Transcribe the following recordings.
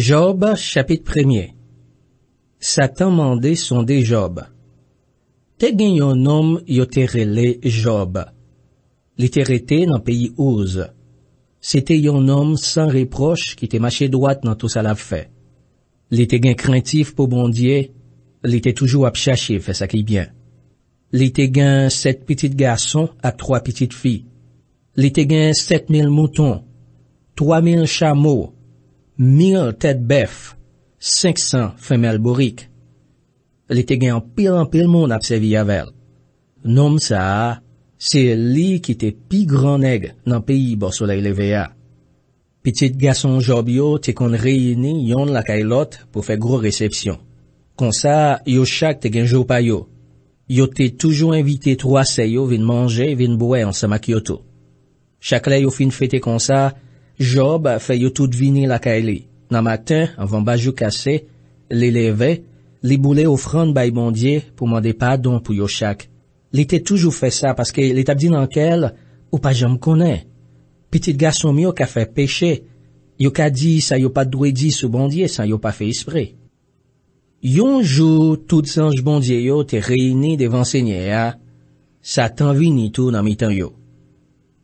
Job chapit premye Satan mande son de Job. Te gen yon nom yotere le Job. Li te rete nan peyi ouz. Se te yon nom san reproche ki te mache dwat nan tou salav fe. Li te gen krentif pou bondye. Li te toujou ap chache fe sakye bien. Li te gen set pitit gason ap troa pitit fi. Li te gen set mil mouton. Troa mil chamo. Li te gen set mil mouton. 1000 tet bef, 500 femel borik. Li te gen anpil anpil moun apsevi yavel. Nom sa, se li ki te pi gran neg nan pi bor solei le veya. Petit gason job yo te kon reyini yon lakay lot pou fe gro resepsyon. Kon sa, yo chak te gen jopay yo. Yo te toujou invite troa se yo vin manje vin boue ansema kiyoto. Chak le yo fin fete kon sa, Job fè yo tout vini lakay li. Nan maten, anvan bajou kase, li leve, li boule ou fran bay bondye pou mande padon pou yo chak. Li te toujou fè sa, paske li tabdi nankel, ou pa jom konen. Petit gason myo ka fè peche, yo ka di sa yo pa dwe di sou bondye sa yo pa fè ispre. Yon jou tout sanj bondye yo te reyni devan sènyè ya, sa tanvi ni tou nan mi tan yo.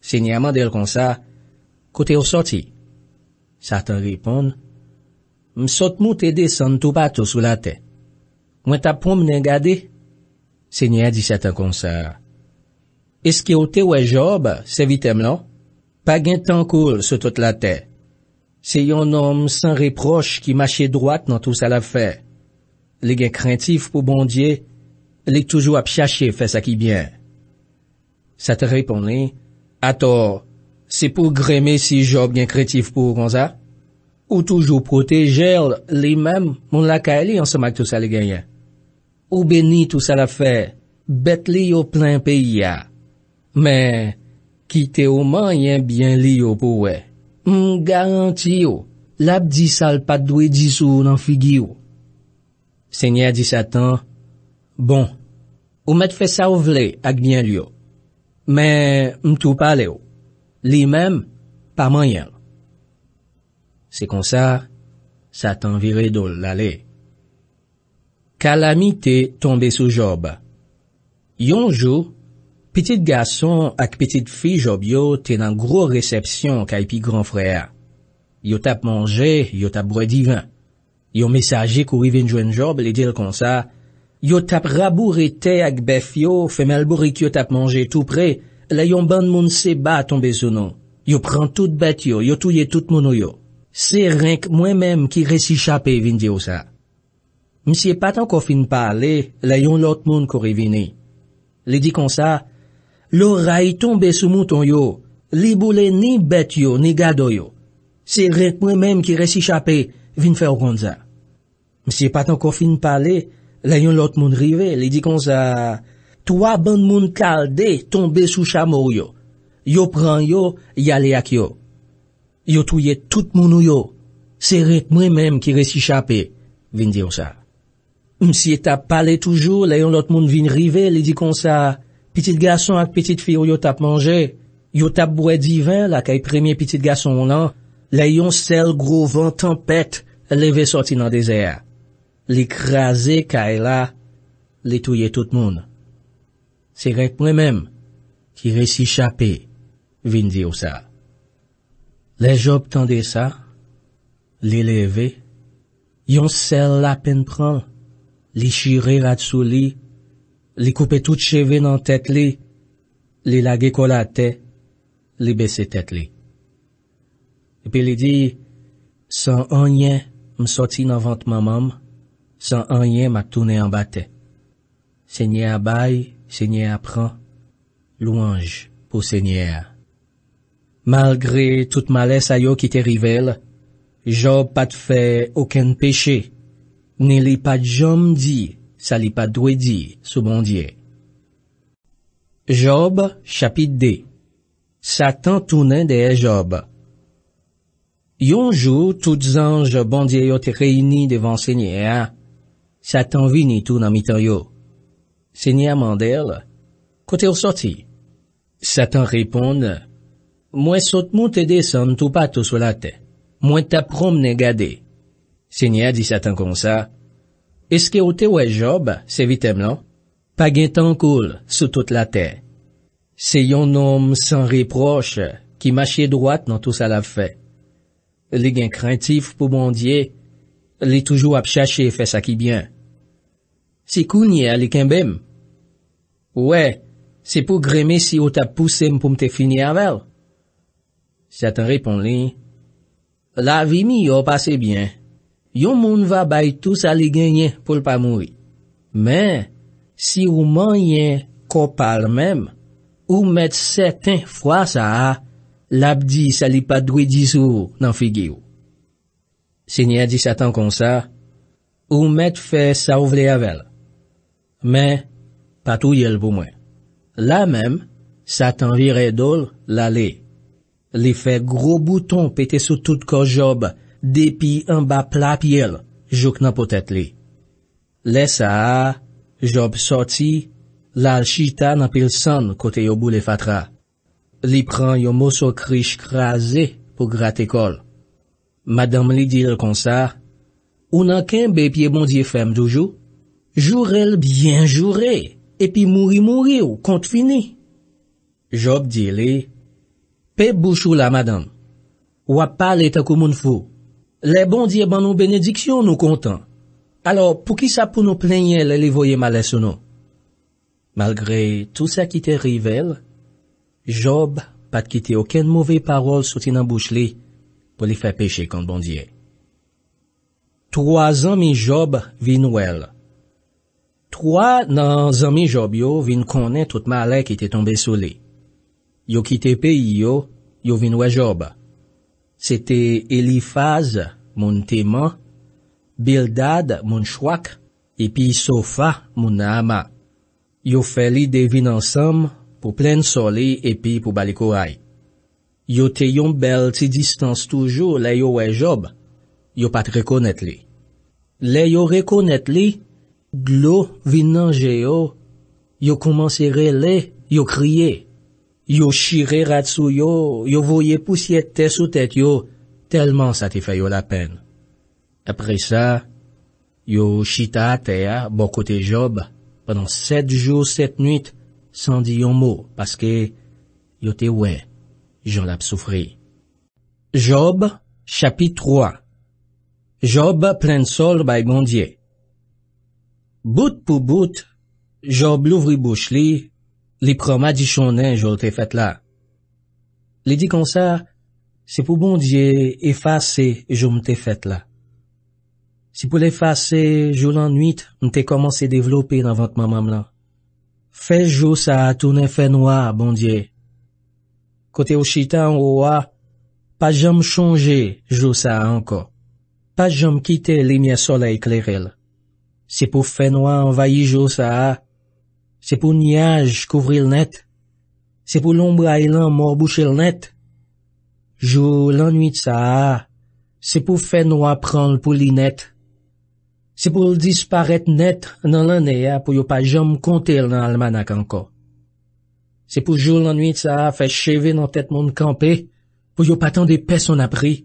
Sènyèman del kon sa, Kote ou soti? Sartan riponde, M sot mout edi san tou bat ou sou late. Mwen tap pou mnen gade? Se nye di satan konser. Eske ou te ou e job, se vitem lan? Pa gen tan koul sou tout late. Se yon nom san riproche ki mache droat nan tout sa la fe. Le gen krentif pou bondye, le toujou ap chache fese a ki byen. Sartan riponde, A tol, Se pou greme si job gen kretiv pou konza, ou toujou protejel li mem moun laka li ansama k tout sa li genyen. Ou beni tout sa la fe, bet li yo plen peyi ya. Men, kite ou man yen bien li yo pou we. M garanti yo, lap di sal pat dwe di sou nan figi yo. Senya di satan, Bon, ou met fe sa ou vle ak bien li yo. Men, m tou pale yo. Li menm, pa man yel. Se kon sa, sa tan vire do l'ale. Kalamite tombe sou job. Yon jou, petit gason ak petit fi job yo ten an gro resepsyon kay pi gran freya. Yo tap manje, yo tap bre divan. Yo mesajik ou i ven jwen job li dil kon sa, yo tap rabou rete ak bef yo, femel bourik yo tap manje tou prey, Lè yon ban moun se ba tombe sou nou. Yo pran tout bet yo, yo touye tout moun yo yo. Se renk mwen menm ki resi chapè vin diyo sa. Mse patan kofin pale, lè yon lot moun kore vini. Li di kon sa, lor rayi tombe sou moun ton yo, li boule ni bet yo, ni gado yo. Se renk mwen menm ki resi chapè, vin fè ou kon za. Mse patan kofin pale, lè yon lot moun rive, li di kon sa... Twa ban moun kalde, tombe sou chamo yo. Yo pran yo, yale ak yo. Yo touye tout moun yo. Se ret mwen menm ki resi chapi, vin diyon sa. Msi e tap pale toujou, layon lot moun vin rive, li di kon sa. Petit gason ak petit fi yo yo tap manje. Yo tap boue divin la, kay premier petit gason moun nan. Layon sel gro van tempet, leve soti nan desea. Li krasi kay la, li touye tout moun. Se rek mwen mèm ki resi chapè, vin di ou sa. Le jòb tande sa, li leve, yon sel la pen pran, li shire rad sou li, li koupe tout cheve nan tèt li, li lage kola tè, li bese tèt li. Epi li di, san anye m soti nan vantman mam, san anye m ak toune an batè. Se nye abay, se nye abay, Sènyè appran, louange pou sènyè a. Malgre tout malè sa yo ki te rivel, Job pa te fè ouken peche, ne li pa jom di sa li pa dwe di sou bondye. Job chapit de Satan toune de Job Yonjou tout zanj bondye yo te reyni devan sènyè a, Satan vini tou nan mito yo. Senya mandèl, Kote ou soti? Satan riponde, Mwen sot moun te dese an tou pat ou sou la te. Mwen ta promnen gade. Senya di satan kon sa, Eske ou te wè job, se vitèm lan, Pa gen tan koul sou tout la te. Se yon nom san riproche, Ki machye droat nan tout sa la fè. Li gen krentif pou bondye, Li toujou ap chache fè sa ki byen. Si kou nye alik en bèm? Ouè, se pou greme si ou ta poussem pou mte fini avèl? Satan ripon li, la vimi yo pase bien, yo moun va bay tout sa li genye pou l'pa moui. Men, si ou manye kopal men, ou mèd seten fwa sa a, labdi sa li pa dwe dizou nan figi ou. Se nye di satan kon sa, ou mèd fè sa ou vle avèl. Men, patou yel pou mwen. La men, satan vire dol la le. Li fe gro bouton pete sou tout ko job depi an ba plap yel, jok nan potet li. Le sa a, job soti, la al chita nan pil san kote yo bou le fatra. Li pran yo moso kris krasi pou grat ekol. Madame li di le konsar, ou nan ken be piye bondye fem toujou, Jourel byen joure, epi mouri mouri ou kont fini. Job di li, pe bouchou la madame. Wap pale takou moun fou. Le bondye ban nou benediksyon nou kontan. Alo pou ki sa pou nou plenye le li voye malè se nou? Malgre tout sa ki te rivele, Job pat ki te oken mouve parol soti nan bouch li pou li fè peche kont bondye. Troazan mi Job vi nou el. Troa nan zami job yo vin konen tout ma alek ite tombe sou li. Yo kite pe yo, yo vin we job. Sete Elifaz moun teman, Bildad moun chwak, epi Sofa moun na ama. Yo feli devin ansam pou plen soli epi pou baliko hay. Yo te yon bel ti distans toujou le yo we job, yo pat rekonet li. Le yo rekonet li, Glo vinanje yo, yo komanse re le, yo kriye, yo shire rad sou yo, yo voye pousye te sou tet yo, telman sa te fay yo la pen. Apre sa, yo shita ate ya, bokote Job, penon set jou, set nuit, san di yon mo, paske yo te we, jol ap soufri. Job, chapit 3 Job, plen sol bay bondye Bout pou bout, jò blouvri bouch li, li proma di chounen jòm te fet la. Li di kon sa, se pou bondye efase jòm te fet la. Se pou l'efase, jò lan nwit mte komanse devlopi nan vant mamam la. Fè jò sa atounen fè noua bondye. Kote ou chita an ou wa, pa jòm chonje jò sa anko. Pa jòm kite li mye sole eklere lè. Se pou fè noua anvayi jou sa a, se pou niyaj kouvri l net, se pou l ombra ilan mor boucher l net, jou l anouit sa a, se pou fè noua pran l pou li net, se pou l disparèt net nan l e aneya pou yo pa jom konter nan almanak anko. Se pou jou l anouit sa a fè cheve nan tet moun kampe, pou yo pa tan de peson apri,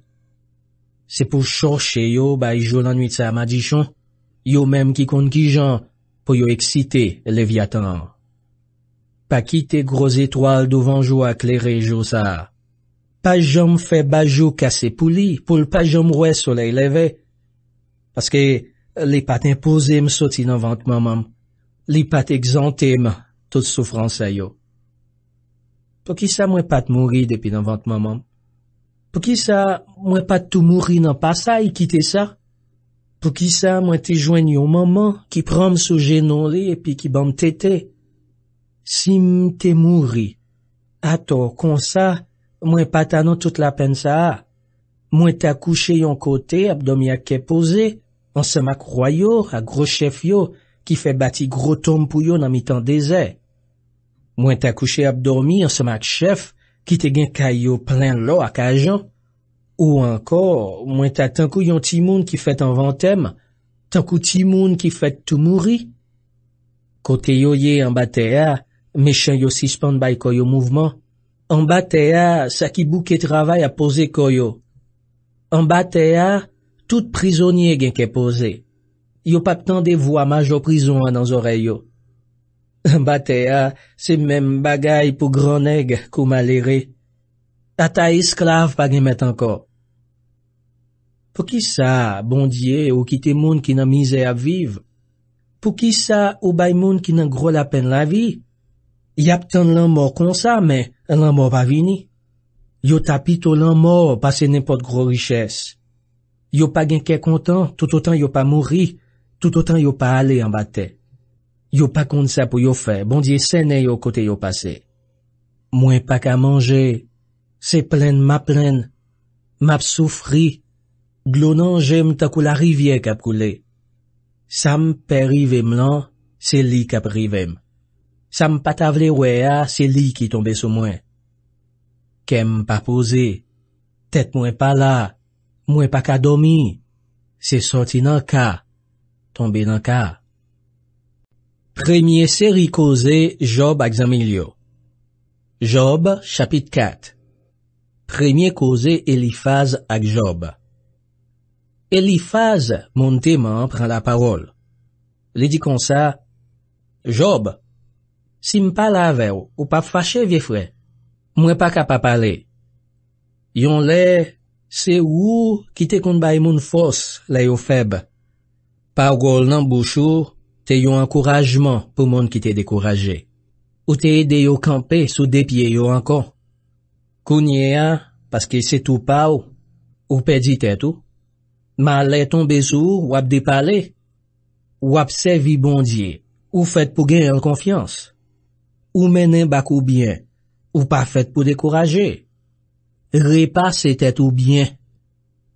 se pou chò chè yo bayi jou l anouit sa a madichon. Yo mèm ki kon ki jan pou yo eksite levye tanan. Pa kite groz etwal dovan jo akleri jo sa. Pa jom fe bajou kase pou li pou l pa jom wè soleyleve. Paske li pat impouze m soti nan vant mamam. Li pat egzante m tout soufransay yo. Po ki sa mwen pat mouri depi nan vant mamam? Po ki sa mwen pat tou mouri nan pasay kite sa? Pou ki sa mwen te jwen yon maman ki pranm sou jenon li epi ki banm tete. Si mwen te mouri, ato kon sa mwen patanon tout la pen sa a. Mwen ta kouche yon kote ap domi ak ke pose, an se mak royo a gro chef yo ki fe bati gro tom pou yo nan mi tan deze. Mwen ta kouche ap domi an se mak chef ki te gen kay yo plen lo ak ajan. Ou anko, mwen ta tankou yon timoun ki fet anvantem, tankou timoun ki fet tou mouri. Kote yo ye anbate ya, meshan yo sispande bay koyo mouvman, anbate ya, sa ki bouke travay apose koyo. Anbate ya, tout prizonye genke pose. Yo pap tan de vo a maj do prizon an anzoreyo. Anbate ya, se men bagay pou gran neg kou malere. Ata isklav pa genmet anko. Pou ki sa bondye ou kite moun ki nan mize ap viv? Pou ki sa ou bay moun ki nan gro la pen la vi? Yap tan lan mor kon sa, men, lan mor pa vini. Yo tapito lan mor, pase nipot gro riches. Yo pa genke kontan, tout otan yo pa mori, tout otan yo pa ale an bate. Yo pa kont sa pou yo fe, bondye se ne yo kote yo pase. Mwen pa ka manje, se plen ma plen, map soufri mwen. Glonan jem takou la rivye kap koule. Sam perivem lan, se li kap rivem. Sam patavle wea, se li ki tombe sou mwen. Kem pa pose, tèt mwen pa la, mwen pa ka domi. Se soti nan ka, tombe nan ka. Premye seri koze Job ak Zamelio Job, chapit 4 Premye koze Eliphaz ak Job E li faz moun teman pran la parol. Li di kon sa, Job, si m pa la ave ou pa fache vie fwe, mwen pa kapap pale. Yon le, se ou ki te kon bay moun fos la yo feb. Pa ou gol nan bouchou, te yon ankorajman pou moun ki te dekoraje. Ou te ede yo kampe sou depye yo ankon. Kounye an, paske se tou pa ou, ou pedi tetou. Ma alè ton bezou wap depalè? Wap se vi bondye ou fèt pou gen yon konfians? Ou menen bak ou bien ou pa fèt pou dekorajè? Repas se tèt ou bien?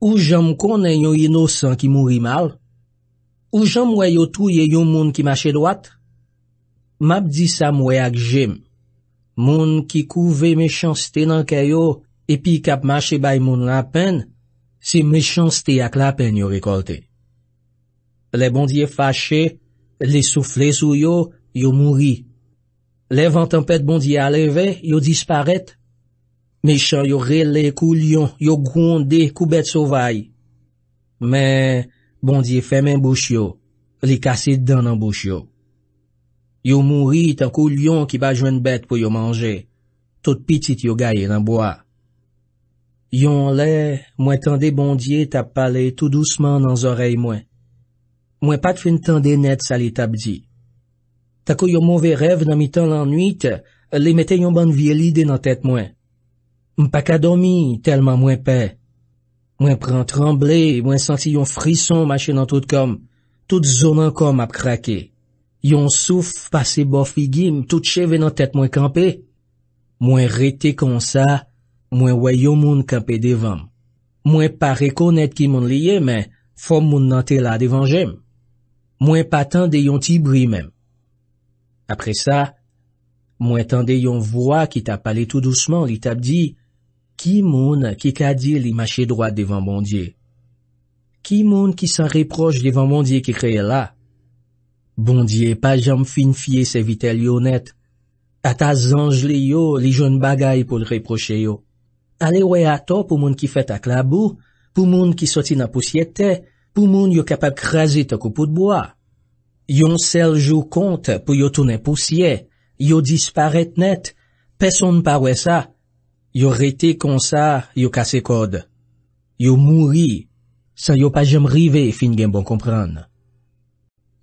Ou jom konen yon inosan ki mouri mal? Ou jom wè yo touye yon moun ki mache doat? Map di sa mwè ak jem. Moun ki kouve mechanstè nan kèyo epi kap mache bay moun rapèn, Se mechans te ak la pen yo rekolte. Le bondye fache, le soufle sou yo, yo mouri. Le vantanpet bondye aleve, yo disparet. Mechans yo rele kou lyon, yo gronde kou bet sovay. Men, bondye femen bouch yo, li kase dan nan bouch yo. Yo mouri tan kou lyon ki ba jwen bet pou yo manje. Tot pitit yo gaye nan boya. Yon lè, mwen tan de bondye tap pale tout douceman nan zorey mwen. Mwen pat fin tan de net sali tap di. Tako yon mouve rev nan mi tan lan nuit, le mette yon ban vye lide nan tet mwen. Mpa ka domi, telman mwen pe. Mwen pran tremble, mwen santi yon frison mache nan tout kom. Tout zonan kom ap krake. Yon souf pase bof igi, mtout cheve nan tet mwen kampe. Mwen rete kon sa, Mwen wè yon moun kempe devan. Mwen pa rekonet ki moun liye men, fòm moun nan te la devan jem. Mwen pa tan de yon ti bri men. Apre sa, mwen tan de yon vwa ki tap pale tout douceman li tap di, ki moun ki ka di li mache droat devan bondye. Ki moun ki san reproche devan bondye ki kreye la. Bondye pa jom fin fye se vitel yon net. Ata zanj li yo li joun bagay pou lreproche yo. Ale we ato pou moun ki fet ak labou, pou moun ki soti nan pousyete, pou moun yo kapab krezi takou pou dboa. Yon sel jou kont pou yo tounen pousye, yo disparet net, peson pa we sa. Yo rete kon sa, yo kase kode. Yo mouri, sa yo pa jem rive fin gen bon kompran.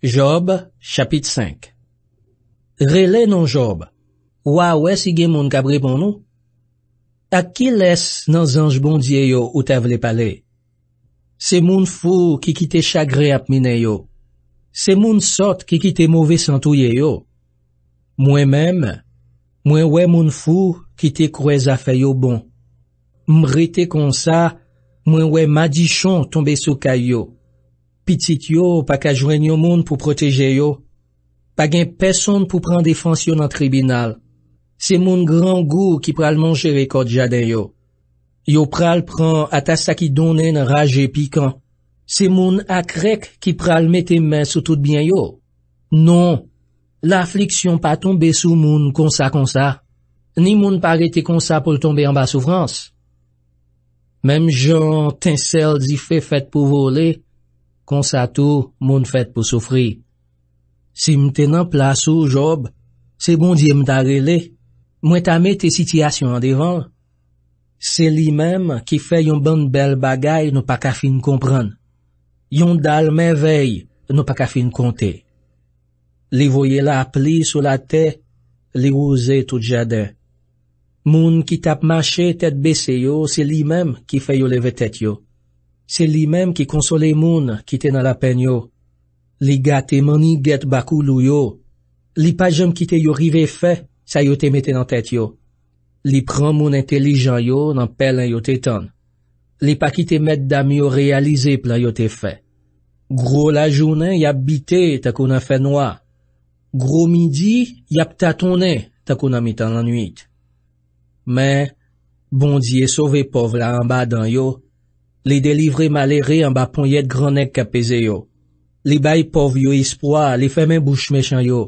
Job, chapit 5 Rele nan Job, wawes i gen moun kabre bon nou? A ki les nan zanjbondye yo ou ta vle pale? Se moun fou ki ki te chagre ap mine yo. Se moun sot ki ki te mouve santouye yo. Mwen men, mwen we moun fou ki te kouè zafay yo bon. M rete kon sa, mwen we madichon tombe sou kay yo. Pitit yo pa ka jwen yo moun pou proteje yo. Pa gen peson pou pran defansyon nan tribinal. Se moun gran gou ki pral manje rekod jaden yo. Yo pral pran ata sa ki donen raje pikant. Se moun akrek ki pral mette men sou tout bien yo. Non, la fliksyon pa tombe sou moun konsa konsa. Ni moun pa rete konsa pou tombe an ba soufrans. Mem jan ten sel zife fet pou vole, konsa tou moun fet pou soufri. Si mte nan plaso job, se moun di mtarele. Mwen ta mè te sityasyon an devan, se li mèm ki fè yon ban bel bagay nou pa ka fin kompran. Yon dal mè vey nou pa ka fin kontè. Li voye la ap li sou la te, li wouze tout jade. Moun ki tap mache tet bese yo, se li mèm ki fè yo leve tet yo. Se li mèm ki konsole moun ki tena la pen yo. Li gate mouni get bakou lou yo. Li pajem kite yo rive fe yo. Sa yo te mette nan tet yo. Li pran moun entelijan yo nan pelan yo te ton. Li pa ki te mette dam yo realize plan yo te fe. Gro la jounen, yap bite tako nan fe noa. Gro midi, yap tatone tako nan mitan nan nuit. Men, bondye sove pov la anba dan yo. Li delivre malere anba pon yet granek ka peze yo. Li bay pov yo espwa, li femen bouche mechan yo.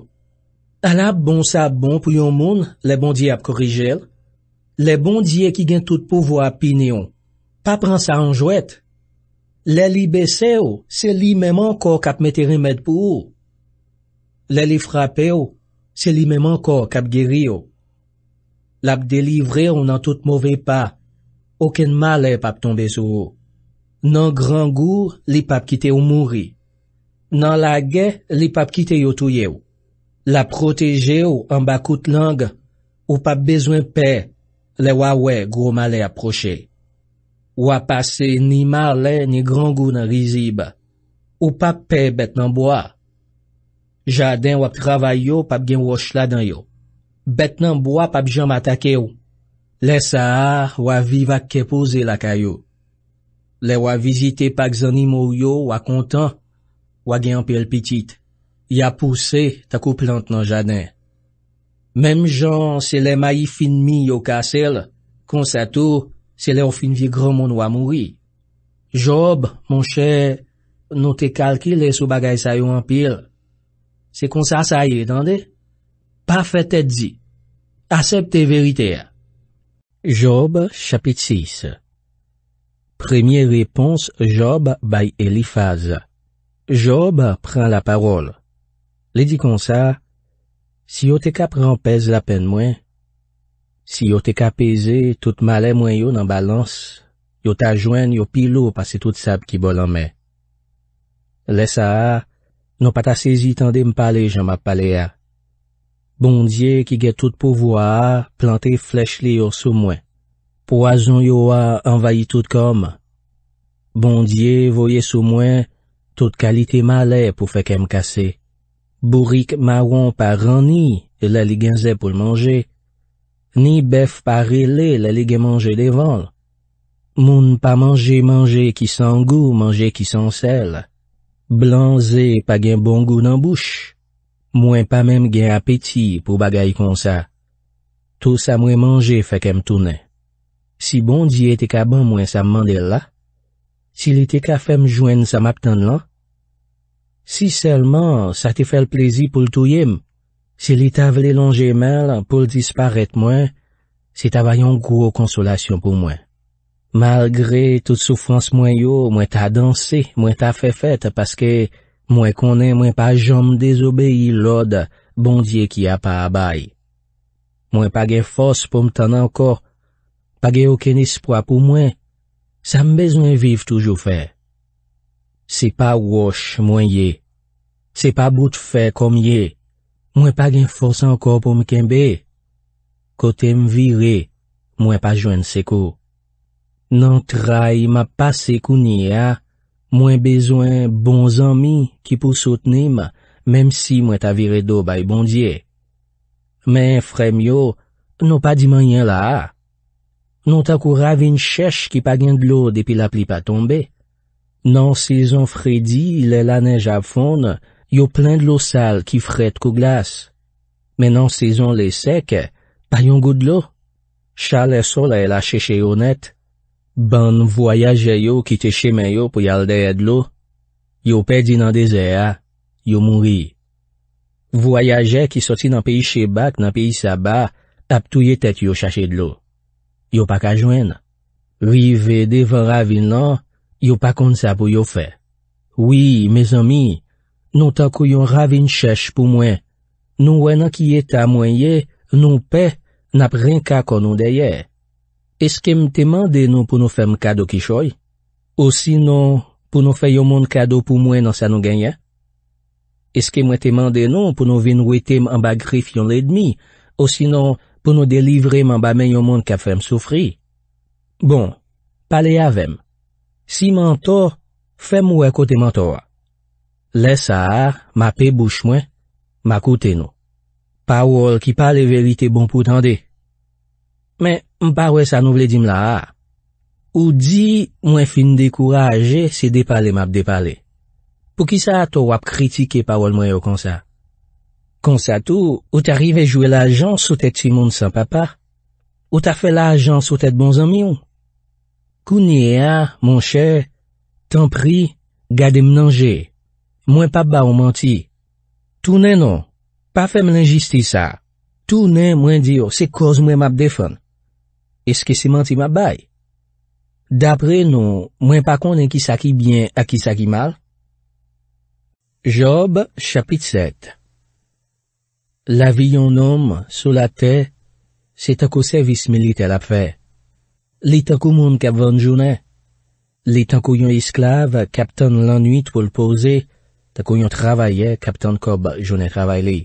Alap bon sa bon pou yon moun, le bondye ap korijel. Le bondye ki gen tout pouvo ap pinyon. Pap ran sa anjouet. Le li bese ou, se li menman kor kap meterin met pou ou. Le li frape ou, se li menman kor kap geri ou. Lap delivre ou nan tout mouve pa. Oken male pap tombe sou ou. Nan gran gour, li pap kite ou mouri. Nan lage, li pap kite yo touye ou. La proteje ou an bakout lang, ou pa bezwen pe, le wawè gwo male aproche. Wap pase ni male ni grangou nan rizib, ou pa pe bet nan bo a. Jaden wap travay yo, pap gen wosh ladan yo. Bet nan bo a, pap jan matake yo. Le sa a, wap viva kepoze lakay yo. Le wap vizite pak zanimo yo, wap kontan, wap gen an pel pitit. ya pousse ta koup lant nan janen. Mem jan se le mayi fin mi yo kasele, konsato se le ou fin vi gran mon wamouri. Job, mon chè, nou te kalki le sou bagay sayo anpil. Se konsa saye, tande? Pa fète di. Asepte verite. Job chapit 6 Premye repons Job bay Eliphaz. Job pran la parol. Li di kon sa, si yo te ka pran pez la pen mwen, si yo te ka peze tout male mwen yo nan balans, yo ta jwen yo pilo pase tout sab ki bolan men. Le sa a, nou pata sezi tande mpale jan mapale a. Bondye ki ge tout pouvo a a plante flech li yo sou mwen. Poazon yo a envayi tout kom. Bondye voye sou mwen tout kalite male pou feke mkase. Bourik ma wan pa ran ni, e la li gen zè pou l manje. Ni bef pa re le, la li gen manje devan. Moun pa manje manje ki san gou, manje ki san sel. Blanze pa gen bon gou nan bouch. Mwen pa menm gen apeti pou bagay kon sa. To sa mwen manje fek em toune. Si bon di ete ka ban mwen sa mman de la, si li te ka fem jwen sa map tan lan, Si selman sa te fel plezi pou l touyem, si li ta vle longe mel pou l disparet mwen, si ta vayon kou konsolasyon pou mwen. Malgre tout soufrans mwen yo, mwen ta dansi, mwen ta fe fet, paske mwen konen mwen pa jom dezobeyi loda bondye ki a pa abay. Mwen pa ge fos pou mten anko, pa ge oken espwa pou mwen, sa m bezwen viv toujou fey. Se pa wosh mwen ye, se pa bout fè kom ye, mwen pa gen fòrse anko pou mken be. Kote m virè, mwen pa jwen seko. Nan trai ma pase kounye a, mwen bezwen bon zami ki pou sotnèm, mwen si mwen ta virè do bay bondye. Men fremyo, nou pa di man yen la a. Non ta kou rave yon chèche ki pa gen dlo depi la pli pa tombe, Nan sezon fredi, le la nej ap foun, yo plen de lo sal ki fred kou glas. Men nan sezon le seke, pa yon gout de lo. Chal e sol e la cheshe yo net. Ban voyaje yo ki te cheme yo pou yaldeye de lo, yo pedi nan dese ya, yo mouri. Voyaje ki soti nan peyi shebak nan peyi sabak, ap touye tet yo chache de lo. Yo pa kajwen. Ri ve de ven ravine nan, Yo pa kon sa pou yo fe. Oui, me zami, nou ta kou yon ravin chesh pou mwen. Nou wè nan kiye ta mwen ye, nou pe, nap ren ka kon nou deye. Eske m temande nou pou nou fem kado kishoy? Ou sinon pou nou fe yon moun kado pou mwen nan sa nou genye? Eske m temande nou pou nou vin wete m amba grif yon ledmi? Ou sinon pou nou delivre m amba men yon moun ka fem soufri? Bon, pale avem. Si man to, fe mwen kote man to a. Le sa a, ma pe bouch mwen, ma kote nou. Pa wol ki pale velite bon pou tande. Men, mpa wè sa nou vle dim la a. Ou di mwen fin dekouraje se depale map depale. Pou ki sa a to wap kritike pa wol mwen yo konsa? Konsa tou, ou ta rive jwe la jans ou te timon san papa? Ou ta fwe la jans ou te bon zami ou? Kounye a, moun chè, tanpri, gade mnange, mwen pa ba ou manti. Tounen non, pa fèm l'injistisa, tounen mwen diyo, oh, se koz mwen map defon. Eske se manti map bay? Dapre non, mwen pa konen ki saki byen a ki saki mal? Job chapit 7 La viyon nom sou la te, se tako servis militer ap fè. Li tan kou moun kap van jounè. Li tan kou yon esklave kap tan lan nuit pou l'poze, tan kou yon travaye kap tan kou jounè travaye li.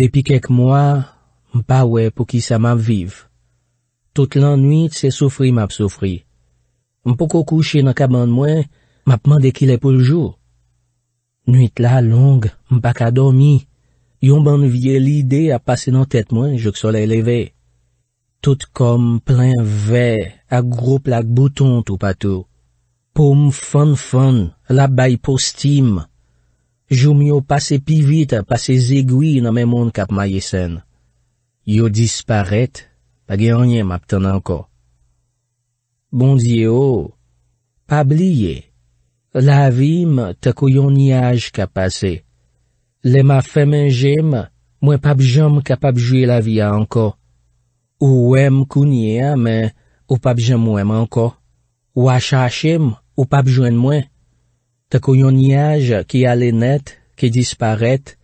Depi kek mwa, mpa we pou ki sa map vive. Tout lan nuit se soufri map soufri. Mpo kou kouche nan kap man mwen, mpa pman de ki le pou l'jou. Nuit la, long, mpa ka domi. Yon ban vye lide a pase nan tet mwen jok sol e levey. Tout kom plen ve, ak gro plak bouton tou patou. Poum fon fon, la bay postim. Joum yo pase pi vit, pase zegwi nan men moun kap mayesen. Yo disparet, pa gen anye map ton anko. Bondye yo, pa bliye. La avim, te koyon niyaj kap pase. Le ma femen jem, mwen pap jom kap ap jwe la vi anko. Ou wèm kounye a men, ou pap jèm wèm anko. Ou a chache m, ou pap jwen mwen. Tako yon nyej ki ale net, ki disparèt,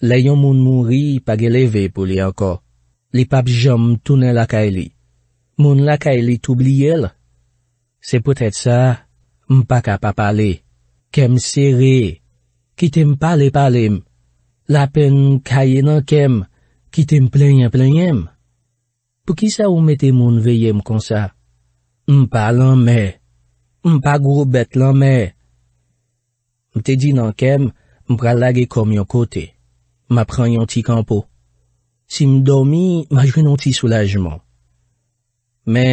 leyon moun mouri pag eleve pou li anko. Li pap jèm m toune laka eli. Moun laka eli t'oublye l. Se pwetet sa, m pa ka pa pale. Kem sere. Kitem pale pale m. La pen kaye nan kem, kitem plenye plenye m. Pou ki sa ou me te moun veye m kon sa? M pa lanme. M pa gwo bet lanme. M te di nan kem, m pralage kom yon kote. Ma pran yon ti kampo. Si m domi, ma jren yon ti soulajman. Me,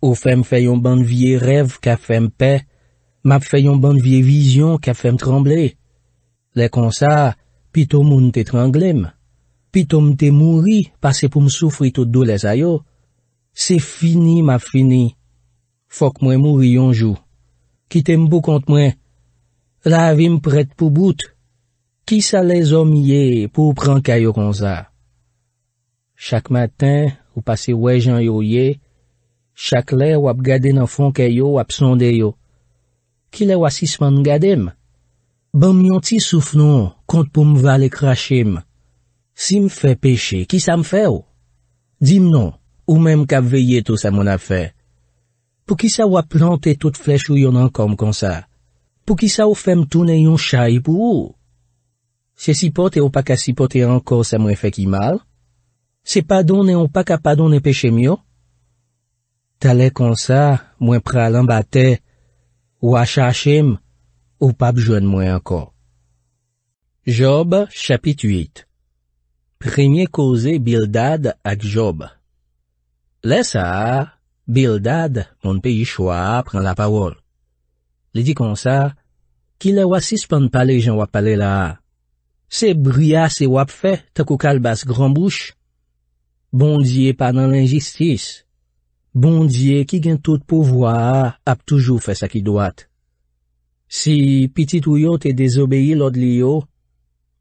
ou fe m fe yon ban vie rev ka fe m pe, ma fe yon ban vie vizyon ka fe m tremble. Le kon sa, pi to moun te trembleme. pi to mte mouri pase pou m soufri tout do le zay yo, se fini ma fini, fok mwen mouri yonjou, ki tem bou kont mwen, la avim pret pou bout, ki sa le zom ye pou pran kayo konza. Chak matin, ou pase wejan yo ye, chak le wap gade nan fon kayo wap sonde yo, ki le wasi sman gade m, bom yon ti soufnon kont pou m vale krashe m, Si m fè peche, ki sa m fè ou? Di m non, ou mèm ka veye tout sa moun a fè. Po ki sa ou a plante tout flech ou yon ankom kon sa? Po ki sa ou fè m toune yon chay pou ou? Se sipote ou pa ka sipote anko, sa mwen fè ki mal? Se padone ou pa ka padone peche m yo? Ta le kon sa, mwen pral anbate, ou a chache m, ou pa bjwen mwen anko. Job chapit 8 Remye koze Bildad ak Job. Le sa, Bildad, moun peyi chwa, pran la pawol. Li di kon sa, ki le wasis pan pale jan wap pale la a? Se brya se wap fe, takou kal bas gran bouch? Bondye pa nan l'injistis. Bondye ki gen tout pouvo a, ap toujou fe sa ki doat. Si pitit ou yo te dezobeyi lod li yo,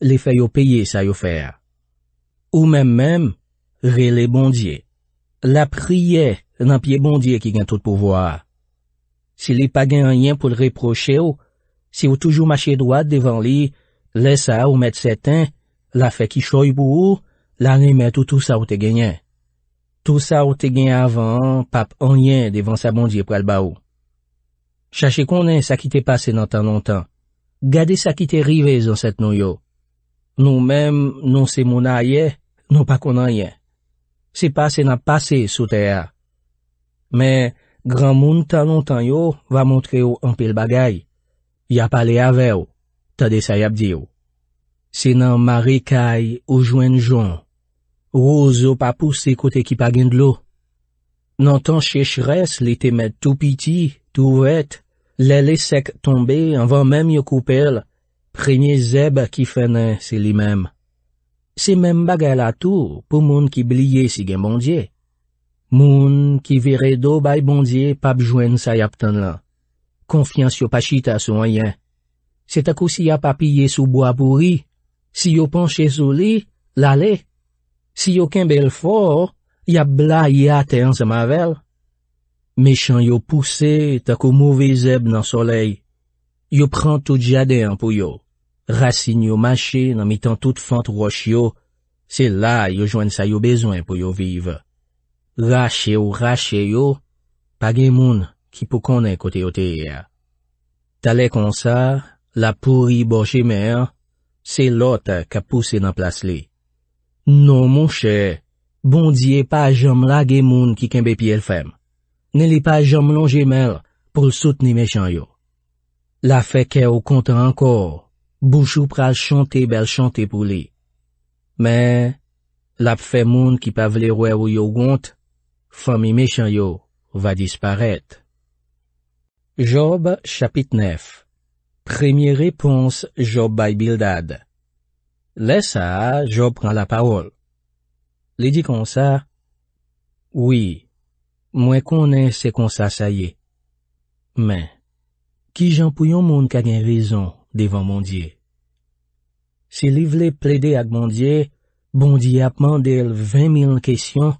li fe yo peye sa yo fe a. Ou mèm mèm, re le bondye. La priye nan piye bondye ki gen tout pouvoar. Si li pa gen anyen pou le reproche ou, si ou toujou machye doat devan li, lesa ou met seten, la fe ki choy pou ou, la ne met ou tout sa ou te genyen. Tout sa ou te genyen avan, pap anyen devan sa bondye pou alba ou. Chache konen sa ki te pase nan tan nan tan. Gade sa ki te rivez an set nou yo. Nou mèm, nou se mou na aye, Non pa konan yen. Se pa se nan pase sou te ya. Men, gran moun tanon tan yo va montre yo anpe l bagay. Ya pale ave yo, ta de sa yap di yo. Se nan mare kay ou jwen jon. Ou zo papou se kote ki pagin dlou. Nan tan chech res li te met tou piti, tou vet, le le sek tombe anvan menm yo koupel, prenyen zeb ki fene se li menm. Se menm bagay la tou pou moun ki blye si gen bondye. Moun ki vire do bay bondye pap jwen sa yap tan lan. Konfians yo pachita sou anyen. Se tako si ya papye sou bo apouri, si yo panche sou li, la le. Si yo ken bel for, ya bla ya ten sa mavel. Meshan yo puse tako mouve zeb nan soley. Yo pran tout jade an pou yo. Rasin yo mache nan mitan tout fante roche yo, se la yo jwen sa yo bezwen pou yo vive. Rache ou rache yo, pa gen moun ki pou konen kote yo teye ya. Tale kon sa, la pouri boche mer, se lota ka pousse nan plase li. Non, moun che, bondi e pa jom la gen moun ki ken bepi el fem. Ne li pa jom lon jemer pou l soutni mechanyo. La feke yo konta anko. Bouchou pral chante bel chante pou li. Men, la pfe moun ki pav le rwe ou yo gonte, fami me chan yo, va disparete. Job chapit 9 Premye repons Job bay Bildad Le sa, Job pran la pawol. Li di kon sa? Oui, mwen konen se kon sa saye. Men, ki jan pou yon moun kagen rezon? devan Mondye. Bon bon si li vle ple de ak Mondye, Mondye apman del vèmil kèsyon,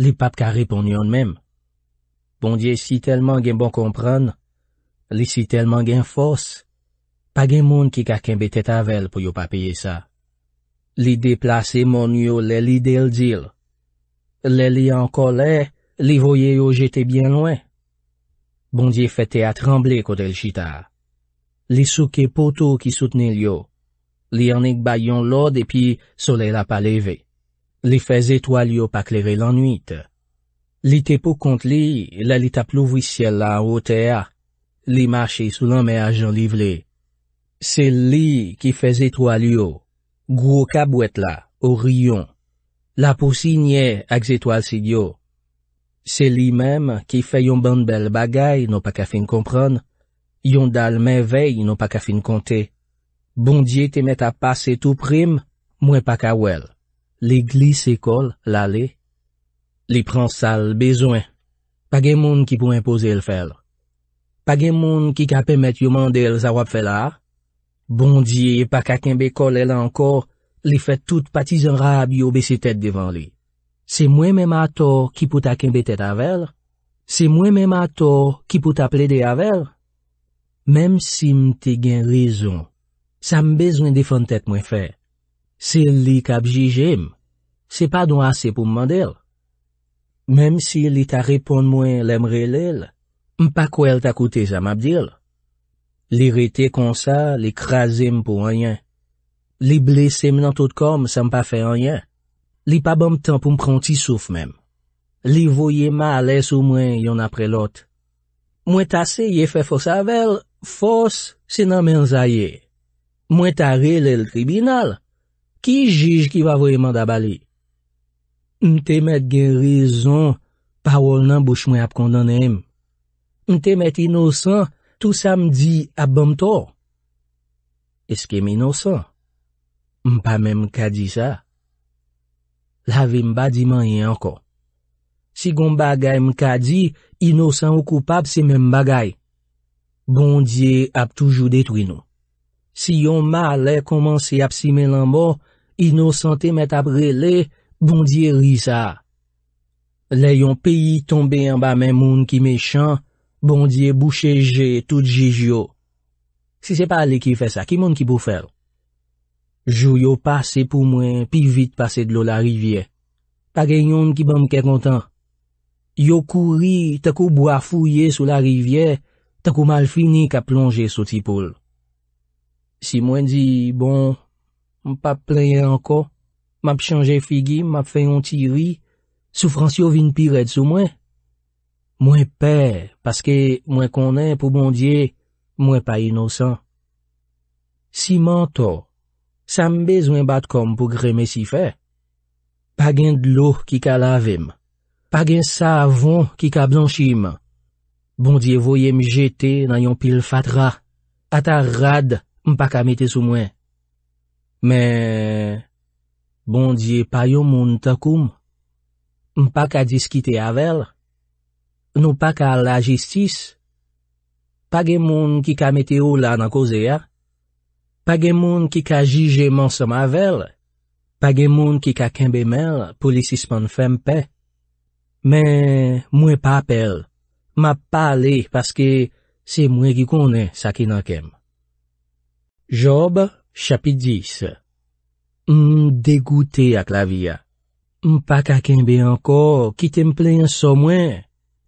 li pap ka reponyon mèm. Mondye si telman gen bon kompran, li si telman gen fòs, pa gen moun ki kakèm bete tavel pou yo papye sa. Li deplase mon yo lè li del dil. Lè li an kolè, li voye yo jete bien lwen. Mondye fète a tremblé kote l chitar. Li souke potou ki soutenil yo. Li anek bayon lode epi sole la pa leve. Li fe zetwa li yo pa kleri lan nwite. Li tepo kont li la li tap lou vwisye la ou te a. Li mache sou lan me a jan livle. Se li ki fe zetwa li yo. Gwo ka bwet la, ou riyon. La pou si nye ak zetwa lsid yo. Se li menm ki fe yon ban bel bagay nou pa ka fin kompran. yon dal men vey yon pa ka fin konte. Bondye te met a pase tou prim, mwen pa ka wel. Li glise kol, la li. Li pran sal bezwen. Page moun ki pou impose el fel. Page moun ki ka pe met yon mandel zawa pfe la. Bondye pa ka kembe kol el anko, li fet tout pati zon rab yo besi tet devan li. Se mwen men ma to ki pou ta kembe tet avel, se mwen men ma to ki pou ta ple de avel, Mem si m te gen rezon, sa m bezwen defantek mwen fe. Se li kapjige m, se pa don ase pou m mandel. Mem si li ta repon mwen lemrelel, m pa kouel ta koute sa m apdil. Li rete kon sa, li krasen m pou anyen. Li blese m nan tout kom, sa m pa fe anyen. Li pa bom tan pou m pranti souf men. Li voye ma ales ou mwen yon apre lote. Mwen tasè ye fè fòs avèl, fòs se nan men zayè. Mwen tarè lè l'kribinal. Ki jij ki va vwèman dabali? Mte mèt gen rizon, pawol nan bouch mwen ap kondonèm. Mte mèt inosan, tout sa mdi ap bom to. Eske m inosan? M pa mèm kadi sa? Lavè m ba di manye ankon. Si gon bagay mkadi, inosan ou koupap se men bagay. Bondye ap toujou detwi nou. Si yon malè komanse ap si men lambo, inosante met ap rele, bondye ri sa. Le yon peyi tombe yon ba men moun ki mechan, bondye boucheje tout jijyo. Si se pa le ki fe sa, ki moun ki pou fer? Jou yo pase pou mwen, pi vit pase dlo la rivye. Pake yon ki bom ke kontan. Yo kouri, takou bo a fouye sou la rivye, takou mal fini ka plonje sou tipoul. Si mwen di, bon, m pa pleye anko, m ap chanje figi, m ap feyon ti ri, soufrans yo vin piret sou mwen. Mwen pe, paske mwen konen pou bondye, mwen pa inosan. Si mwen to, sa m bezwen bat kom pou greme si fe, pa gen dlo ki kalavim. Pa gen sa avon ki ka blanchim. Bondye voye m jete nan yon pil fatra. Ata rad m pa ka mete sou mwen. Men... Bondye pa yon moun takoum. M pa ka diskite avel. Nou pa ka la jistis. Pa gen moun ki ka mete ou la nan kozea. Pa gen moun ki ka jige monsom avel. Pa gen moun ki ka kembe mel polisisman fempey. Men, mwen pa apel. Ma pa ale, paske se mwen ki konen sa ki nan kem. Job, chapit 10 M degoute ak la via. M pa kakenbe anko, ki tem plen so mwen.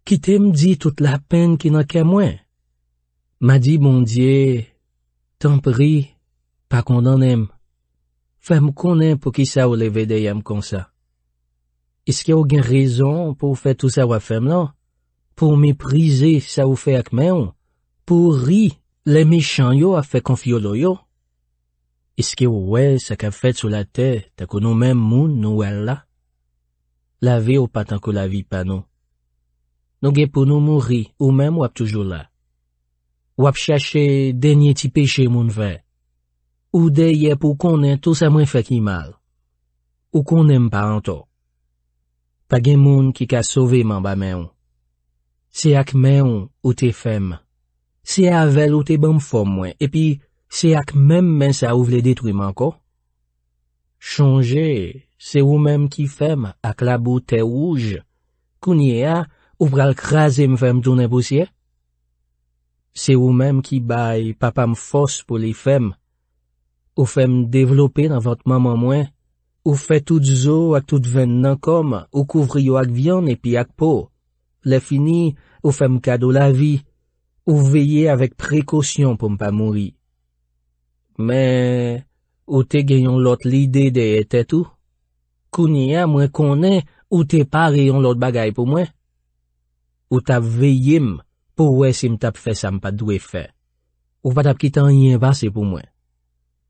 Ki tem di tout la pen ki nan kem mwen. Ma di, moun die, Tempri, pa konanem. Fèm konen pou ki sa ou le vede yam konsa. Eske ou gen rezon pou fè tout sa wap fèm lan? Pou miprize sa wou fè ak men ou? Pou ri le mechanyo a fè konfiyo lo yo? Eske ou wè sak ap fèt sou la tè takou nou men moun nou wè la? La ve ou patan kou la vi pan nou? Nou gen pou nou mou ri ou men wap toujou la? Wap chache denye ti peche moun vè? Ou deyep ou konen tout sa mwen fè ki mal? Ou konen mpa an tok? pa gen moun ki ka sove man ba men yon. Se ak men yon ou te fem, se avel ou te bom fòm mwen, epi se ak men men sa ou vle detri man ko. Chonge, se ou men ki fem ak la boutè wouj, kounye ya ou pral krasem fem jounen bousye. Se ou men ki bay papam fòs pou li fem, ou fem devlopè nan vòt maman mwen, Ou fe tout zo ak tout ven nan kom, ou kouvri yo ak vyan epi ak po. Le fini, ou fe mkado la vi, ou veye avek prekosyon pou mpa moui. Men, ou te genyon lot lide de ete tou? Kouni ya mwen konen, ou te pareyon lot bagay pou mwen? Ou ta veyim pou we si mta pfe sa mpa dwe fe? Ou pa ta pki tan yin base pou mwen?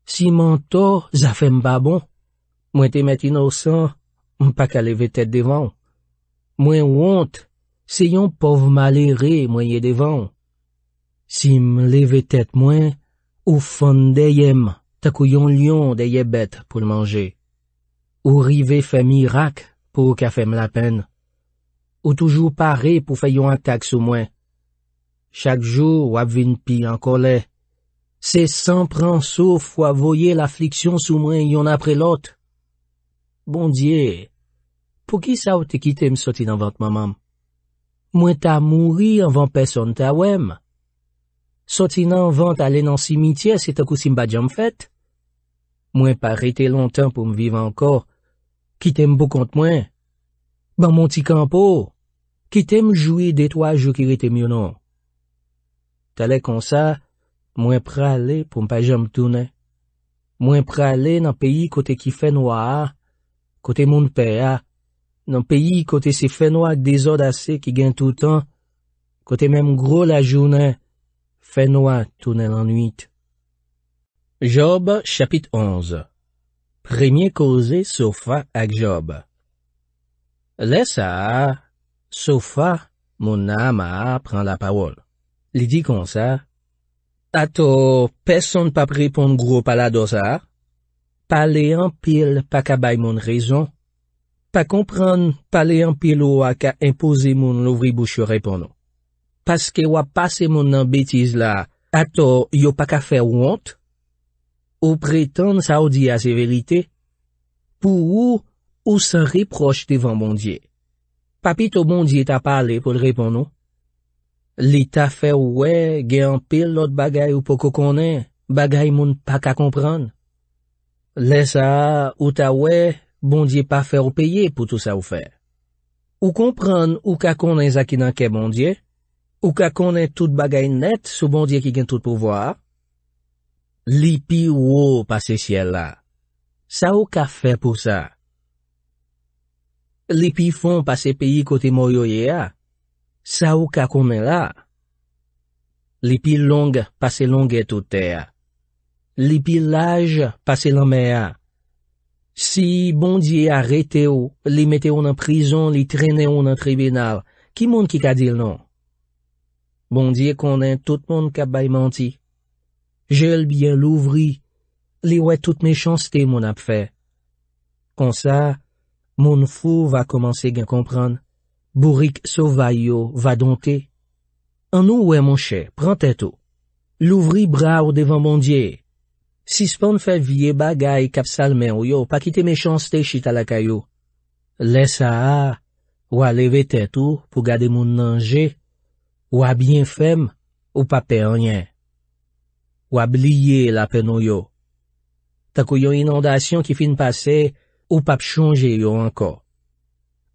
Si manto, za fe mpa bon? Mwen te met inosan, mwen pa ka leve tet devan. Mwen wont, se yon pov male re mwen ye devan. Sim leve tet mwen, ou fon deyem, takou yon lyon deyep bet pou l'mange. Ou rive fe mirak pou ka fem la pen. Ou toujou pare pou fe yon akak sou mwen. Chak jou wap vin pi an kolè. Se san pran sou fwa voye la fliksyon sou mwen yon apre lote. Bondye, pou ki sa ou te kitem soti nan vant mamam? Mwen ta mouri anvan peson ta wèm. Soti nan vant alè nan simitye se ta kousim ba jom fèt. Mwen pa rete lontan pou mwiv anko, kitem bou kont mwen. Ban mwonti kampo, kitem jwi detwa jou ki rete mwionon. Tale kon sa, mwen pralè pou mpa jom toune. Mwen pralè nan peyi kote ki fè noua a, Kote moun pe a, nan peyi kote se fè noa dèzod asè ki gen toutan, kote mèm gro la jounè, fè noa tounè l'anuit. Job chapit onz Premye koze Sofa ak Job Lè sa, Sofa, moun am a, pran la pawol. Li di kon sa, Ato, peson pa pripon gro pala do sa? Pa le an pil pa ka bay moun rezon. Pa kompran, pa le an pil ou a ka impose moun louvri boucho repon nou. Paske wap pase moun nan betiz la, ato yo pa ka fer wont? Ou pretan sa ou di a se verite? Pou ou, ou sa riproche devan bondye? Pa pi to bondye ta pale pou l repon nou? Li ta fer ou we, ge an pil lot bagay ou poko konen, bagay moun pa ka kompran? Lè sa, ou ta wè, bondye pa fè ou peye pou tout sa ou fè. Ou kompran ou ka konen zaki nan ke bondye, ou ka konen tout bagay net sou bondye ki gen tout pou vwa. Li pi wò pa se siel la. Sa ou ka fè pou sa? Li pi fon pa se peyi kote mò yo ye a. Sa ou ka konen la? Li pi long pa se long et ou te a. Li pil laj, pase lan me a. Si bondye arete ou, li mette ou nan prizon, li trene ou nan tribunal, ki moun ki ka dil non? Bondye konen tout moun kap bay manti. Jel byen louvri, li wè tout mechanstè moun ap fè. Kon sa, moun fou va komanse gen kompran, bourik so vay yo, va donte. An nou wè moun chè, pran tèt ou. Louvri bra ou devan bondye. Sispon fè vie bagay kap salmen ou yo pa kite me chans te chi talakay yo. Lè sa a, wè leve tèt ou pou gade moun nanje, wè bin fèm ou pa pè rnyen. Wè bliye la pen ou yo. Takoyon inondasyon ki fin pase ou pap chanje yo anko.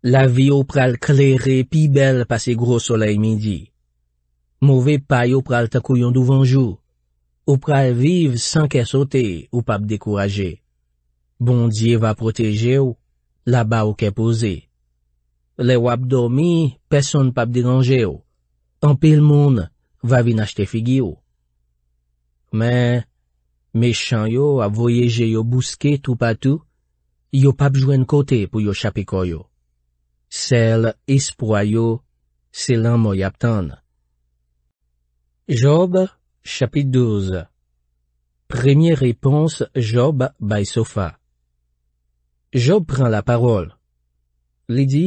La vi ou pral klerè pi bel pase gros solei midi. Mouve pay ou pral takoyon duvanjou. Ou pral vive san ke sote ou pap dekouraje. Bondye va proteje ou, la ba ou ke pose. Le wap dormi, peson pap denanje ou. Anpil moun, va vin achte figi ou. Men, me chan yo a voyeje yo buske tou patou, yo pap jwen kote pou yo chapiko yo. Sel, isproyo, selan mou yapten. Job, CHAPIT 12 PREMIER REPONSE JOB BAYSOFA Job pran la parol. Li di,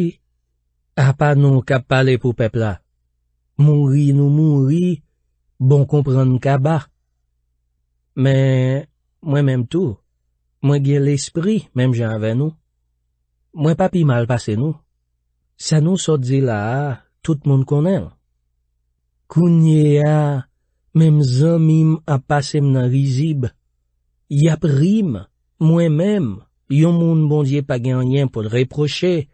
A pa nou kap pale pou pepla. Moui nou moui, bon kompran mkaba. Men, mwen menm tou. Mwen gye l'espri, menm jen avè nou. Mwen papi mal pase nou. Sa nou so di la, tout moun konen. Kounye a, Mem zanmim apasem nan vizib. Yap rim, mwen menm, yon moun bondye pa genyen pou l reproche.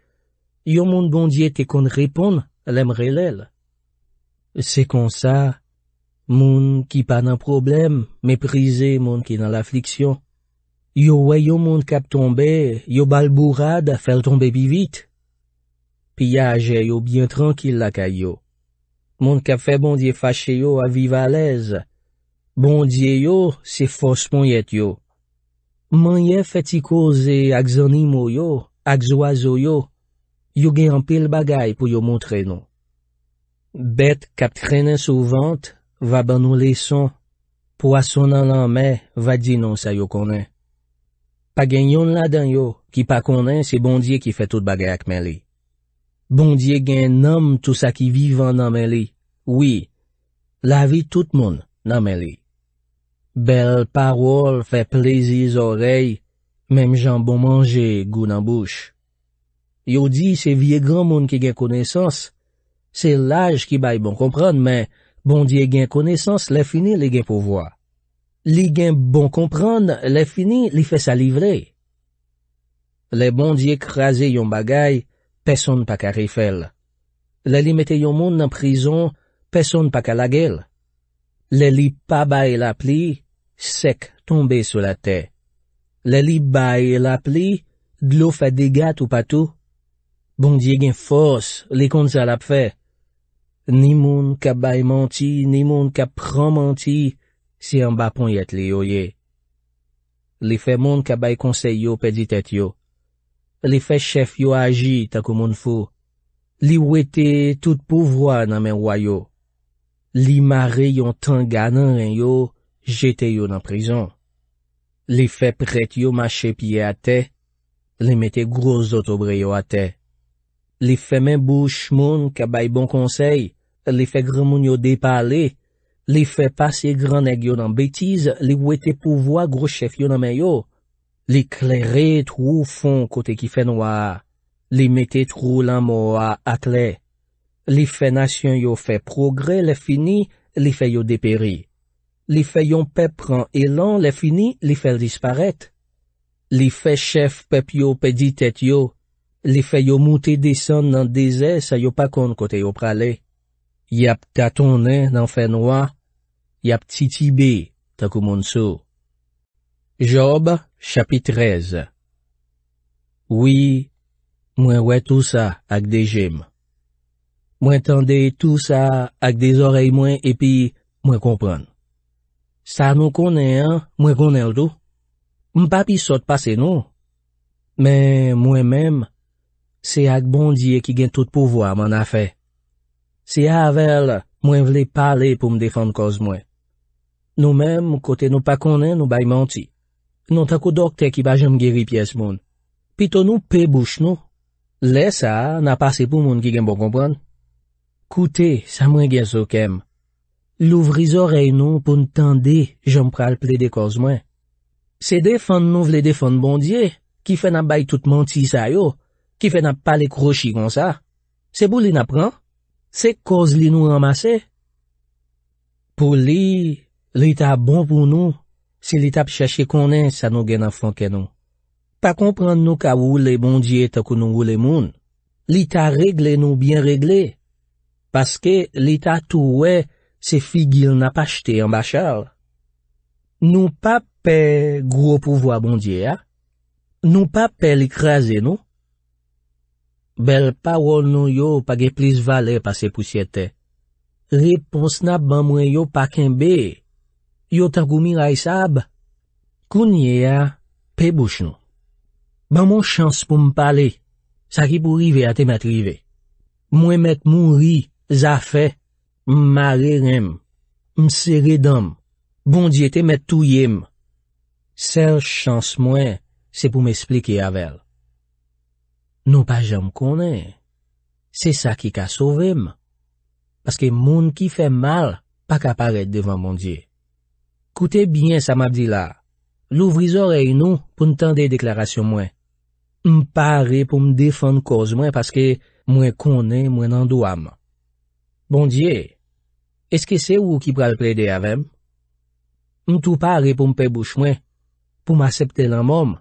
Yon moun bondye te kon repon, lemre lel. Se kon sa, moun ki pan nan problem, meprize moun ki nan lafliksyon. Yo weyo moun kap tombe, yo balbou rad a fel tombe pi vit. Pi ya aje yo byen tranke lakay yo. Moun ka fe bondye fache yo aviva alez. Bondye yo se fos moun yet yo. Moun ye feti koze ak zanimo yo, ak zwazo yo. Yo gen anpil bagay pou yo montre nou. Bet kap trene sou vante, va banou leson. Poason nan lanme, va di nou sa yo konen. Pa gen yon la den yo, ki pa konen se bondye ki fe tout bagay ak men li. Bondye gen nanm tout sa ki vivan nanmen li. Oui, lavi tout moun nanmen li. Bel parwol fe plezi zorey, mem jan bon manje gounan bouch. Yo di se vie gran moun ki gen konesans, se laj ki bay bon kompran, men bondye gen konesans le fini le gen povwa. Li gen bon kompran, le fini li fe sa livre. Le bondye krasi yon bagay, Peson pa ka rifel. Le li meteyo moun nan prizon, peson pa ka lagel. Le li pa baye la pli, sek tombe sou la te. Le li baye la pli, glou fè degat ou patou. Bon diye gen fòs, li kont zal ap fè. Ni moun ka baye manti, ni moun ka pran manti, si an bapon yet li yo ye. Li fè moun ka baye konseyo pe di tèt yo. Li fe chef yo aji takou moun fou. Li wete tout pouvoi nan men woyo. Li mare yon tan gana en yo, jete yo nan prizon. Li fe pret yo mache pie ate. Li mete grozot obre yo ate. Li fe men bou chmoun kabay bon konsey. Li fe gramoun yo depale. Li fe pase graneg yo nan betiz. Li wete pouvoi grochef yo nan men yo. Li kleri trou fon kote ki fè noa, li meti trou la moa atle, li fè nasyon yo fè progre le fini, li fè yo deperi, li fè yon pep pran elan le fini, li fè disparet, li fè chef pep yo pedi tet yo, li fè yo mouti desen nan dese sa yo pakon kote yo prale, yap tatone nan fè noa, yap titibe takou moun sou. Job chapit 13 Oui, mwen wè tout sa ak de jem. Mwen tende tout sa ak de zorey mwen epi mwen kompran. Sa nou konen an, mwen konen ldo. Mpa pi sot pase nou. Men mwen menm, se ak bondye ki gen tout pouvoa man a fe. Se a avèl, mwen vle pale pou mdefande koz mwen. Nou menm, kote nou pa konen, nou bay manti. nou takou dokte ki pa jom geri piyes moun. Pi ton nou pe bouch nou. Le sa, na pase pou moun ki gen pou bon kompran. Koute, sa mwen gen sou kem. Lou vri zorey nou pou n'tan de jom pral ple de koz mwen. Se defan nou vle defan bondye, ki fe na bay tout manti sa yo, ki fe na pale krochi kon sa. Se bou li na pran? Se koz li nou amase? Po li, li ta bon pou nou. Se li tap chache konen, sa nou gen an fonke nou. Pa komprend nou ka wou le bondye takou nou wou le moun. Li ta regle nou bien regle. Paske li ta tou we se figil na pa chete yon bachal. Nou pa pe gro pouvoa bondye ya. Nou pa pe likraze nou. Bel pa wol nou yo pa ge plis vale pa se pousyete. Reponsna ban mwen yo pa kenbeye. Yotakoumi la isab, kounye ya pe bouch nou. Ban moun chans pou m pale, sa ki pou rive ate matrive. Mwen met moun ri, za fe, m mare rem, m se redam, bondye te met touyem. Sel chans mwen, se pou m esplike avel. Nou pa jom kone, se sa ki ka sovem, paske moun ki fe mal pa ka paret devan bondye. Koute byen sa map di la. Louvri zor e inou pou n'tan de deklarasyon mwen. M pa re pou m defan kouz mwen paske mwen konen mwen nan do am. Bon diye, eske se ou ki pral ple de avèm? M tou pa re pou m pe bouch mwen pou m asepte lan mòm.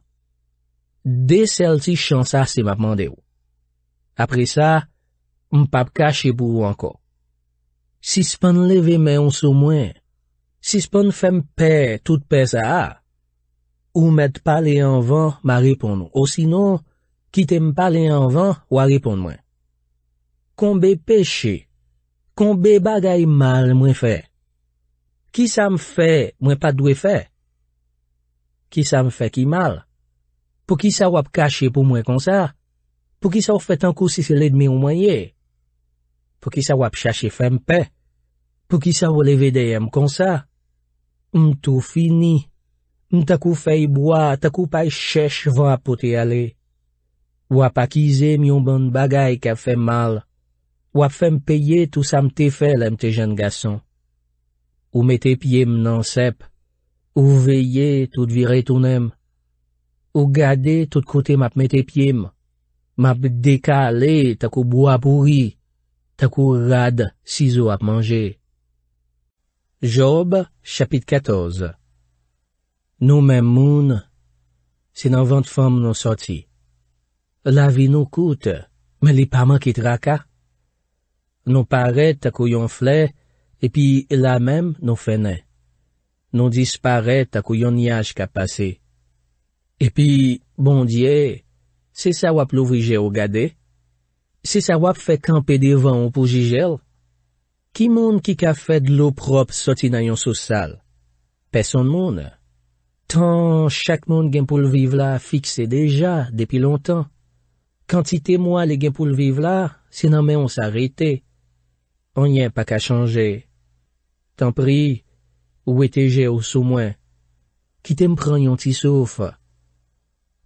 De sel ti chansa se map mande ou. Apre sa, m pap kache pou ou anko. Si se pan leve mè ou sou mwen, Si spon fèm pè, tout pè sa a, ou mèd palè anvan, ma repon nou. Ou sinon, ki tem palè anvan, wa repon mwen. Konbe peche, konbe bagay mal mwen fè. Ki sa m fè, mwen pa dwe fè. Ki sa m fè ki mal. Po ki sa wap kache pou mwen kon sa. Po ki sa wap fè tankou si se led mi ou mwen ye. Po ki sa wap chache fèm pè. Po ki sa wap leve deyèm kon sa. M tou fini, m takou fèy bwa, takou pay chèch vwa pote ale. Wap akize m yon bon bagay ka fèm mal. Wap fèm peye tout sa m te fèl m te jen gason. Ou metepye m nan sep, ou veye tout viretounem. Ou gade tout kote map metepye m. M ap dekale takou bwa pouri, takou rad siso ap manje. Job, chapit 14 Nou men moun, se nan vant fom nou soti. La vi nou koute, men li pa man ki tra ka. Nou paret akou yon fley, epi la men nou fene. Nou disparek akou yon nyaj ka pase. Epi, bondye, se sa wap louvijè ou gade? Se sa wap fè kampe devan ou poujijèl? Ki moun ki ka fèd loprop soti nan yon sosal? Pèson moun. Tan, chak moun genpoul vive la fikse deja depi lontan. Kantite moun le genpoul vive la, sinanmen on s'arete. On nyen pa ka chanje. Tan pri, ou ete je ou sou mwen. Kitem pran yon ti souf.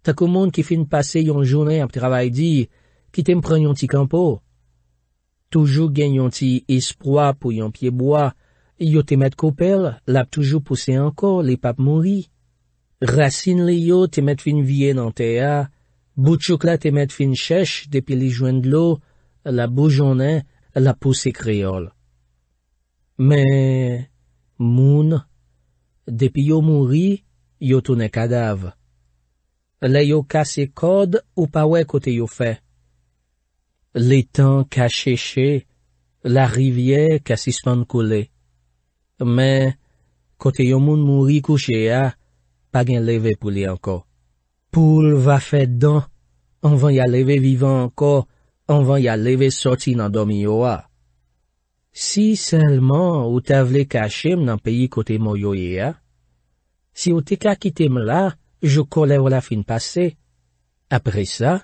Takou moun ki fin pase yon jounen ap travay di, kitem pran yon ti kampo. Toujou gen yon ti ispwa pou yon pieboa, yo te met kopel, lap toujou pouse ankor, li pap mouri. Rasin li yo te met fin vie nan te a, bout chokla te met fin chesh depi li jwen dlo, la bou jounen, la pouse kreol. Men, moun, depi yo mouri, yo toune kadav. Le yo kase kod ou pawe kote yo fey. l'étan kache chè, la rivyè kasi son koulè. Mè, kote yon moun mouri kouche ya, pa gen leve pou li anko. Poul va fè den, an van ya leve vivan anko, an van ya leve soti nan domi yo a. Si senlman ou ta vle kache m nan peyi kote mou yo ya, si ou te kakite m la, jou kolè w la fin pase. Apre sa,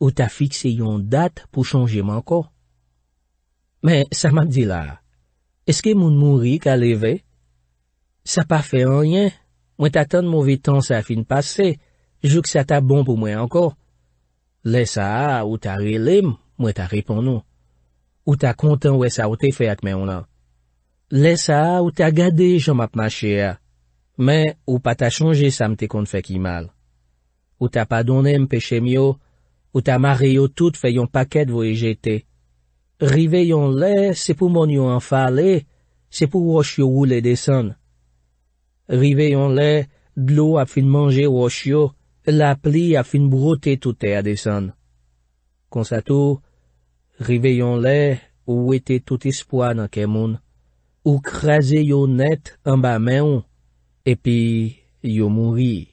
ou ta fikse yon dat pou chanje man ko. Men, sa ma di la, eske moun mouri ka leve? Sa pa fe en ryen, mwen ta tan mouvi tan sa fin pase, jouk sa ta bon pou mwen anko. Le sa a, ou ta relem, mwen ta repon nou. Ou ta kontan we sa ote fe ak men yon lan. Le sa a, ou ta gade jom ap ma chea. Men, ou pa ta chanje sa mte kon fe ki mal. Ou ta pa donen peche myo, Ou ta mare yo tout fe yon paket woye jete. Rive yon le, se pou moun yo anfa le, se pou wosh yo wole desen. Rive yon le, dlo ap fin manje wosh yo, la pli ap fin brote toute a desen. Konsato, rive yon le, ou wete tout espwa nan ke moun. Ou kreze yo net anba men ou, epi yo moui.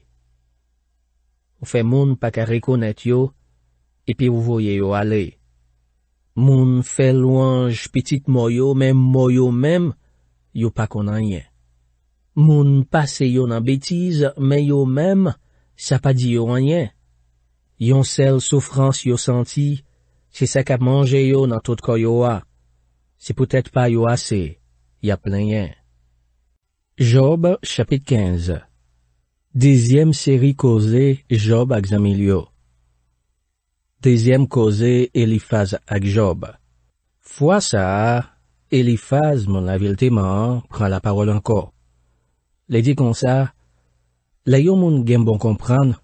Ou fe moun pakare konet yo. epi ou voye yo ale. Moun fè louanj piti mou yo, men mou yo men, yo pa konan yen. Moun pase yo nan betize, men yo men, sa pa di yo an yen. Yon sel soufrans yo senti, se sa kap manje yo nan tout ko yo a. Se poutet pa yo ase, ya plen yen. Job chapit 15 Dezyem seri koze Job a gzamel yo. Dezyem koze, e li faz ak job. Fwa sa, e li faz moun avilteman pran la parol anko. Le di kon sa, le yo moun gen bon kompran,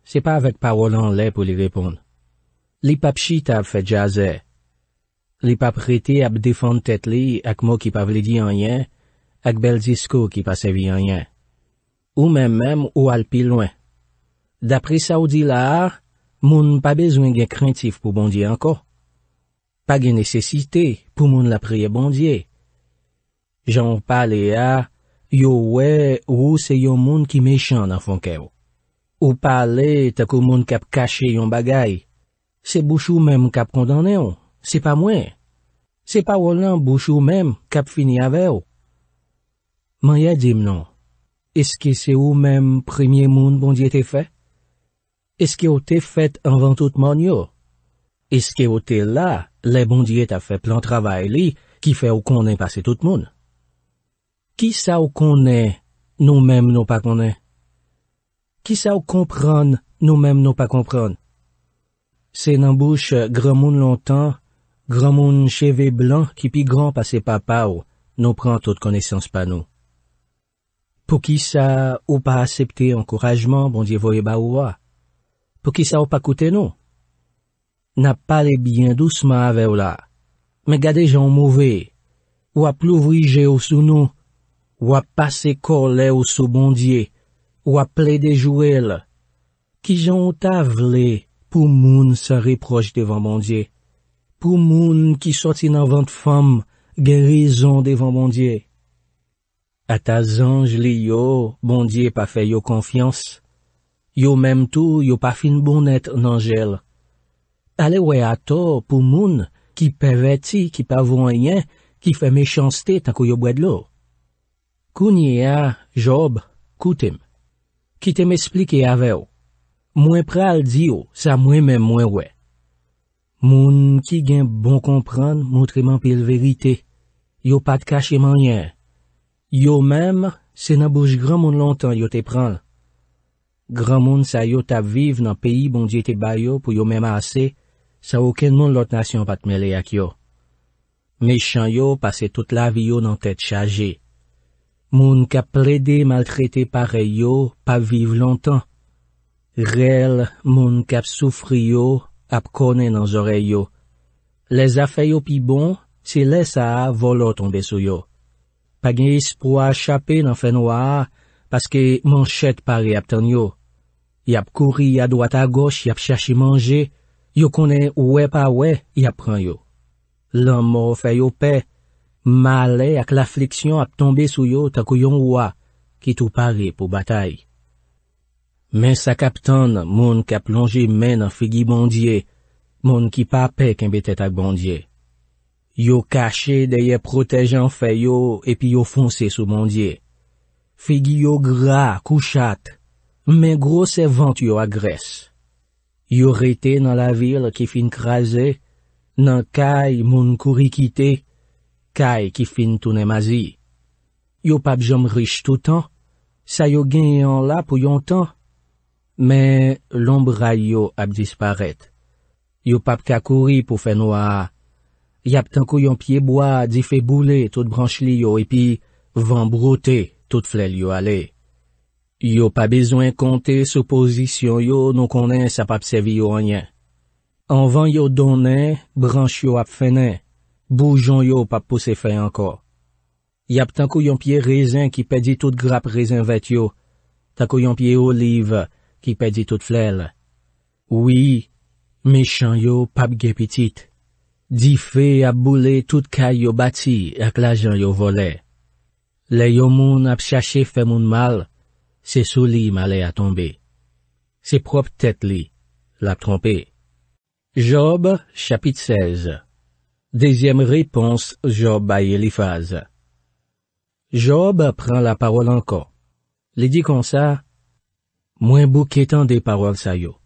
se pa vek parol an le pou li repon. Li pap chita fe jaze. Li pap rete ap defon tet li ak mo ki pa vle di an yen, ak bel disko ki pa se vi an yen. Ou men menm ou al pi lwen. Da pre sa ou di la a, Moun pa bezwen gen krentif pou bondye anko. Pa gen nesesite pou moun la priye bondye. Jan pale ya, yo we ou se yo moun ki mechand an fonke ou. Ou pale, tako moun kap kache yon bagay. Se bouchou menm kap kondane ou. Se pa mwen. Se pa wolan bouchou menm kap fini ave ou. Man ya di mnon, eske se ou menm premye moun bondye te fe? Eske ou te fet anvan tout man yo? Eske ou te la, le bondye ta fe plan travay li, ki fe ou konen pase tout moun? Ki sa ou konen nou menm nou pa konen? Ki sa ou kompran nou menm nou pa kompran? Se nan bouch gran moun lontan, gran moun cheve blan ki pi gran pase pa pa ou, nou pran tout konesans pa nou. Po ki sa ou pa asepte ankorajman bondye voye ba ou wa? pou ki sa ou pa koute nou. Na pale byen dou sma ave ou la, men gade jan mouve, ou a plouvrije ou sou nou, ou a pase kor le ou sou bondye, ou a ple de jouel, ki jan ou ta vle pou moun sa riproj devan bondye, pou moun ki soti nan vant fom, gerizon devan bondye. A ta zanj li yo bondye pa fe yo konfians, Yo menm tou, yo pa fin bonet nan jel. Ale we ato pou moun ki pe veti, ki pe voyen, ki fe mechanste tanko yo bwed lo. Koun ye a, job, koutem. Ki tem esplike aveo. Mwen pre al di yo, sa mwen men mwen we. Moun ki gen bon kompran, moun treman pil verite. Yo pat kache manyen. Yo menm, se nan bouj gran moun lontan yo te pranl. Gran moun sa yo tap vive nan peyi bon di ete bay yo pou yo mema ase, sa ouken moun lot nasyon pat mele ak yo. Mechan yo pase tout la vi yo nan tet chaje. Moun kap lede maltrete pare yo, pa vive lontan. Rel moun kap soufri yo, ap kone nan zore yo. Le zafay yo pi bon, se le sa volo ton beso yo. Pa gen espwa chape nan fenwa a, paske moun chet pare ap ten yo. Yap kouri ya doat a goch, yap chashi manje, yo konen oue pa oue, yap pran yo. Lan mo fe yo pe, male ak la fliksyon ap tombe sou yo takou yon wwa, ki tou pare pou batay. Men sa kap ton, moun ki ap longe men an figi bondye, moun ki pa pe ken bete tak bondye. Yo kache deye protejan fe yo, epi yo fonse sou bondye. Figi yo gra, kouchat. Men gro se vant yo a Gres. Yo rete nan la vil ki fin kraze, nan kay moun kuri kite, kay ki fin toune mazi. Yo pap jom rich toutan, sa yo gen yon la pou yon tan, men lomb ray yo ap disparet. Yo pap kakuri pou fe noua, yap tankou yon pieboa di fe boule tout branch li yo epi van brote tout fle li yo aley. Yo pa bezwen konte sou pozisyon yo nou konen sa pa psevi yo anyen. Anvan yo donen, branche yo ap fene, boujon yo pa puse fè anko. Yap tankou yon pie rezen ki pedi tout grap rezen vet yo, tankou yon pie oliv ki pedi tout flel. Ouwi, mechan yo pap gepetit. Di fè ap boule tout kaj yo bati ak la jan yo vole. Le yo moun ap chache fè moun mal, Se sou li malè a tombe. Se prop tèt li. La trompe. Job chapit 16 Dezyem repons Job a ye li faz. Job pran la parol anko. Li di kon sa. Mwen bou ketan de parol sa yo.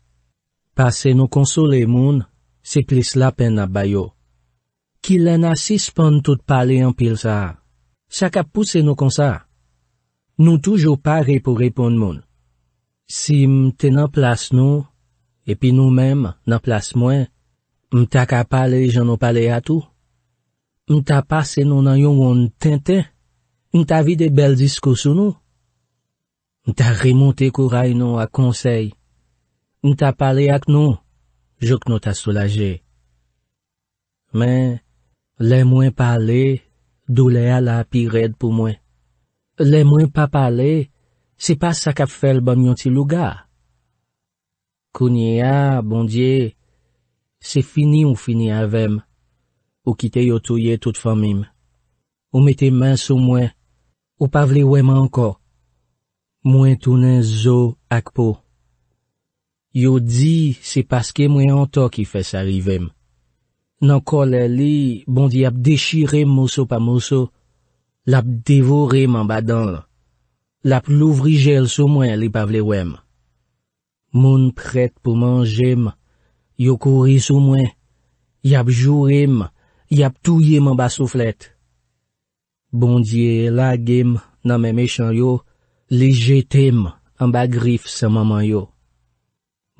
Pase nou konso le moun. Se plis la pen a bayo. Ki lè na sis pon tout pale an pil sa. Saka puse nou kon sa. Nou toujou pa re pou repon moun. Si mte nan plas nou, epi nou menm nan plas mwen, mta ka pale jan nan pale atou. Mta pase nou nan yon woun tenten, mta vi de bel diskou sou nou. Mta remonte kouray nou ak konsey. Mta pale ak nou, jok nou ta solaje. Men, le mwen pale, dou le ala apired pou mwen. Le mwen pa pale, se pa sak ap fel ban yon ti luga. Kounye a, ah, bondye, se fini ou fini avem. Ou kite yo touye tout famim. Ou mette men sou mwen, ou pavle weman anko. Mwen tounen zo akpo. Yo di, se paske mwen anto ki fes arivem. Nan kol li, bondye ap deshire m moso pa moso. L ap devorim an ba donl. L ap louvrijel sou mwen li pavle wèm. Moun prek pou manjèm, yo kouri sou mwen. Yap jorèm, yap touyèm an ba souflet. Bondye lagèm nan mèmè chan yo, li jetèm an ba grif sa maman yo.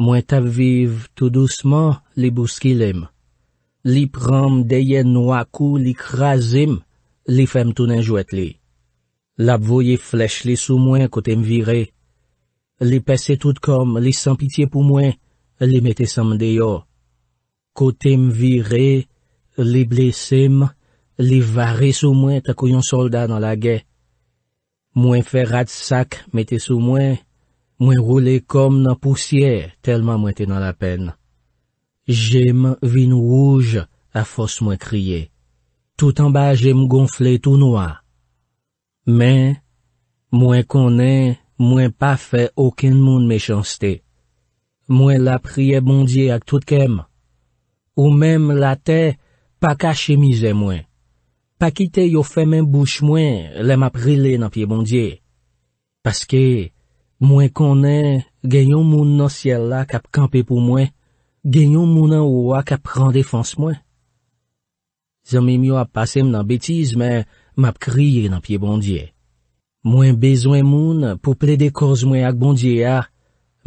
Mwen tap viv tout douzman li bouskilèm. Li pram deyèm nou akou li krasèm. Li fèm tounen jwet li. La bvoye flech li sou mwen kote m virè. Li pesè tout kom, li san pitiè pou mwen, li metè san m deyo. Kote m virè, li blesèm, li varè sou mwen takoyon soldat nan la gè. Mwen fè rad sak metè sou mwen, mwen roule kom nan pousyè telman mwen te nan la pen. Jèm vinou ouj a fos mwen kriye. Tout an ba jem gonfle tou noua. Men, mwen konen, mwen pa fe okin moun mechanste. Mwen la priye bondye ak tout kem. Ou men la te, pa kache mize mwen. Pa kite yo fe men bouch mwen, lem aprile nan piye bondye. Paske, mwen konen, genyon moun nan siel la kap kampe pou mwen, genyon moun nan oua kap ran defanse mwen. Zanmim yo ap pasem nan betiz, men map kriye nan piye bondye. Mwen bezwen moun pou ple de korz mwen ak bondye a,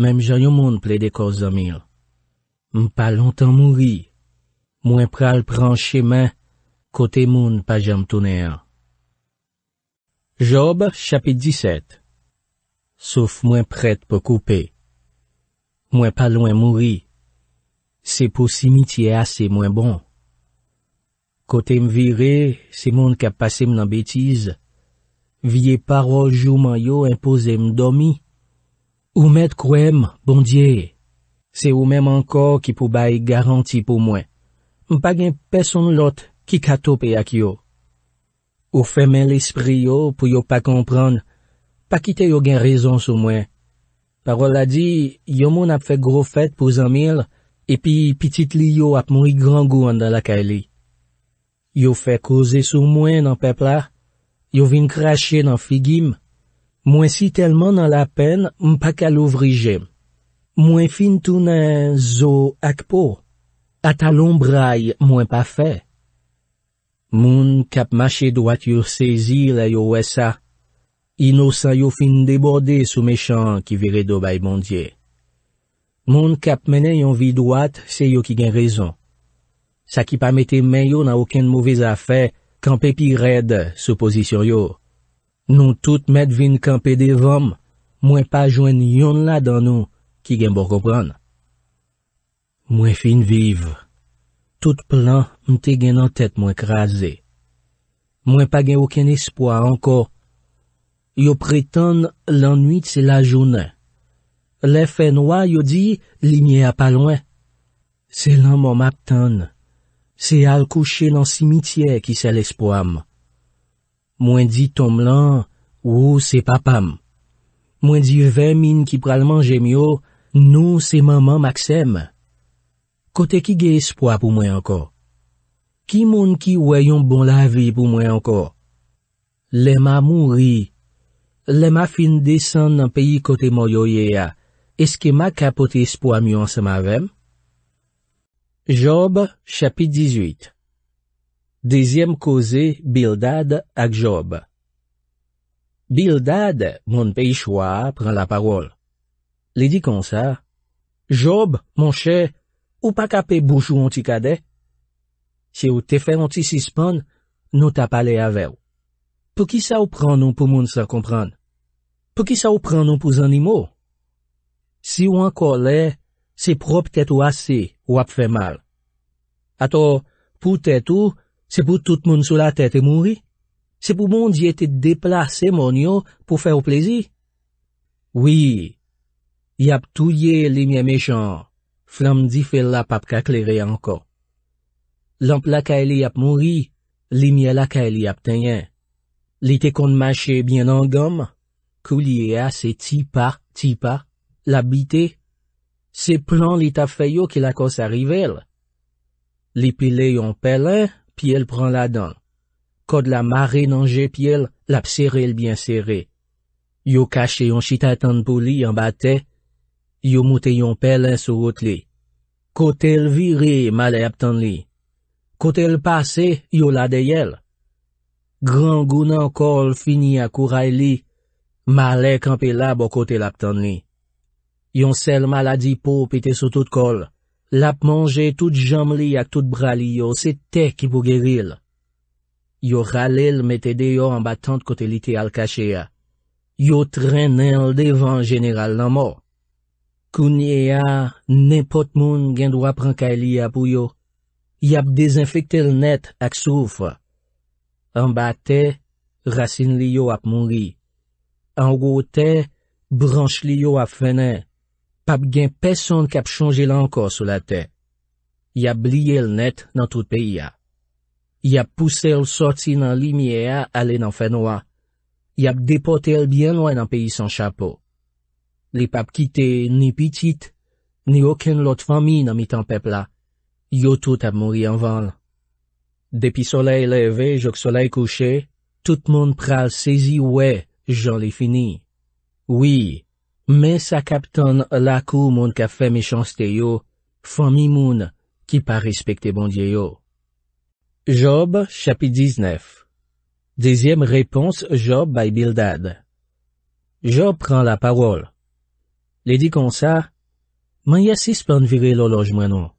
men mjanyon moun ple de korz zanmil. Mpa lontan mouri. Mwen pral pran che men, kote moun pa jam tonen a. Job chapit 17 Sof mwen pret pou koupe. Mwen palon mouri. Se pou simit ye ase mwen bon. Kote m vire, se moun kap pase m nan betize, vie parol jouman yo impose m domi, ou met kouem, bondye, se ou men m ankor ki pou bay garanti pou mwen, m pa gen peson lot ki kato pe ak yo. Ou fe men l'esprit yo pou yo pa kompran, pa kite yo gen rezon sou mwen. Parol la di, yo moun ap fe gro fet pou zanmil, epi pitit li yo ap moun i gran gou an dalakay li. Yo fe koze sou mwen nan pepla, yo vin krashe nan figim. Mwen si telman nan la pen, mpa ka louvrijem. Mwen fin tounen zo akpo, ata lombrai mwen pa fe. Moun kap mache doat yur sezi la yo wesa. Inosan yo fin deborde sou mechan ki vire do bay mondye. Moun kap mene yon vi doat se yo ki gen rezon. Sa ki pa mette men yo nan oken mouvez afe, kampe pi red se posi sur yo. Nou tout mette vin kampe devom, mwen pa jwen yon la dan nou, ki gen bo kompran. Mwen fin viv. Tout plan mte gen an tet mwen krasi. Mwen pa gen oken espwa anko. Yo priton lan nwit se la jounen. Le fe noua yo di, li mye a pa lwen. Se lan mou map tonn. Se al kouche nan simitye ki se lespo am. Mwen di tom lan, ou se papam. Mwen di vèm in ki pralman jem yo, nou se maman maksem. Kote ki ge espo apou mwen anko? Ki moun ki weyon bon lavi apou mwen anko? Le ma moun ri. Le ma fin desen nan peyi kote mou yo ye ya. Eske ma kapote espo am yon se ma vèm? Job chapit 18 Dezyem koze Bildad ak Job Bildad, moun peyi chwa, pran la parol. Li di kon sa, Job, moun che, ou pa kape boujou an ti kade? Se ou te fe an ti sispan, nou ta pale avew. Pe ki sa ou pran nou pou moun sa kompran? Pe ki sa ou pran nou pou zanimou? Si ou an kole, Se pro ptet ou ase ou ap fe mal. Ato, pou teto, se pou tout moun sou la tete mouri, se pou moun di ete deplase moun yo pou fe ou plezi. Oui, y ap touye li mye mechan, flam di fe la pap kaklere anko. Lamp la kaile yap mouri, li mye la kaile yap tenyen. Li te kon mache byen an gam, kou liye ase ti pa, ti pa, la bite, Se plan li tafe yo ki la kos arive el. Li pile yon pelen, pi el pran la don. Kod la mare nanje pi el, lap sere el bien sere. Yo kache yon chita tanpou li yon bate. Yo mute yon pelen sou ot li. Kote el vire malè aptan li. Kote el pase, yo la dey el. Gran gounan kol fini akouray li. Malè kampela bo kote el aptan li. Yon sel maladi pou pite sou tout kol. Lap manje tout jom li ak tout bra li yo. Se tek ki pou geril. Yo ralel metede yo an batante kote li te al kache ya. Yo tren nen al devan general nan mo. Kounye ya, nepot moun gen dwa pranka li apu yo. Yap dezinfekte l net ak souf. An bat te, rasin li yo ap moun ri. An go te, branche li yo ap feney. Pap gen peson kap chonje lankor sou la te. Yap liye l net nan tout peyi a. Yap pousse l soti nan li miye a ale nan fè noa. Yap depote l byen loa nan peyi san chapo. Li pap kite ni pitit, ni oken lot fami nan mitan pepla. Yo tout ap mori anvan. Depi solei leve, jok solei kouche, tout moun pral sezi we, jan li fini. Oui. Mè sa kapton lakou moun ka fe mè chanste yo, fò mi moun ki pa respekte bondye yo. Job, chapit 19 Dezyem repons Job bay Bildad Job pran la parol. Lè di kon sa, mè yasis pen vire lo loj mwenon.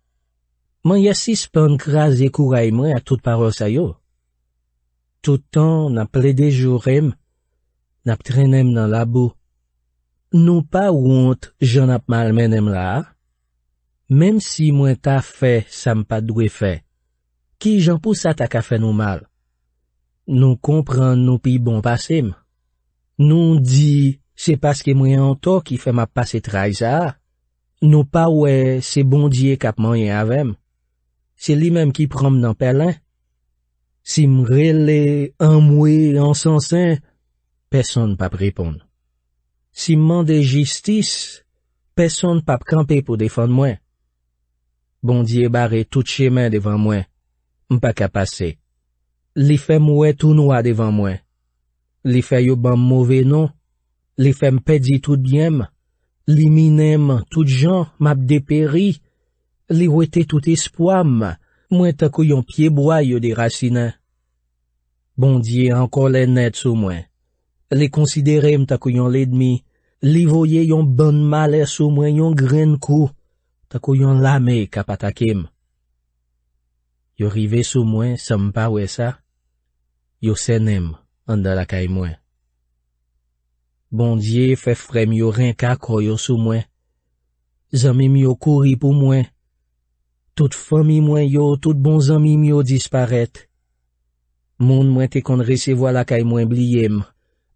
Mè yasis pen kras ye kou ray mwen a tout parol say yo. Toutan nan ple de jurem, nan prenem nan labou. Nou pa wont jen ap mal menem la? Men si mwen ta fe, sa mpa dwe fe. Ki jen pou sa ta ka fe nou mal? Nou kompran nou pi bon pasim? Nou di, se paske mwen an to ki fe ma pase trai sa? Nou pa wè se bon diye kap mwen y avèm? Se li menm ki prom nan pelen? Se mre le an mwe ansansen? Pesan npa pripon. Si mman de jistis, peson n'pap kampe pou defan mwen. Bondye bare tout chemen devan mwen. Mpa kapase. Li fe mwe tou noua devan mwen. Li fe yo bamb mwove non. Li fe mpe di tout byem. Li mi nem tout jan map de peri. Li wete tout espwam. Mwen takoyon piebwayo de rasina. Bondye anko len net sou mwen. Li konsidere mtakoyon ledmi. Livoye yon bon male sou mwen yon gren kou, tako yon lame kapatakem. Yo rive sou mwen, sam pa we sa, yo senem an da lakay mwen. Bondye fe frem yo ren kakoy yo sou mwen. Zami myo kouri pou mwen. Tout fomi mwen yo, tout bon zami myo disparet. Moun mwen te kon resevo lakay mwen bliye mwen,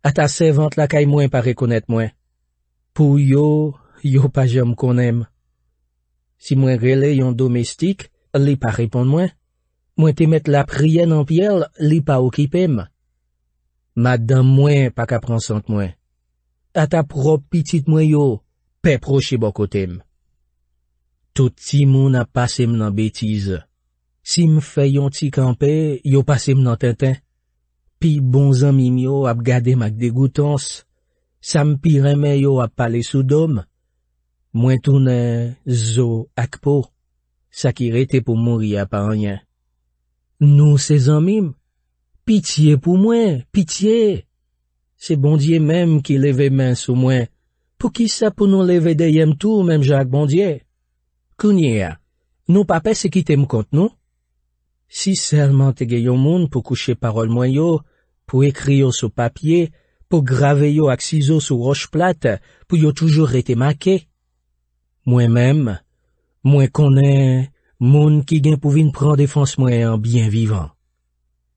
ata se vant lakay mwen pa rekonet mwen. Pou yo, yo pa jom konem. Si mwen rele yon domestik, li pa repon mwen. Mwen te met la priyen anpiyel, li pa okipem. Madan mwen pa ka pransant mwen. A ta prop pitit mwen yo, pe proche bokotem. Touti moun apasem nan betize. Si mwen fè yon ti kampe, yo pasem nan tenten. Pi bon zanmim yo ap gade mak degoutansi. Sam pi reme yo ap pale sou dome. Mwen toune, zo akpo. Sakire te pou moun ria pa anyen. Nou se zanmim. Pitye pou mwen, pitye. Se bondye menm ki leve men sou mwen. Pou ki sa pou nou leve deyem tou menm jak bondye? Kounye a. Nou pape se kite m kont nou? Si selman te ge yon moun pou kouche parol mwen yo, pou ekri yo sou papye, pou grave yo ak siso sou roche plate pou yo toujou rete ma ke. Mwen menm, mwen konen, moun ki gen pou vin pran defanse mwen an bien vivan.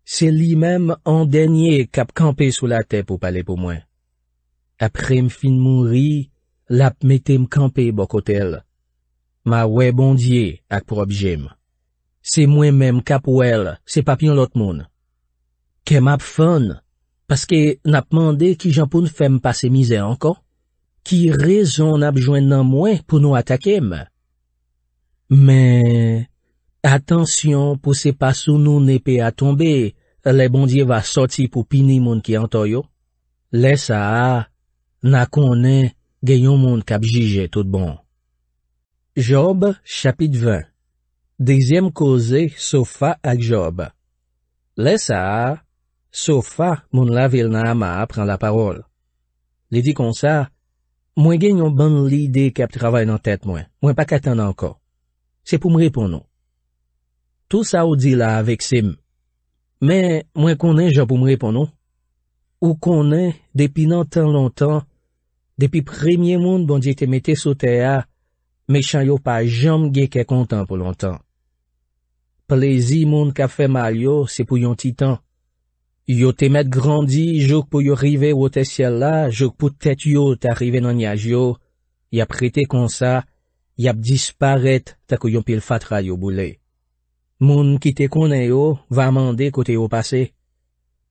Se li menm an denye kap kampe sou la te pou pale pou mwen. Apre m fin moun ri, lap metem kampe bokotel. Ma we bondye ak pou objeme. Se mwen menm kap wèl se papyon lot moun. Ke map fon? paske nap mande ki jan pou n fe m pase mize ankon, ki rezon ap jwen nan mwen pou nou atakem. Men, atensyon pou se pasou nou nepe atombe, le bondye va soti pou pini moun ki anto yo, lesa a, nakone genyon moun kapjije tout bon. Job chapit 20 Dezyem koze so fa ak Job Lesa a, Sou fa, moun la vil nan ama a pran la parol. Li di kon sa, mwen gen yon ban li de kap travay nan tet mwen, mwen pa katan anko. Se pou mre pon nou. Tou sa ou di la avek sim. Men, mwen konen jan pou mre pon nou. Ou konen, depi nan tan lontan, depi premye moun bon di te mette sou te a, me chan yo pa jom gen ke kontan pou lontan. Plezi moun ka fe mal yo, se pou yon ti tan. Yo te met grandi, jok pou yo rive wote siel la, jok pou tet yo ta rive nan yaj yo, yap rete kon sa, yap disparet takoyon pil fatra yo boule. Moun ki te konen yo, va mande kote yo pase.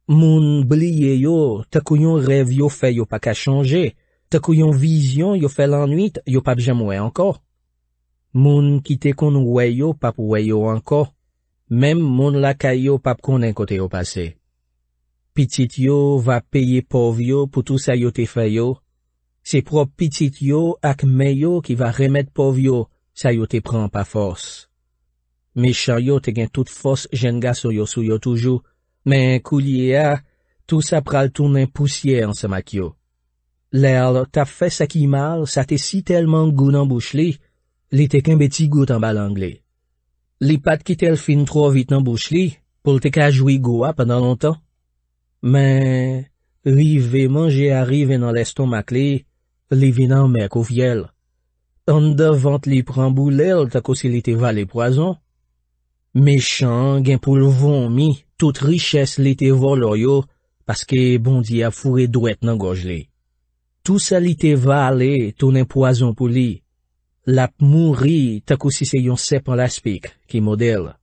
Moun bliye yo, takoyon rev yo fe yo pa ka chanje, takoyon vizyon yo fe lanwit, yo pap jemwe anko. Moun ki te konwe yo, papwe yo anko, mem moun la kayo, pap konen kote yo pase. Pitit yo va peye pov yo pou tou sa yo te feyo. Se pro pitit yo ak meyo ki va remet pov yo, sa yo te pran pa fos. Me chan yo te gen tout fos jen ga sou yo sou yo toujou, men kou liye a, tou sa pral tounen pousye an sa mak yo. Leal, ta fes ak imal, sa te si telman goun an bouch li, li te ken beti gout an balang li. Li pat ki tel fin tro vit an bouch li, pou te ka jwi gou ap anan lontan, Men, li ve manje arive nan l'estomak li, li ve nan mek ou vyele. An davant li pran boulel tako si li te va le poason. Mechan gen pou l'vomi, tout riches li te va loyo, paske bondi a fure dwet nan goj li. Tout sa li te va ale tonen poason pou li. Lap mouri tako si se yon sepan laspik ki modele.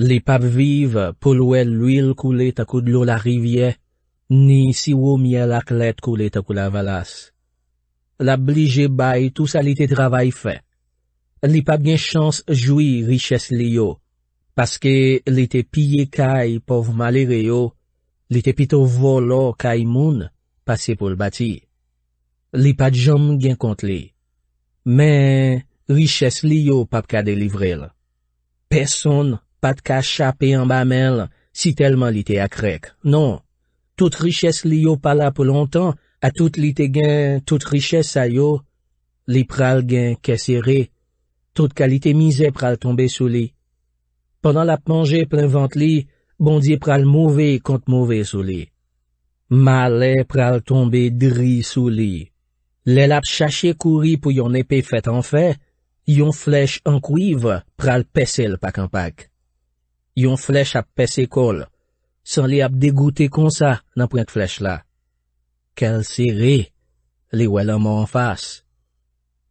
Li pab vive pou lwe lwil koule takou dlou la rivye, ni si wou miel ak let koule takou la valas. La bli je bay tou sa li te travay fe. Li pab gen chans joui riches li yo, paske li te pye kay pov malere yo, li te pito volo kay moun pase pou lbati. Li pab jom gen kont li. Men, riches li yo pab ka delivre l. Person l. Pat ka chape yon mamel, si telman non. li te akrek. Non, tout riches li yo pala pou lontan, a tout li te gen tout riches a yo. Li pral gen kesere, tout kalite mize pral tombe sou li. Pendan lap manje plen vante li, bondi pral mouve kont mouve sou li. Male pral tombe dri sou li. Le lap chache kouri pou yon epi fet anfe, yon flech ankuiv pral pesel pak anpak. Yon flech ap pes se kol, san li ap degoute kon sa nan point flech la. Kel seri, li wè laman an fas.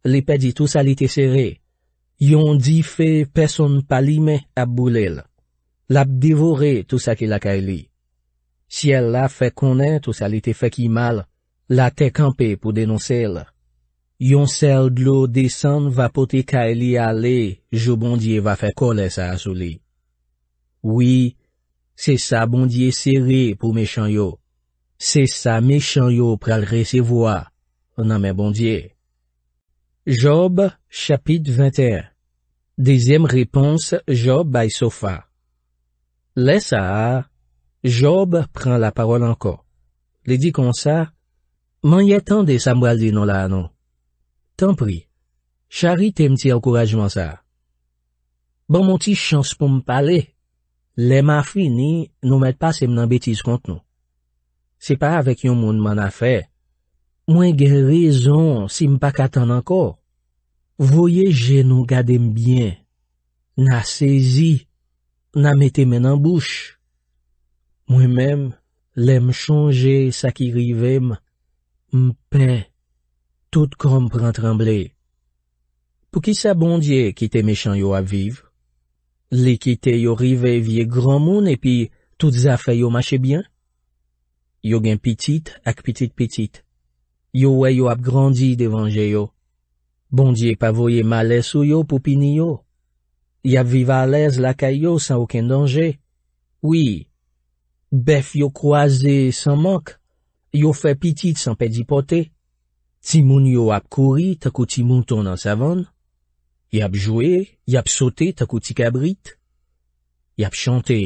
Li pedi tou salite seri, yon di fe peson pali me ap boulel. Lap devore tou sa ki la kaili. Si el la fe konen tou salite fe ki mal, la te kampe pou denonsel. Yon sel glou desan va pote kaili ale, jobondye va fe kole sa asuli. Oui, se sa bondye seri pou me chanyo. Se sa me chanyo pral resevoa, oh non, bon nan men bondye. Job, chapit 21 Dezem repons Job ay sofa. Lesa a, Job pran la parol anko. Le di kon sa, Man yatan de samwal di nan la anon. Tan pri, chari tem ti akourajman sa. Ban mon ti chans pou m pale. Lèm a fini nou met pasem nan betis kont nou. Se pa avèk yon moun man a fè, mwen gen rezon si m pa katan anko. Voyeje nou gade m byen, na sezi, na metem men an bouch. Mwen men, lèm chanje sa ki rivem, m pe, tout krom pran tremble. Pou ki sa bondye ki te mechan yo avivre? Likite yo rive vie gran moun epi tout zafè yo mache bien. Yo gen pitit ak pitit pitit. Yo we yo ap grandi devanje yo. Bondye pavoye male sou yo poupini yo. Yap viva alez lakay yo san oken danje. Oui. Bef yo kwa ze san mank. Yo fe pitit san pedi pote. Ti moun yo ap kouri tako ti moun ton nan savon. Y ap jwé, y ap sote takouti kabrit. Y ap chante,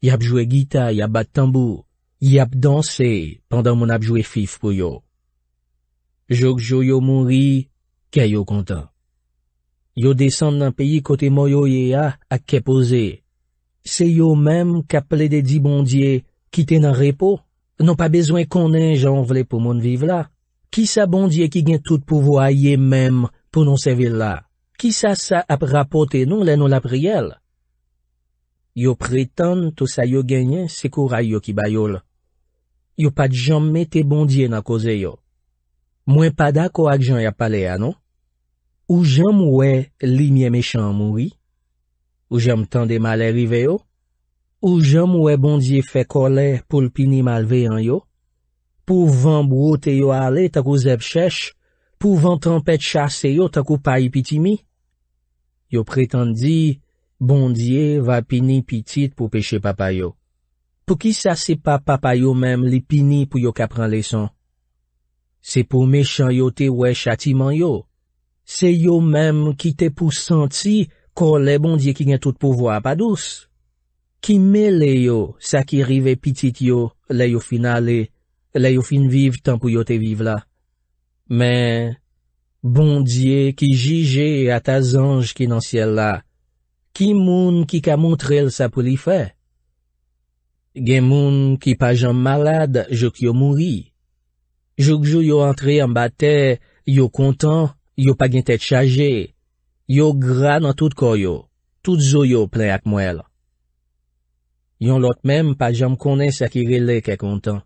y ap jwé gita, y ap bat tambou, y ap danse pandan moun ap jwé fif pou yo. Jok jo yo moun ri, kè yo kontan. Yo desan nan peyi kote mou yo ye a ak kepoze. Se yo mèm ka ple de di bondye ki ten nan repo, non pa bezwen konen jan vle pou moun vive la. Ki sa bondye ki gen tout pou vwa ye mèm pou non seve la? Kisa sa ap rapote nou lè nou la priyèl? Yo pritann tou sa yo genyen se koray yo ki bayol. Yo pat jom mè te bondye na koze yo. Mwen pa da kwa ak jan yap pale anon? Ou jom wè li mè mecham moui? Ou jom tande malè rive yo? Ou jom wè bondye fe kole poulpini malve an yo? Pou van bwote yo ale takou zeb chèch? Pou van trompet chase yo takou pa ipitimi? Yo prétende di, bondye va pini pitit pou peche papa yo. Pou ki sa se pa papa yo mèm li pini pou yo kapran leson? Se pou mechan yo te wè chati man yo. Se yo mèm ki te pou santi kor le bondye ki gen tout pou vwa apadous. Ki me le yo sa ki rive pitit yo le yo fin ale, le yo fin viv tan pou yo te viv la. Mè... Bondye ki jige atazanj ki nan siel la. Ki moun ki ka moun trel sa pou li fe? Gen moun ki pa jom malade jok yo mouri. Jok jou yo antre yon bate, yo kontan, yo pa gen tete chaje. Yo gra nan tout koyo, tout zoyo ple ak mouel. Yon lot menm pa jom konen sa ki rele ke kontan.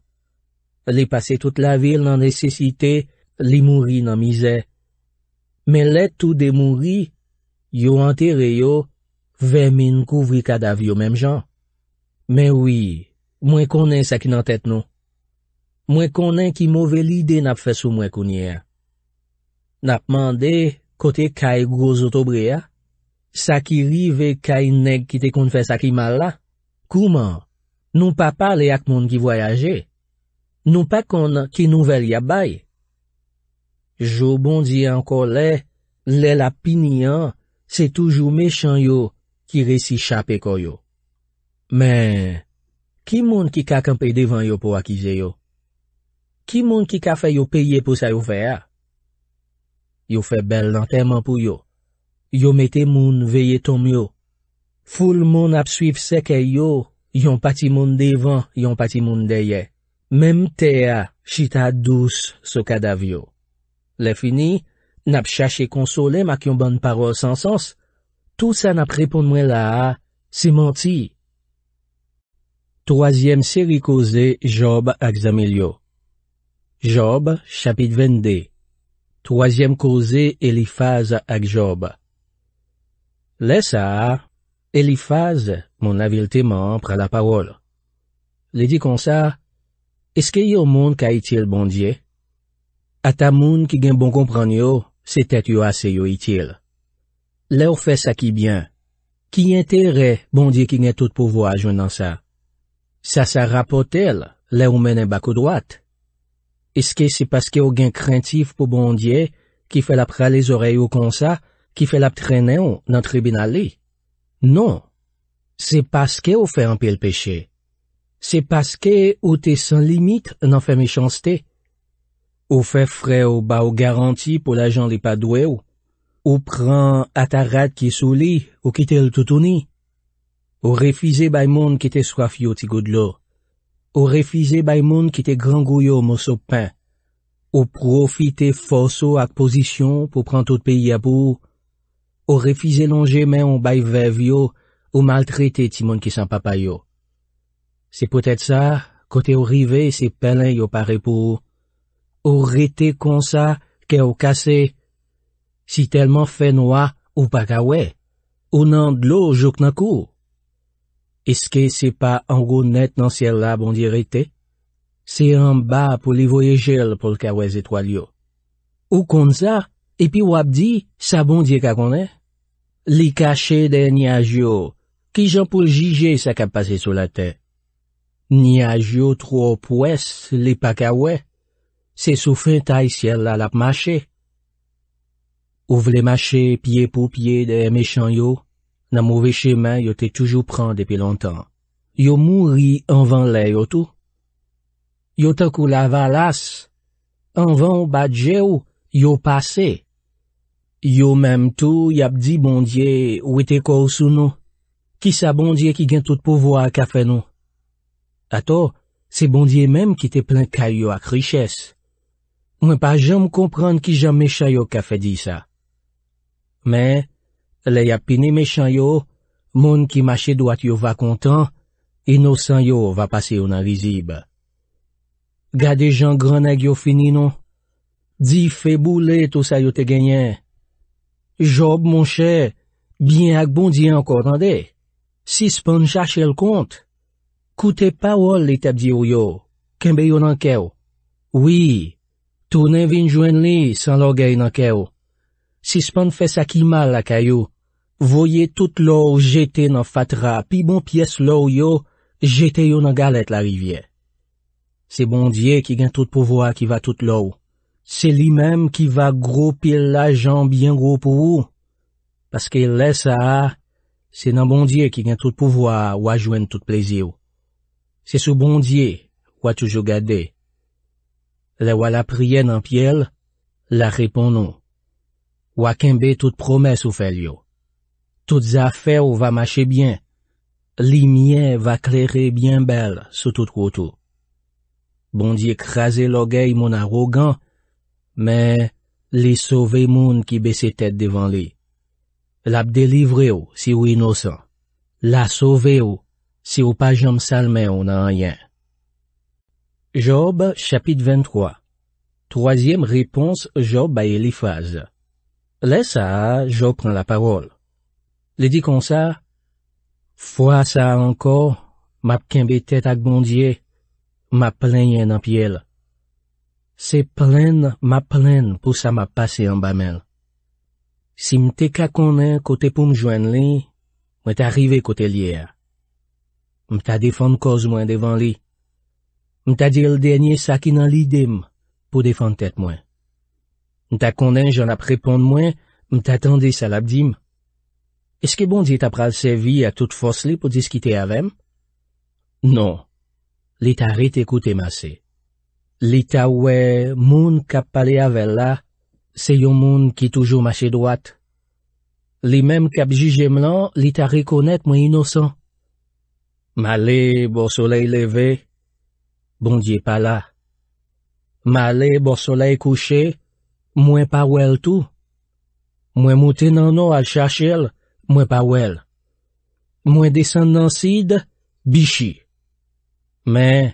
Li pase tout la vil nan nesesite, li mouri nan mize. Men letou de moun ri, yo anter yo, vemin kouvri kadav yo menm jan. Men wii, mwen konen sa ki nan tet nou. Mwen konen ki mouve lide nap fesou mwen konye. Nap mande kote kaj grozotobre ya, sa ki rive kaj neg ki te kon fesak imal la. Kouman, nou pa pale ak moun ki voyaje. Nou pa kon ki nouvel ya baye. Jou bon di anko le, le lapini an, se toujou mechan yo ki resi chape ko yo. Men, ki moun ki ka kampe devan yo pou akize yo? Ki moun ki ka fe yo peye pou sa yo fe a? Yo fe bel nan teman pou yo. Yo mete moun veye tom yo. Foul moun ap suif seke yo, yon pati moun devan, yon pati moun deye. Mem te a, chita dous so kadav yo. Le fini, nap chache konsole mak yon ban parol san sens, tout sa nap repon mwen la, se manti. Troasyem seri koze Job ak Zamilio Job, chapit 22 Troasyem koze Eliphaz ak Job Le sa, Eliphaz, mon avil teman, pralaparol. Le di kon sa, eske yo moun ka itil bondye? Ata moun ki gen bon kompran yo, se tet yo ase yo itil. Le ou fe sakibyen, ki entere bondye ki gen tout pouvo ajon nan sa? Sa sa rapotel, le ou menen bako dwat? Eske se paske ou gen krentif pou bondye ki fel ap praliz oreyo kon sa, ki fel ap trenen ou nan tribunal li? Non, se paske ou fe anpil peche. Se paske ou te san limit nan fe mechanste, Ou fe fre ou ba ou garanti pou la jan li pa dwe ou? Ou pran ata rat ki sou li ou ki te l toutouni? Ou refize bay moun ki te swaf yo ti goud lo? Ou refize bay moun ki te grangou yo mous ou pen? Ou profite foso ak posisyon pou pran tout peyi apou? Ou refize longe men ou bay vev yo ou maltrete ti moun ki san pa pay yo? Se potet sa, kote ou rive se pelen yo pare pou ou, Ou rete kon sa, ke ou kase, si telman fe noua ou pa kawe, ou nan dlo jok nan kou. Eske se pa ango net nan siel la bon di rete? Se an ba pou li voye jel pou l'kawes etwal yo. Ou kon sa, epi wap di, sa bon di kakonè? Li kache de ni ajo, ki jan pou jije sa kap pase sou la te. Ni ajo tro pwes li pa kawe. Se sou fintay siel la lap mache. Ou vle mache pye pou pye de emeshan yo, nan mouve chemen yo te toujou pran depi lontan. Yo mouri anvan le yo tou. Yo takou la valas. Anvan ou bat je ou, yo pase. Yo mem tou yap di bondye ou ete kousou nou. Kisa bondye ki gen tout pouvo ak kafe nou. Ato, se bondye mem ki te plen kayo ak riches. Mwen pa jom kompren ki jom mechanyo ka fe di sa. Men, le yapine mechanyo, moun ki mache doat yo va kontan, inosan yo va pase yo nan rizib. Gade jan granag yo fini non? Di fe boule to sa yo te genyen. Job monshe, byen ak bondi anko rande. Sispan chache el kont. Koute pa wol li tebdi yo yo, kembe yo nan kew. Oui, Tounen vin jwen li san lor gey nan keyo. Si span fes akimal la kayo, voye tout lor jete nan fatra, pi bon pies lor yo jete yo nan galet la rivye. Se bondye ki gen tout pouvoa ki va tout lor, se li menm ki va gropil la jan byen gropou, paske lè sa, se nan bondye ki gen tout pouvoa wajwen tout pleziyo. Se sou bondye wajwen toujou gadey, Le wala priyen anpiel, la repon nou. Wakenbe tout promes ou fel yo. Tout zafè ou va mache byen. Li myen va klerre byen bel sou tout wotou. Bondi ekraze logay moun arogant, men li sove moun ki beset et devan li. Lap delivre ou si ou inosan. La sove ou si ou pa jom salmen ou nan ayen. Job chapit 23 Troasyem repons Job a elifaz. Le sa, Job pren la parol. Le di kon sa, Fwa sa anko, map kenbe tet ak bondye, map plen yen anpiel. Se plen map plen pou sa map pase anbamel. Si mte kakonen kote pou mjwen li, mwen ta rive kote lye a. Mte adifon koz mwen devan li, Mta di el denye sa ki nan li dem pou defan tet mwen. Mta konen jan ap repon mwen, mta tende salab dim. Eske bon di tap pral sevi a tout fos li pou diskite aven? Non. Li ta re te koute mase. Li ta we moun kap pale avel la, se yon moun ki toujou mase dwat. Li menm kap jige mlan, li ta re konet mwen inosan. Ma le, bo solei leve. Bondye pala. Ma le bo sole kouche, mwen pa wèl tou. Mwen mouten nan nou al chache l, mwen pa wèl. Mwen desen nan sid, bichi. Men,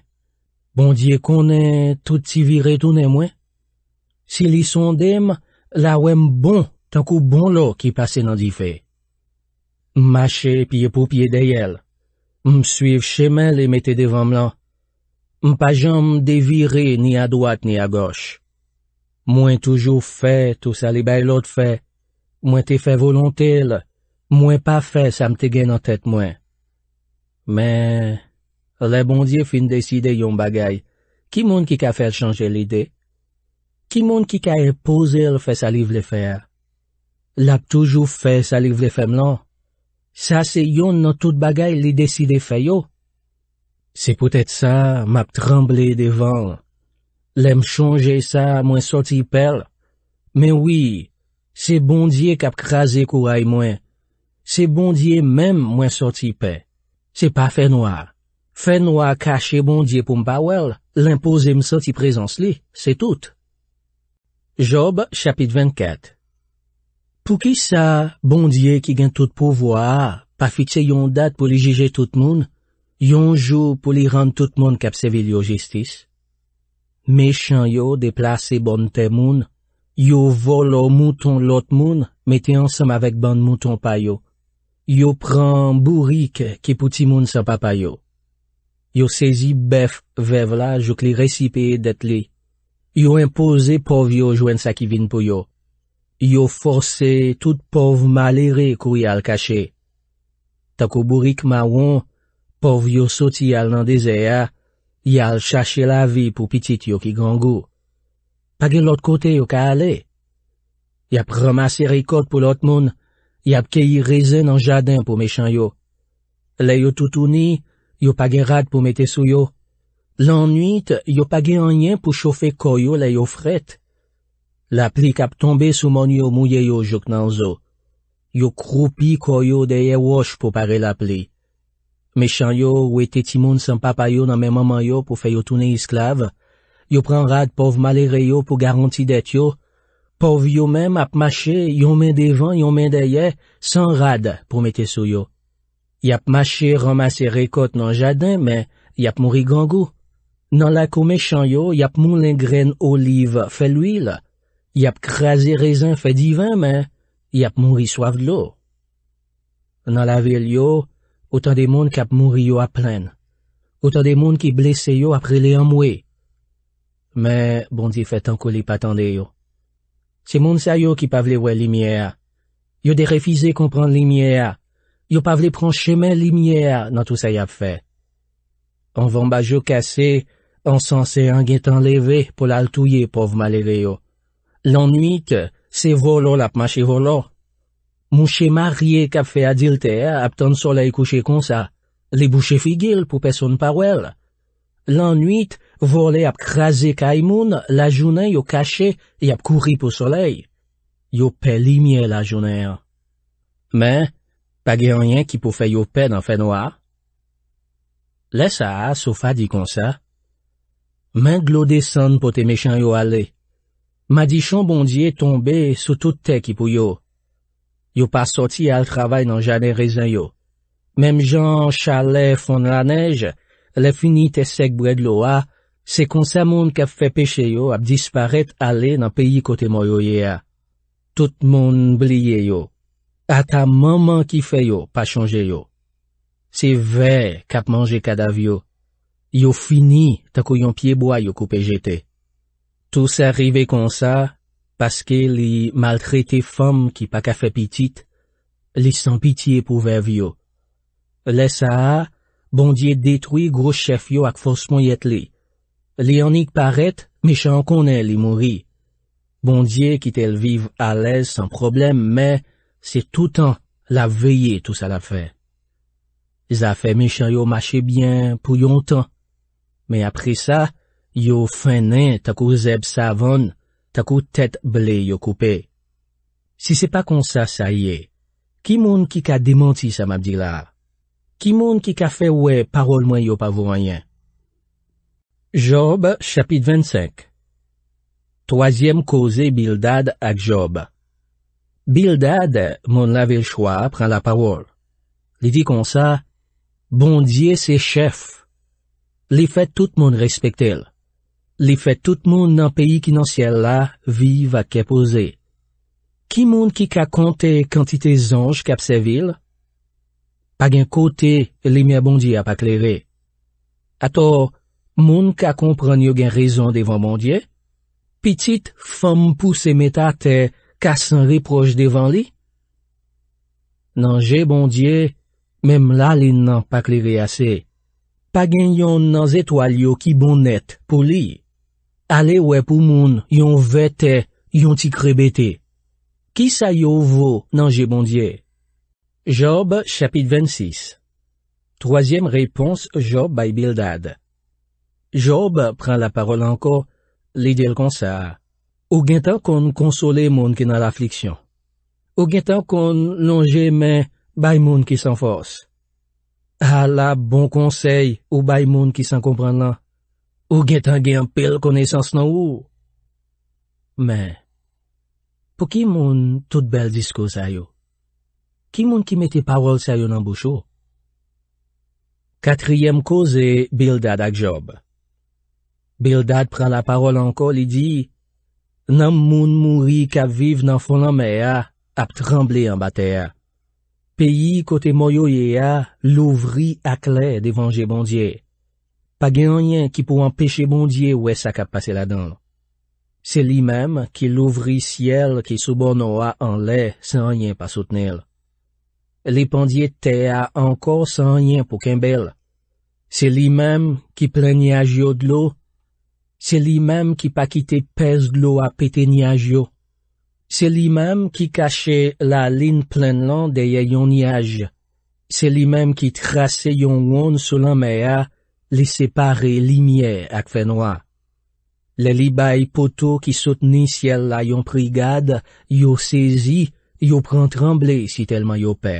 bondye konen touti viretounen mwen. Si li sondem, la wèm bon, tankou bon lo ki pase nan di fe. Mache piye pou piye dayel. M swiv chemen li mette devan mlan. Mpa jom devire ni a doat ni a goch. Mwen toujou fe, tou sa li bay lot fe. Mwen te fe volontel, mwen pa fe, sa mte gen an tet mwen. Men, le bondye fin deside yon bagay. Ki moun ki ka fer chanje lide? Ki moun ki ka epouze l fe sa liv le fe? L ap toujou fe sa liv le fe mlan? Sa se yon nan tout bagay li deside fe yo? Se pou tèt sa, m ap tremble devan. Lèm chonje sa, mwen sorti pel. Men wè, se bondye kap krasè kou ay mwen. Se bondye mèm mwen sorti pel. Se pa fè noua. Fè noua kache bondye pou m pa wèl, lèm pose m sorti prezans li, se tout. Job chapit 24 Pou ki sa bondye ki gen tout pou vwa, pa fitse yon dat pou lijije tout moun? Yonjou pou li rande tout moun kapsevi li yo jistis. Mèchan yo deplase bon tem moun. Yo volo mouton lot moun, mette ansam avèk bon mouton payo. Yo pran bourik ki pouti moun sa papa yo. Yo sezi bef vevla jok li resipeye det li. Yo impose pov yo jwen sakivin pou yo. Yo force tout pov malere kou yal kache. Takou bourik ma won, Pov yo soti al nan dese ya, ya al chache la vi pou pitit yo ki gangou. Page lot kote yo ka ale. Yap remase reikot pou lot moun, yap keyi rezen an jadin pou mechan yo. Le yo toutouni, yo page rad pou mete sou yo. Lanwit, yo page anyen pou chofe koyo le yo fret. La pli kap tombe sou mon yo mouye yo jok nan zo. Yo kropi koyo deye wosh pou pare la pli. Meshan yo ou ete timoun san papay yo nan menmanman yo pou fe yo toune isklav. Yo pren rad pouv malere yo pou garanti det yo. Pov yo men ap mache yon men devan yon men daye san rad pou mete sou yo. Yap mache ramase rekot nan jadin men yap mouri gangou. Nan la kou meshan yo yap moun len gren oliv fe l'wil. Yap krasi rezan fe divan men yap mouri soav glou. Nan la vil yo... Ou tan de moun ki ap mouri yo ap plen. Ou tan de moun ki blese yo ap rele amwe. Me, bondi fet anko li patande yo. Se moun sayo ki pavle wè limye a. Yo de refize kompran limye a. Yo pavle pran chemen limye a nan tout sa yap fe. An van baj yo kase, an san se an gen tan leve pou lal touye pov male le yo. Lan nwite, se volo la ap mache volo. Mouche marye kap fe adilte ap tan soley kouche kon sa. Li bouche figil pou pe son parwel. Lan nuit, vole ap krasi ka imoun la jounen yo kache e ap kouri pou soley. Yo pe li mie la jounen. Men, pa genyen ki pou fe yo pe nan fe noua. Lè sa, soufa di kon sa. Men glode san pou te mechan yo ale. Ma di chan bondye tombe sou tout te ki pou yo. Yo pa soti al travay nan janer rezen yo. Mem jan chale fon la nej, le fini te sek boued lo a, se konsa moun kap fe peche yo ap disparet ale nan peyi kote mou yo ye a. Tout moun nbliye yo. Ata maman ki fe yo pa chanje yo. Se vey kap manje kadav yo. Yo fini tako yon pie bo a yo koupe jete. Tout se arrive konsa, paske li mal traite fom ki pa ka fe pitit, li san piti pou vev yo. Le sa a, bondye detwi grochef yo ak fosman yet li. Li anik paret, mechankonen li mori. Bondye kitel vive alèz san probleme, me se toutan la veye tout sa la fe. Za fe mechanyo mache bien pou yon tan, me apre sa, yo fènen takou zeb sa avon, Takou tèt blè yo koupè. Si se pa konsa sa ye, ki moun ki ka demanti sa mabdi la? Ki moun ki ka fè wè parol mwen yo pa vwenyen? Job chapit 25 Troasyem koze Bildad ak Job Bildad moun lave l chwa pran la parol. Li di konsa, Bondye se chef. Li fè tout moun respekte l. Li fè tout moun nan peyi ki nan siel la, vi va kepoze. Ki moun ki ka konte kantite zonj kap se vil? Pag en kote, li mè bondye apak leve. Ato, moun ka kompran yo gen rezon devan bondye? Pitit fom pou se meta te, ka san riproj devan li? Nan je bondye, mem la li nan apak leve ase. Pag en yon nan zetwal yo ki bon net pou li, Ale wè pou moun yon vè te, yon ti krebe te. Ki sa yo vò nan jè bondye? Job chapit 26 Troasyem repons Job bay Bildad Job pran la parol anko, lidèl konsa. Ou gwen tan kon konsole moun ki nan la fliksyon? Ou gwen tan kon lon jè men bay moun ki san fòs? Ha la bon konsey ou bay moun ki san kompran nan? Ou getan gen pel koneysans nan ou. Men, pou ki moun tout bel disko sayo? Ki moun ki mette parol sayo nan boucho? Katriyem koze, Bildad ak job. Bildad pran la parol ankol, li di, nan moun mouri kap viv nan fonan me a, ap tremble an ba te a. Peyi kote moyo ye a, louvri ak le devanje bondye. pa gen enyen ki pou anpeche bondye wè sa kap pase la dan. Se li menm ki louvri siel ki soubon owa an lè, sa enyen pa soutenel. Li pandye te a ankor sa enyen pou ken bel. Se li menm ki plen niyaj yo d'lo, se li menm ki pa kite pes d'lo apete niyaj yo. Se li menm ki kache la lin plen lan deye yon niyaj. Se li menm ki trase yon woun sou lan meya, li separe li mye ak fenwa. Le li bay poto ki sotni siel la yon prigade, yo sezi, yo pran tremble si telman yo pe.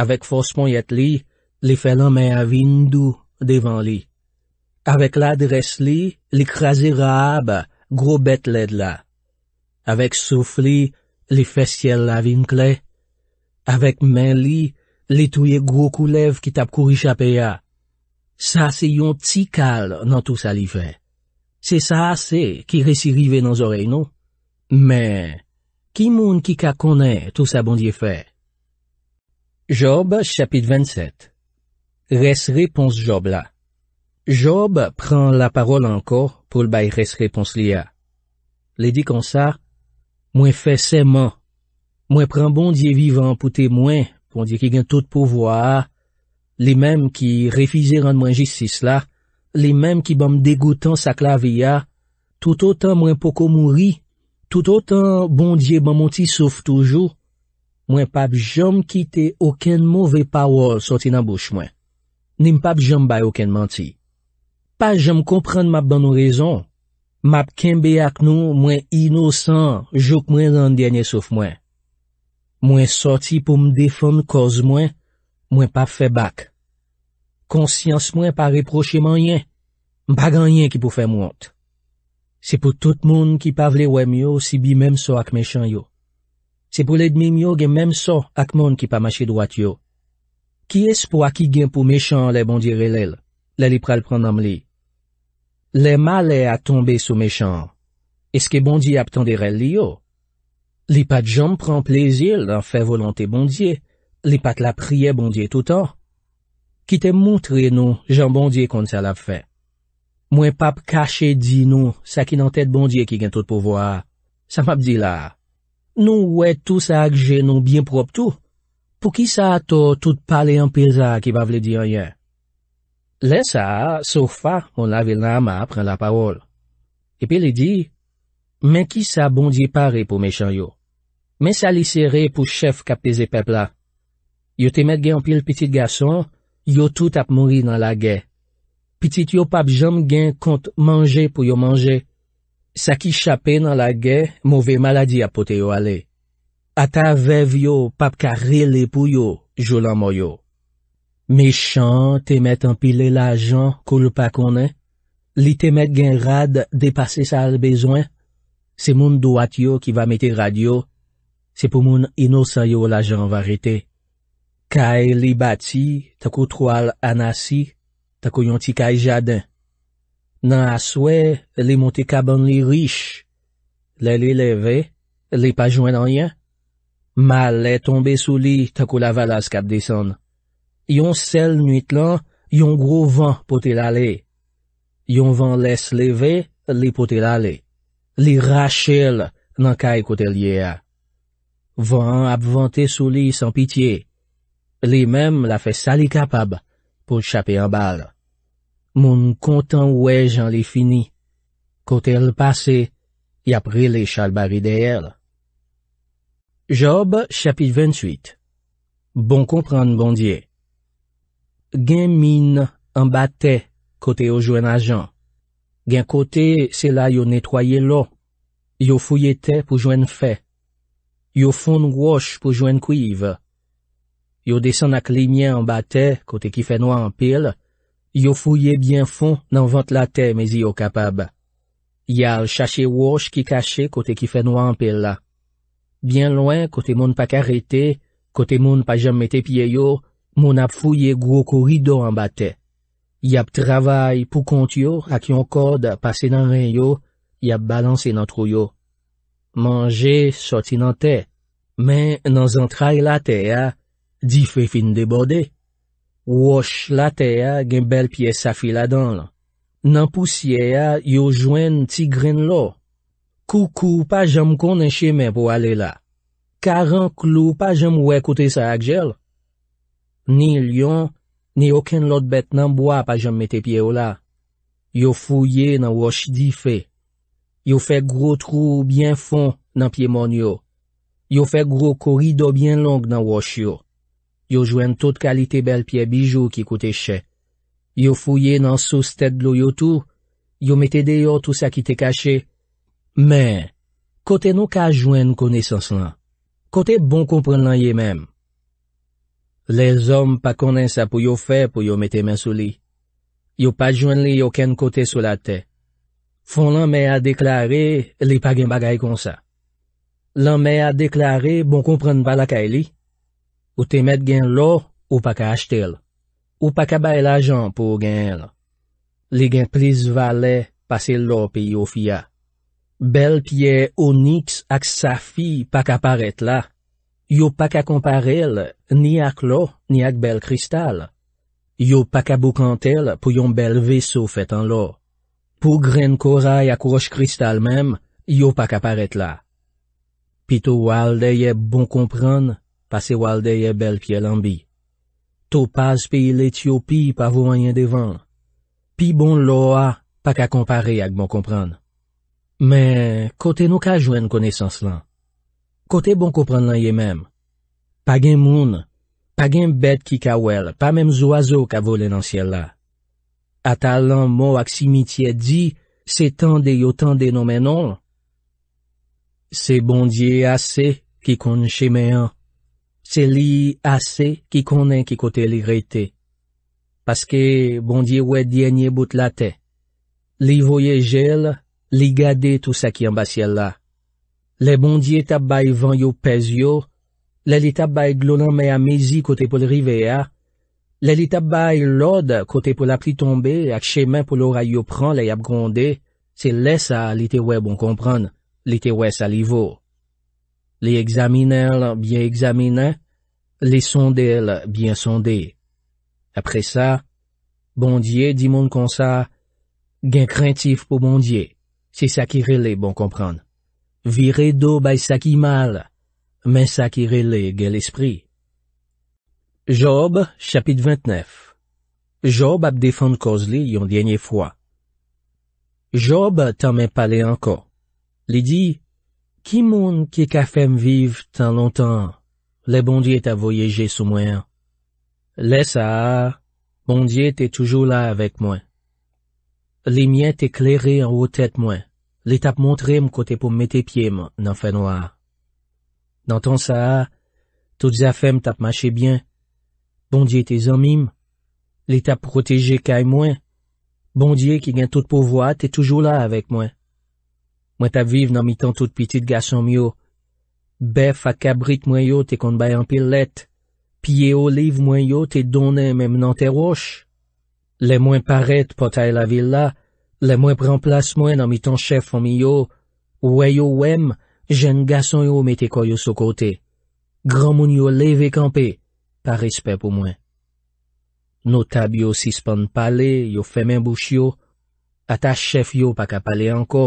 Awek fos pon yet li, li felan men avindou devan li. Awek la de res li, li krasi ra ab, gro bet led la. Awek souf li, li fes siel la vinkle. Awek men li, li touye gro koulev ki tap kouri chapeya. Sa se yon ti kal nan tou sa livè. Se sa se ki resi rive nan zorey nou. Men, ki moun ki ka konè tou sa bondye fè? Job chapit 27 Res repons Job la. Job pran la parol ankor pou l bay res repons li a. Le di kon sa, Mwen fè seman. Mwen pran bondye vivan pou te mwen, pondye ki gen tout pou vwa a, Li menm ki refize rande mwen jistis la, li menm ki bom degoutan sak la viya, tout otan mwen poko mouri, tout otan bondye bomonti souf toujou, mwen pap jom kite oken mouve pawol soti nan bouch mwen. Nim pap jom bay oken manti. Pas jom kompren map ban nou rezon, map kenbe ak nou mwen inosan jok mwen rande djenye souf mwen. Mwen soti pou mdefon kouz mwen, mwen pap fe bak. Konsyans mwen pa reproche man yen, bagan yen ki pou fè mwant. Se pou tout moun ki pa vle wèm yo, si bi mèm so ak mèchan yo. Se pou ledmèm yo gen mèm so ak moun ki pa mache dwat yo. Ki es pou akigèm pou mèchan lè bondye relèl, lè li pral pranam li. Lè ma lè a tombe sou mèchan. Eske bondye aptan derèl li yo. Li pat jom pran plezil dan fè volante bondye, li pat la priye bondye toutan. ki te moutre nou jan bondye konn sa la fe. Mwen pap kache di nou sa ki nan tet bondye ki gen tout pou vwa. Sa map di la, nou wè tou sa akje nou bien prop tou, pou ki sa ato tout pale yon peza ki wav le di a yon. Len sa, soufa, moun la vilna ma apren la pawol. Epi le di, men ki sa bondye pare pou mechanyo. Men sa li sere pou chef kapiz le pepla. Yo te met gen anpil pitit gason, Yo tout ap mori nan la gè. Pitit yo pap jom gen kont manje pou yo manje. Sak i chapè nan la gè, mouve maladi apote yo ale. Ata vev yo, pap ka rele pou yo, joulan mo yo. Mechan, temet anpile la jan, kol pa konen. Li temet gen rad, depase sa al bezwen. Se moun do at yo ki va meti radio. Se pou moun inosan yo la jan va rete. Kay li bati, tako trwal anasi, tako yon ti kay jaden. Nan aswe, li monte kaban li rish. Le li leve, li pa jwen anyen. Mal le tombe sou li, tako la valas kap desan. Yon sel nwit lan, yon gro van pote lale. Yon van les leve, li pote lale. Li rachele, nan kay kote lye a. Van ap vante sou li san pitiye. Li mèm la fè sali kapab pou chapi an bal. Moun kontan wè jan li fini. Kote l'pase, y apri le chal bari de el. Job chapit 28 Bon kompran bondye. Gen mine an bate kote yo jwen ajan. Gen kote se la yo netwaye lo. Yo fouye te pou jwen fè. Yo fon wosh pou jwen kuivè. Yo desen ak li mien an batè, kote ki fè nou an pil, yo fouye byen fon nan vant la tè mèzi yo kapab. Yal chache wòj ki kache kote ki fè nou an pil la. Byen louen, kote moun pa karete, kote moun pa jom mette pye yo, moun ap fouye gwo kourido an batè. Yap travay pou kont yo ak yon kòd pase nan ren yo, yap balanse nan trou yo. Mange soti nan tè, men nan zan trai la tè ya. Di fe fin de bode. Wosh la te ya gen bel piye safi la don la. Nan pousye ya yo jwen ti grin lo. Koukou pa jom konen chemen pou ale la. Karan klo pa jom wekote sa ak jel. Ni lyon, ni oken lot bet nan bwa pa jom mete piye yo la. Yo fouye nan wosh di fe. Yo fe gro trou bien fon nan piye mon yo. Yo fe gro korido bien long nan wosh yo. Yo jwen tout kalite bel piye bijou ki kote chè. Yo fouye nan sou stèd lo yo tou. Yo metè de yo tout sa ki te kache. Men, kote nou ka jwen konesans lan. Kote bon kompren lan ye menm. Le zom pa konen sa pou yo fè pou yo metè men sou li. Yo pa jwen li yo ken kote sou la te. Fon lan men a deklare li pagin bagay kon sa. Lan men a deklare bon kompren bala ka e li. Ou te met gen lò, ou pa ka achetel. Ou pa ka bay l'ajan pou gen lò. Li gen plis valè, pase lò pi yo fia. Bel piye Onyx ak safi pa ka paret la. Yo pa ka komparel ni ak lò, ni ak bel kristal. Yo pa ka boukantel pou yon bel viso fetan lò. Pou gren koray ak wosh kristal mem, yo pa ka paret la. Pi tou waldeye bon kompran, pa se waldeye bel piye lanbi. To paz piye l'Ethiopi pa vo anyen devan. Pi bon lo a, pa ka kompare ak bon kompran. Men, kote nou ka jwen koneysans lan? Kote bon kompran lan ye menm? Pa gen moun, pa gen bet ki ka wel, pa menm zo azo ka volen ansye la. Ata lan mo aksimi tiye di, se tan de yo tan denomenon? Se bon diye ase, ki kon chemean, se li ase ki konen ki kote li rete. Paske bondye we djenye bout la te. Li voye jel, li gade tout sa ki ambasyel la. Le bondye tabay van yo pez yo, le li tabay glonan me a mezi kote pou l'rive ya, le li tabay lod kote pou la pli tombe ak chemen pou lora yo pran le yap gonde, se lesa li te we bon kompran, li te we salivo. Li examinèl, bien examinèl, Bon bon li sonde el byen sonde. Apre sa, bondye di moun konsa, gen krentif pou bondye. Se sakirele bon kompran. Vire do bay sakimal, men sakirele gen l'espri. Job, chapit 29 Job ap defan koz li yon djenye fwa. Job tan men pale anko. Li di, ki moun ki ka fem vive tan lontan? Le bondye t'a voyege sou mwen. Le sa a, bondye t'e toujou la avèk mwen. Li mwen t'e klerè an wot tèt mwen. Li t'ap montre m kote pou m mette pye m nan fè no a. Nan ton sa a, tout zafèm t'ap mache bjen. Bondye t'e zanmim. Li t'ap proteje kaj mwen. Bondye ki gen tout pou vwa t'e toujou la avèk mwen. Mwen t'ap vive nan mi tan tout pitit gason myo. Bef akabrit mwen yo te kon bayan pil let, piye oliv mwen yo te donen mem nan te roch. Le mwen paret potay la villa, le mwen prenplas mwen nan mitan chef mwen yo, weyo wem, jen gason yo metekoy yo so kote. Gran moun yo leve kampe, pa respet pou mwen. Notab yo sispan pale, yo femen bouch yo, ata chef yo paka pale anko,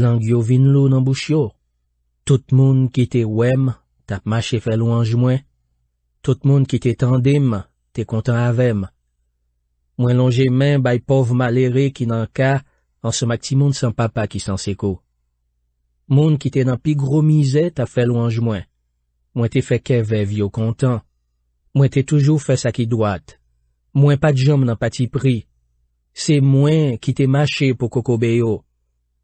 lang yo vin lou nan bouch yo. Tout moun ki te wèm, tap mache fe louange mwen. Tout moun ki te tendèm, te kontan avèm. Mwen lonje men bay pov malère ki nan ka, an se mak ti moun san papa ki san seko. Moun ki te nan pi gromize, ta fe louange mwen. Mwen te feke vev yo kontan. Mwen te toujou fe sa ki dwat. Mwen pa djom nan pati pri. Se mwen ki te mache pou koko beyo.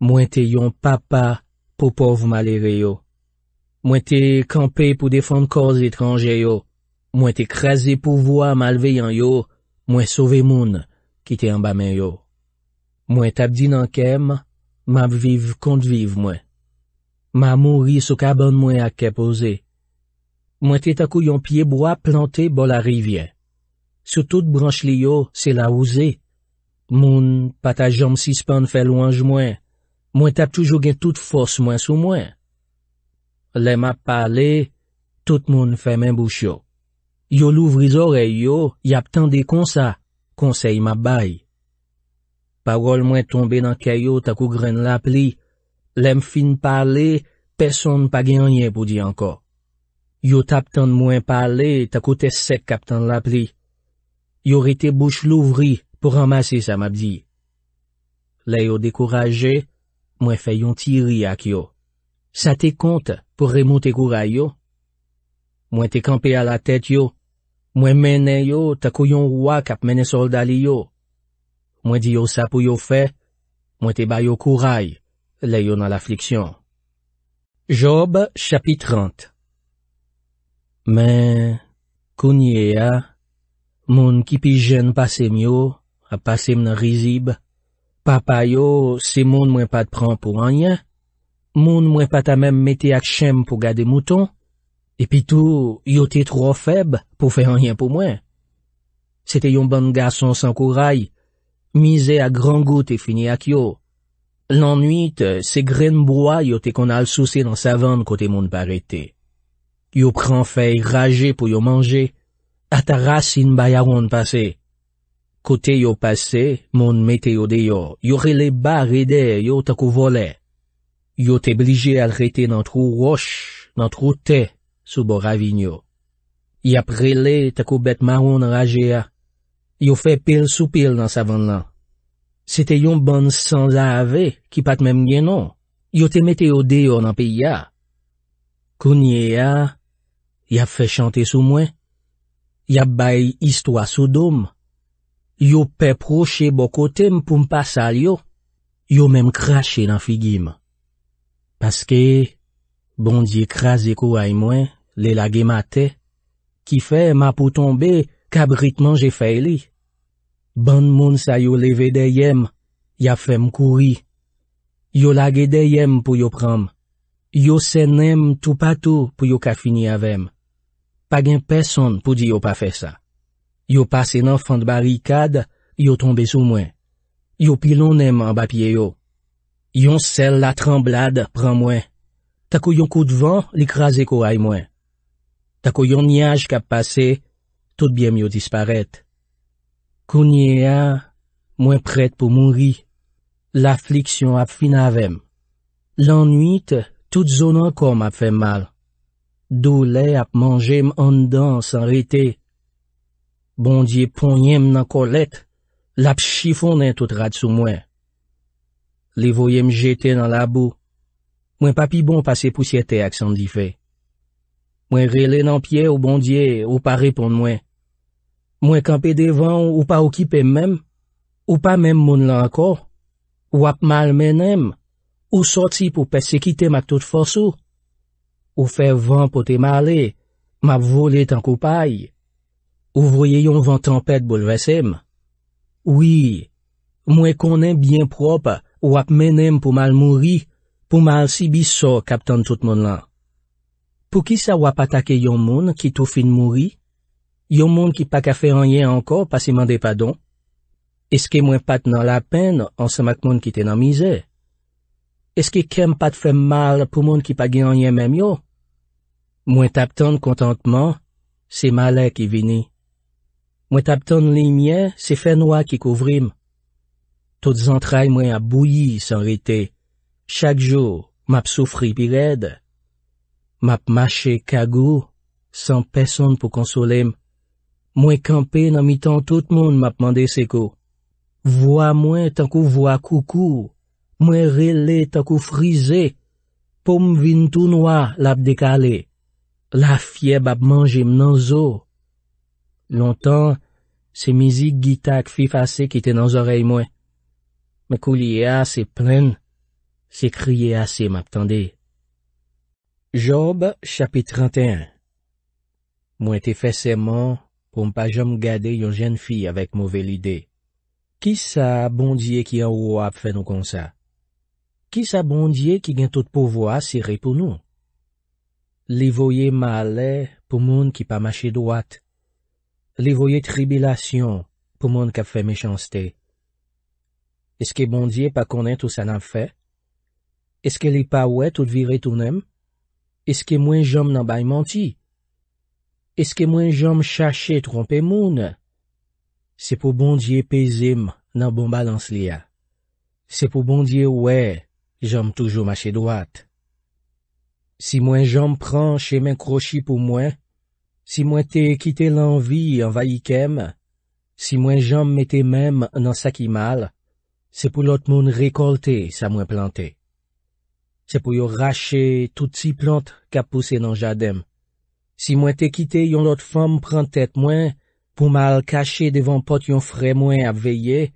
Mwen te yon papa, Pou pov malere yo. Mwen te kampe pou defan kors etranje yo. Mwen te kreze pou vwa malveyan yo. Mwen sove moun, kite yon bame yo. Mwen tabdi nan kem, mwen vive kont vive mwen. Mwen moun ri sou kaban mwen ak kepoze. Mwen te takou yon pie boa plante bol a rivye. Sou tout branch li yo, se la ouze. Moun pata jom sispan fe louange mwen. Mwen tap toujou gen tout fos mwen sou mwen. Lè m ap pale, tout moun fè men bouch yo. Yo louvri zore yo, y ap tende konsa, konsey m ap bay. Parol mwen tombe nan kayo, takou gren l'ap li. Lè m fin pale, peson n pa gen yen pou di anko. Yo tap tende mwen pale, takou te sek kap tende l'ap li. Yo rete bouch louvri, pou ramase sa m ap di. Lè yo dekoraje, Mwen fè yon tiri ak yo. Sa te kont pou remoute kouray yo? Mwen te kampe a la tèt yo. Mwen mènen yo takou yon wak ap mènen soldali yo. Mwen diyo sa pou yo fè. Mwen te bayo kouray. Lè yo nan la fliksyon. Job chapit 30 Men, kounye ya, moun ki pi jen pase myo, a pase mnen rizib, Papa yo, se moun mwen pat pran pou anyen, moun mwen pat a men mette ak chem pou gade mouton, epi tou, yo te tro feb pou fe anyen pou mwen. Sete yon ban gason san kouray, mize a gran gout e fini ak yo. Lan nwit, se gren broa yo te kon al souse nan savon kote moun parete. Yo pran fey raje pou yo manje, ata rasin bayaroun pasey. Kote yo pase, moun mete yo deyo. Yo rele ba rede, yo taku vole. Yo te blije al rete nan tru rosh, nan tru te, sou bo ravinyo. Yap rele, taku bet maroun raje ya. Yo fe pil sou pil nan savon lan. Sete yon ban san za ave, ki pat mem genon. Yo te mete yo deyo nan pi ya. Kounye ya, yap fe chante sou mwen. Yap bay istwa sou domen. Yo peproche bokotem pou mpasal yo, yo menm krashe nan figim. Paske, bon diye krashe kou ay mwen, le lage ma te, ki fe ma pou tombe kabritman je fe li. Ban moun sa yo leve deyem, ya fem kouri. Yo lage deyem pou yo pram. Yo senem tou patou pou yo ka fini avem. Pagen peson pou di yo pa fe sa. Yo pase nan fante barikade, yo tombe sou mwen. Yo pilonem an bapye yo. Yon sel la tremblade pran mwen. Tako yon kou devan likrase kou hay mwen. Tako yon niyaj kap pase, tout bien mwen disparet. Kou nye a, mwen pret pou mounri. La fliksyon ap finavem. Lan nwit, tout zonan kom ap fe mal. Dou le ap manjem an dan san retey. Bondye ponyem nan kolet, lap chifon nan tout rad sou mwen. Li voyem jete nan labou, mwen papi bon pase pousyete aksan di fe. Mwen rele nan pie ou bondye ou pare pon mwen. Mwen kampe devan ou pa okipe mwen, ou pa mwen moun lanko, ou ap mal menem, ou soti pou pesekite mak tout fosou, ou fe van pote male, map vole tanko paye. Ou voye yon van trompet bou lvesem? Oui, mwen konen byen prop wap menem pou mal mouri pou mal sibiso kaptan tout moun lan. Pou ki sa wap atake yon moun ki tou fin mouri? Yon moun ki pa ka fe anye anko pasi mande padon? Eske mwen pat nan la pen ansan mak moun ki tenan mize? Eske kem pat fe mal pou moun ki pa gen anye menm yo? Mwen tapton kontantman, se male ki vini. Mwen tap ton li mye, se fe noua ki kouvrim. Tot zan trai mwen ap bouyi san rete. Chak jo, mwen ap soufri pi red. Mwen ap mache kago, san peson pou konsolem. Mwen kampe nan mi ton tout moun mwen ap mande seko. Vwa mwen tankou vwa koukou. Mwen rele tankou frize. Pou mwen vin tou noua lap dekale. La fye bap manje mnen zo. Lontan, se mizi gita ak fi fase ki te nan zorey mwen. Mekou liye ase plen, se kriye ase map tende. Job chapit 31 Mwen te fese mwen pou mpa jom gade yon jen fi avèk mouvel ide. Ki sa bondye ki an wap fè nou konsa? Ki sa bondye ki gen tout pouvo ase re pou nou? Li voye ma ale pou moun ki pa mache dwat. Li voye tribilasyon pou moun kap fe mechanste. Eske bondye pa konen tout sa nan fe? Eske li pa we tout viretounem? Eske mwen jom nan bay menti? Eske mwen jom chache trompe moun? Se pou bondye pezim nan bon balans liya. Se pou bondye we jom toujou mache dwat. Si mwen jom pran che men krochi pou mwen, Si mwen te kite l'anvi an vayikem, si mwen jom mette mem nan sakimal, se pou lot moun rekolte sa mwen plante. Se pou yo rache tout si plante kap pousse nan jadem. Si mwen te kite yon lot fom prantet mwen, pou mal kache devon pot yon fre mwen apveyye,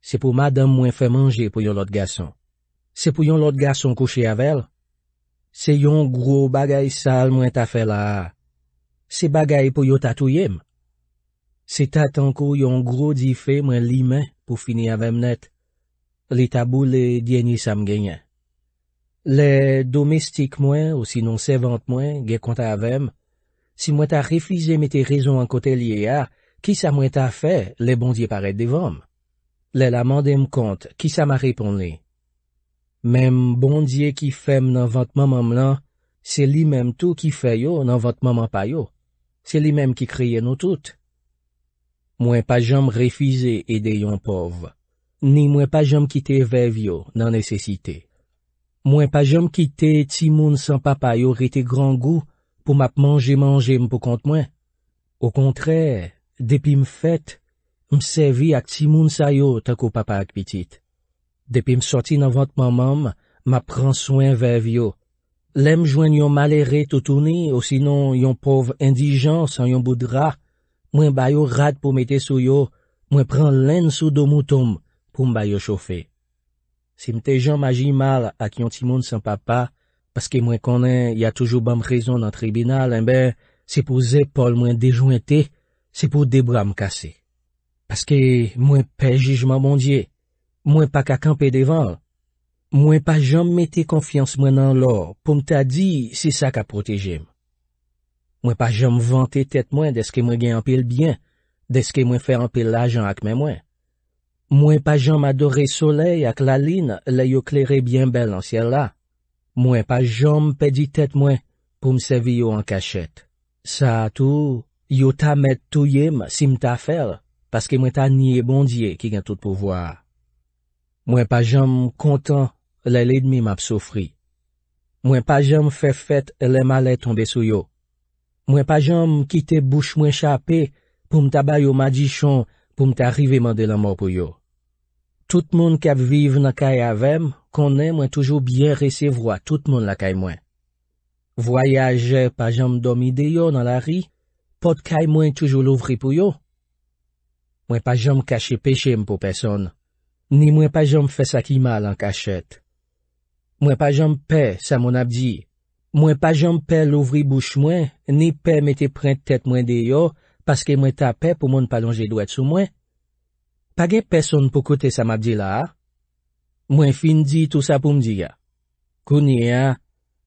se pou madam mwen fe manje pou yon lot gason. Se pou yon lot gason kouche avel, se yon gro bagay sal mwen tafe la a, Se bagay pou yo tatouyem. Se tatankou yon gro di fe mwen li men pou fini avem net, li tabou li djenye sam genyen. Le domestik mwen, ou sinon se vant mwen, ge konta avem, si mwen ta reflize mwen te rezon an kote liye ya, ki sa mwen ta fe, le bondye paret devanm. Le la mandem kont, ki sa ma repon li. Mem bondye ki fem nan vantmanmanm lan, se li menm tou ki fe yo nan vantmanmanpa yo. Se li menm ki kreye nou tout. Mwen pa jom refize ede yon pov. Ni mwen pa jom kite vev yo nan nesesite. Mwen pa jom kite ti moun san papa yo rete gran gou pou map manje manje mpo kont mwen. Ou kontre, depi m fet, m sevi ak ti moun sa yo tako papa ak pitit. Depi m sorti nan vant mamam, ma pran soen vev yo. Lem jwen yon malere toutouni ou sinon yon pov indijan san yon boudra, mwen bayo rad pou mette sou yo, mwen pran len sou do moutoum pou mbayo chofe. Se mte jan magi mal ak yon timoun san papa, paske mwen konen, ya toujou bam rezon nan tribunal, enbe, se pou zepol mwen dejwente, se pou debra mkase. Paske mwen pejijman mondye, mwen pa kakanpe devan. Mwen pa jom mette konfians mwen nan lor pou mta di si sa ka protejim. Mwen pa jom vante tet mwen deske mwen gen anpil byen, deske mwen fe anpil lajan ak men mwen. Mwen pa jom adore soley ak la lin le yo kleri byen bel an siel la. Mwen pa jom pedi tet mwen pou msevi yo an kachet. Sa tou, yo ta met touyem si mta fer, paske mwen ta nye bondye ki gen tout pouvoar. Mwen pa jom kontan. lè lèdmim ap sofri. Mwen pajam fè fèt lè malè tombe sou yo. Mwen pajam kite bouch mwen chapè, poum tabay yo madjichon, poum tarrive mande la mò pou yo. Tout moun kap viv nan kay avèm, konè mwen toujou byè resevwa tout moun la kay mwen. Voyajè pajam domide yo nan la ri, pot kay mwen toujou louvri pou yo. Mwen pajam kache peche m pou peson, ni mwen pajam fè sakima lan kachet. Mwen pa jom pe sa moun apdiye. Mwen pa jom pe louvri bouch mwen, ne pe mette prentet mwen deyo, paske mwen ta pe pou moun palonje dwet sou mwen. Page pe son pou kote sa mabdiye la a? Mwen fin di tou sa pou mdiye. Kouni a,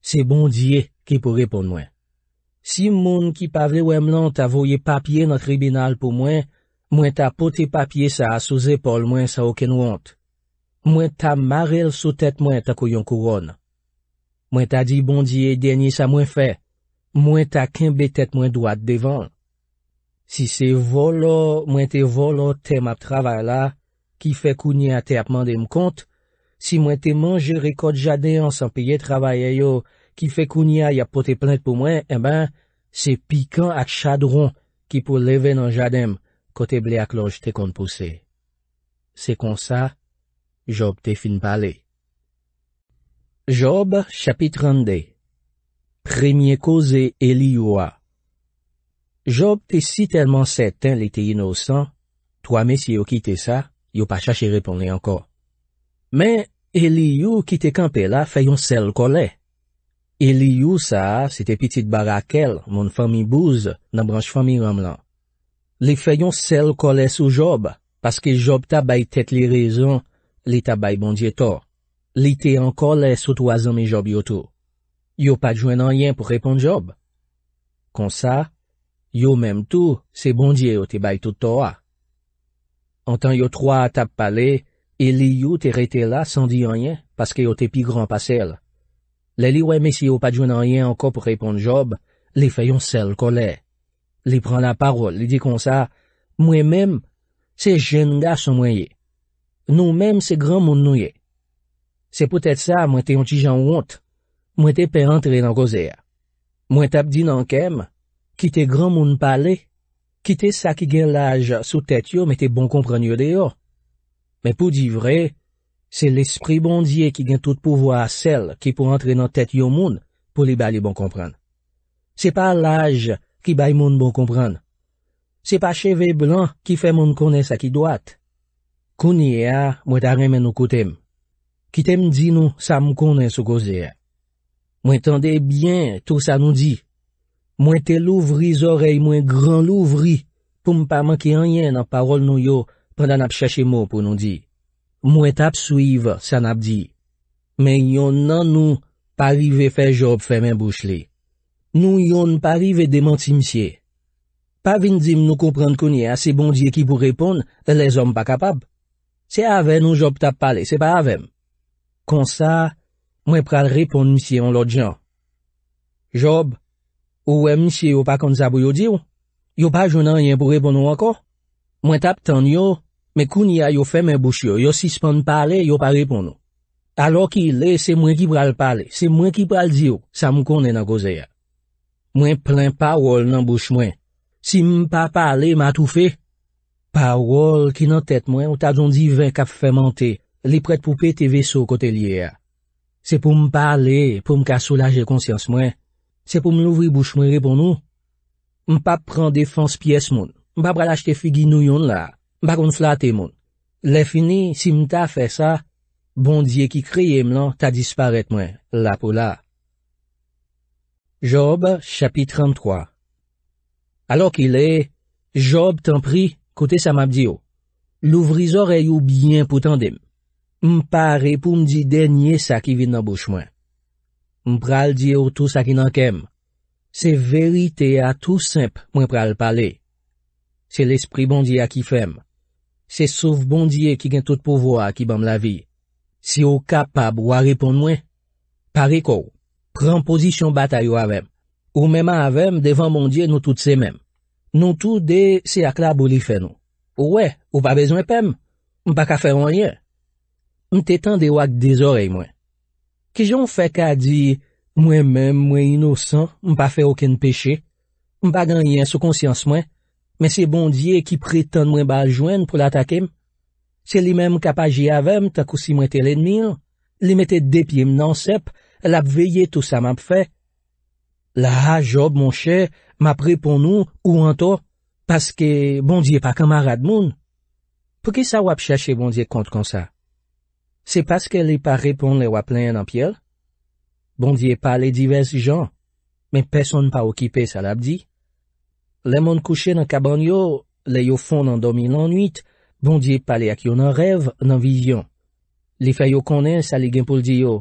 se bon diye ki pou repon mwen. Si moun ki pave wèm lant avoye papye nan tribinal pou mwen, mwen ta pote papye sa asoze pol mwen sa oken want. Mwen ta marel sou tèt mwen takoyon kouron. Mwen ta di bondye denye sa mwen fe. Mwen ta kimbe tèt mwen doat devan. Si se volo, mwen te volo tem ap travay la, ki fe kounye a te ap mandem kont, si mwen te manjere kote jade an san peye travay yo, ki fe kounye a yapote plante pou mwen, e ben se pikant ak chadron ki pou leve nan jadem kote ble ak loj te kont pose. Se konsa, Job te fin pale. Job, chapit rande. Premye koze Elioua. Job te si telman seten li te inosan, toame si yo kite sa, yo pa chache repon li anko. Men, Eliou ki te kampe la fayon sel kole. Eliou sa, se te pitit bara kel, moun fami bouz nan branj fami ramlan. Li fayon sel kole sou Job, paske Job ta bay tet li rezon Li tabay bondye to. Li te anko le sot wazan mi job yo tou. Yo pa jwen anjen pou repon job. Kon sa, yo menm tou se bondye yo te bay tout to a. Antan yo tro a tab pale, e li yo te rete la san di anjen paske yo te pi gran pasel. Le li weme si yo pa jwen anjen anko pou repon job, li feyon sel kole. Li pran la parol, li di kon sa, mwen menm se jen ga son mwenye. Nou menm se gran moun nou ye. Se pou tèt sa, mwen te yon tijan wont. Mwen te pe rentre nan gozea. Mwen tap di nan kem, ki te gran moun pale. Ki te sa ki gen laj sou tèt yo, mwen te bon kompran yo deyo. Men pou di vre, se l'esprit bondye ki gen tout pouvoa sel ki pou rentre nan tèt yo moun pou li bali bon kompran. Se pa laj ki bay moun bon kompran. Se pa cheve blan ki fe moun konen sa ki doat. Kouni e a, mwen ta remen nou koutem. Kitem di nou, sa mkounen sou kouze. Mwen tende bien tou sa nou di. Mwen te louvri zorey, mwen gran louvri, pou mpa manke anyen nan parol nou yo, pren nan ap chache mou pou nou di. Mwen tap suiv, sa nan ap di. Men yon nan nou, pari ve fe job fe men bouch li. Nou yon pari ve demanti msye. Pa vin dim nou komprenn kouni e a se bondye ki pou repon, de les om pa kapab. Se avè nou job tap pale, se pa avèm. Kon sa, mwen pral repon misye an lot jan. Job, ou wè e misye yo pa kon sa pou yo diyo, yo pa jounan yon pou repon nou akon. Mwen tap tan yo, me koun ya yo fèmen bouch yo, yo sispan pale, yo pa repon nou. Alo ki le, se mwen ki pral pale, se mwen ki pral diyo, sa mou konen an goze ya. Mwen plen pawol nan bouch mwen. Si mwen pa pale, ma tou fe. Pa wòl ki nan tèt mwen ou ta dondi vin kap fèmantè, li prèd pou pè te vèso kote liè. Se pou m pa lè, pou m ka solajè konsyans mwen, se pou m louvri bouch mwen repon nou. M pa pran defans piès moun, m pa bralache te figi nou yon la, m pa kon slatè moun. Lè fini, si m ta fè sa, bondye ki kriye m lan, ta disparèt mwen, la pou la. Job chapit 33 Alo ki lè, Job tan pri? Kote sa map di yo, louvri zor e yo byen pou tendem. Mpa repou mdi denye sa ki vide nan bouch mwen. Mpral di yo tou sa ki nan kem. Se verite a tou semp mwen pral pale. Se lespri bondi a ki fem. Se souf bondi e ki gen tout pouvo a ki bam la vi. Se yo kapab warepon mwen. Parekou, pran posisyon batay yo avem. Ou mema avem devan bondi e nou tout se mem. Non tou de se akla boli fè nou. Ouè, ou pa bezwen pèm. M pa ka fè rwen yè. M tè tan de wak de zorey mwen. Kijon fè ka di, mwen mèm mwen inosan, m pa fè oken peche. M pa ganyen sou konsyans mwen. Mè se bondye ki pritan mwen ba jwen pou l'atakem. Se li mèm kapa jè avèm, takou si mwen te lenmè an, li mèm te depye m nan sep, la pveye tout sa m ap fè. La ha job mwen chè, M'ap repon nou, ou anto, paske bondye pa kamarad moun. Pouke sa wap chache bondye kont kon sa? Se paske li pa repon li wap len anpiel? Bondye pale divers jan, men peson pa okipe sa labdi. Le moun kouche nan kaban yo, le yo fon nan 2008, bondye pale ak yo nan rev nan vizyon. Li fe yo konen sa li genpoul di yo,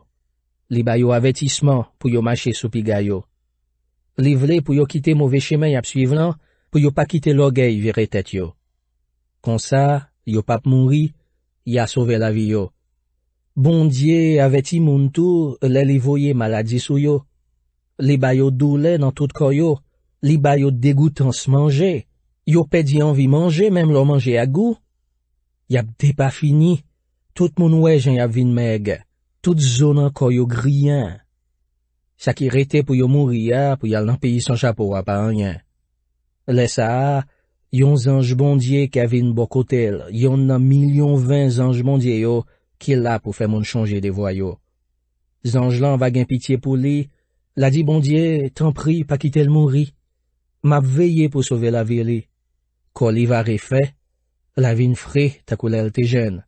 li bay yo avetisman pou yo mache sou pigay yo. Li vle pou yo kite mouve chemen yap suiv lan, pou yo pa kite logay vire tet yo. Kon sa, yo pap moun ri, ya sove la vi yo. Bon diye aveti moun tou, le li voye maladi sou yo. Li bayo doule nan tout koyo, li bayo degoutan se manje. Yo pedi anvi manje, mem lo manje a gou. Yap de pa fini, tout moun wej en yap vin meg, tout zonan koyo griyen. Sya ki rete pou yo mouri ya pou yal nan peyi san chapo wap pa anyen. Le sa, yon zanj bondye ke vin bokotel, yon nan milyon vins zanj bondye yo, ki la pou fe moun chanje de voyo. Zanj lan va gen pitiye pou li, la di bondye, tan pri, pa ki tel mouri. Ma veye pou sove la vi li. Ko li va refe, la vin fri, takou lel te jen.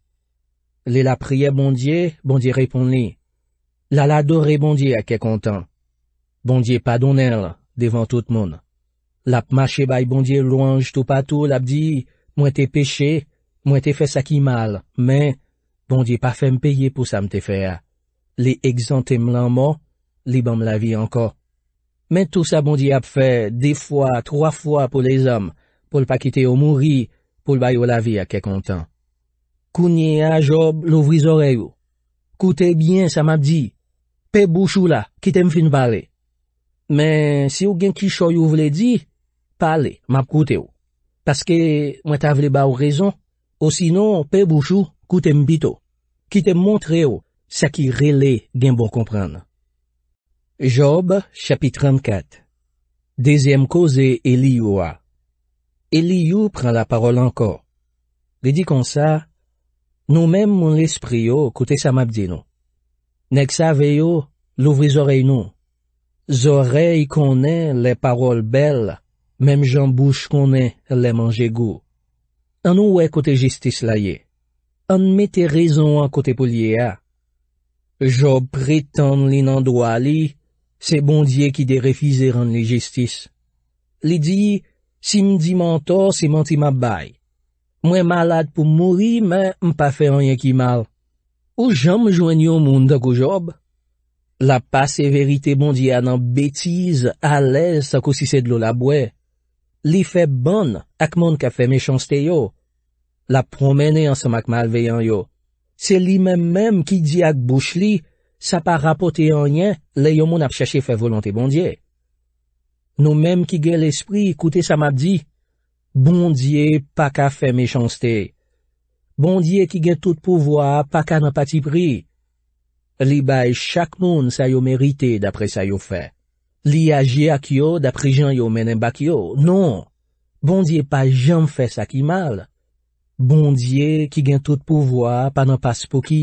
Li la priye bondye, bondye repon li. La bon bon la adore bon bondye a kekontan. Bondye pa donel, devan tout moun. Lap mache bay bondye louanj tou patou lap di, mwen te peche, mwen te fe sakimal, men, bondye pa fe mpeye pou sa mte fe a. Li egzante m lanman, li ban m la vi anko. Men tou sa bondye ap fe, de fwa, troa fwa pou les am, pou l pa kite yo mouri, pou l bay yo la vi a kekontan. Kounye a job lou vri zoreyo. Koute bien sa m ap di. pe bouchou la, kitem fin bale. Men, si ou gen ki choy ou vle di, pale, map koute ou. Paske, mwen ta vle ba ou rezon, ou sinon, pe bouchou, koute mbito. Kitem montre ou, sa ki rele gen bon kompran. Job, chapit 34 Dezem koze Eliou a. Eliou pran la parol anko. Li di kon sa, nou men moun espri yo oh, koute sa map di nou. Nèk sa veyo, louvri zorey nou. Zorey konen lè parol bel, mèm jan bouch konen lè manjegou. An ou wè kote jistis la ye? An mète rezon an kote pou liye a? Jo pritan li nan doa li, se bondye ki de refize rann li jistis. Li di, si m di man to, si manti man bay. Mwen malad pou mouri, mwen m pa fe anye ki mal. Ou janm jwen yo moun da koujob? La pa severite bondye anan betize alèz sa kousise dlo la bwe. Li fe ban ak moun ka fe mechans te yo. La promene an semak malveyan yo. Se li men men ki di ak bouch li, sa pa rapote anyen le yo moun ap chache fe volante bondye. Nou men ki ge l'esprit, koute sa map di, bondye pa ka fe mechans te yo. Bondye ki gen tout pouvoi, pa ka nan pati pri. Li bay chak moun sa yo merite dapre sa yo fe. Li aje ak yo dapre jan yo menen bak yo. Non, bondye pa jan fe sa ki mal. Bondye ki gen tout pouvoi, pa nan pas pou ki.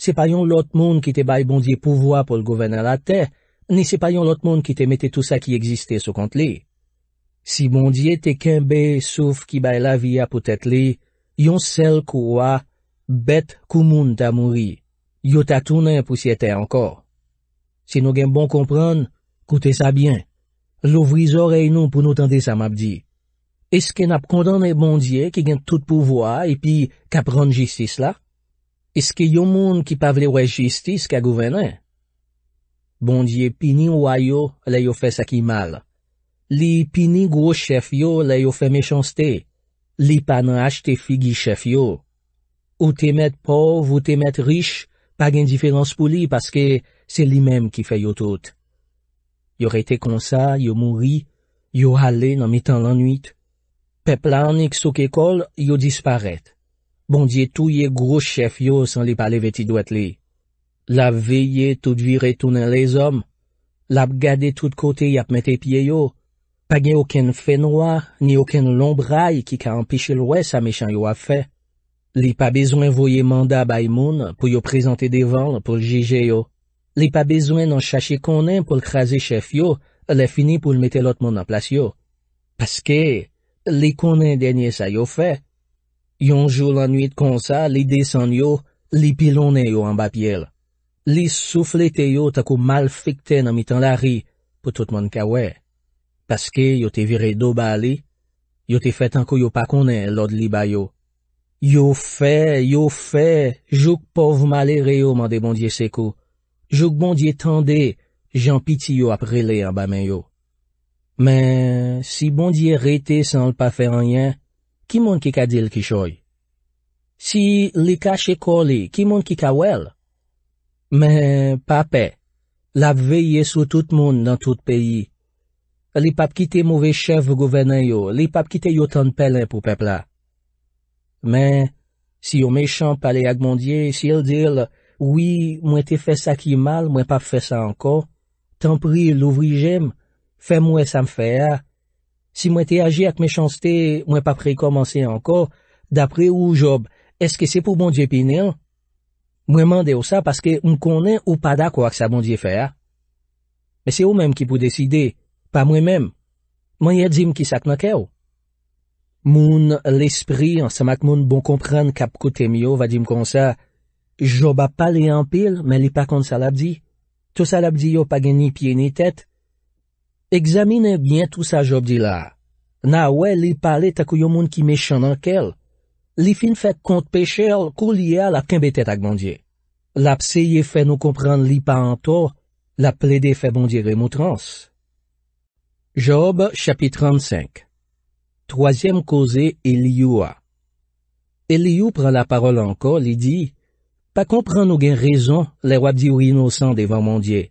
Se payon lot moun ki te bay bondye pouvoi pou l govenan la te, ni se payon lot moun ki te mette tout sa ki egziste sou kont li. Si bondye te kenbe souf ki bay la vi a pou tet li, Yon sel kouwa, bet kou moun ta mouri, yo tatounen pou si ete ankor. Si nou gen bon kompran, koute sa byen. Lou vrizo rey nou pou nou tende sa mabdi. Eske nap kondan e bondye ki gen tout pouvoa epi ka pran jistis la? Eske yon moun ki pavle wè jistis ka gouvenen? Bondye pini wwayo le yo fè sakimal. Li pini gwo chef yo le yo fè mechanstey. Li pa nan achte figi chef yo. Ou te met pov, ou te met rich, pa gen difilans pou li, paske se li menm ki fe yo tout. Yo rete konsa, yo mouri, yo hale nan mitan lan nwit. Pep la anik sou ke kol, yo disparet. Bondye tou ye gro chef yo san li pale veti dwet li. La veye tout vir etounen le zom. Lap gade tout kote yap mete pie yo. Pa gen oken fenwa ni oken lombray ki ka anpiche lwè sa mechan yo a fe. Li pa bezwen voye manda bay moun pou yo prezante devan pou jije yo. Li pa bezwen nan chache konen pou lkaze chef yo, lè fini pou lmete lot moun an plasyo. Paske, li konen denye sa yo fe. Yonjou lanuit konsa, li desen yo, li pilone yo an bapyel. Li souflete yo takou mal fikte nan mitan lari pou tout moun kawè. Paske yo te vire do ba li, yo te fet anko yo pa konen lode li ba yo. Yo fe, yo fe, jouk pov male re yo mande bondye seko. Jouk bondye tende, jan piti yo apre le anba men yo. Men, si bondye rete san l pa fe anyen, ki moun ki ka dil ki choy? Si li ka sheko li, ki moun ki ka wel? Men, pape, la veye sou tout moun dan tout peyi. Li pap ki te mouve chev govenen yo, li pap ki te yo ton pelen pou pepla. Men, si yo mechamp pale ak mondye, si yo dil, oui, mwen te fè sa ki mal, mwen pap fè sa anko, tanpri louvri jem, fè mwen sa mfè a, si mwen te aji ak mechanstè, mwen pap rekomansè anko, dapre ou job, eske se pou mondye pini an? Mwen mande ou sa, paske m konen ou pa da kwa ak sa mondye fè a. Men se ou menm ki pou deside, Pa mwen menm, mwen yè dzim ki sak nake ou. Moun l'esprit an samak moun bon kompran kap kote myo va dzim kon sa, joba pale yon pil men li pa kont salabdi, to salabdi yo pagen ni piye ni tet. Egzamine bie tout sa jobdi la. Na we li pale tako yon moun ki mechon ankel, li fin fèk kont pechèl kou li yal e ak kèmbe tet ak mondye. Lap se ye fè nou kompran li pa an to, lap ple de fè bondye remoutrans. Job chapit 35 Troasyem koze Elioua Eliou pran la parol anko li di Pa kompran nou gen rezon le wap di ou inosan devan mondye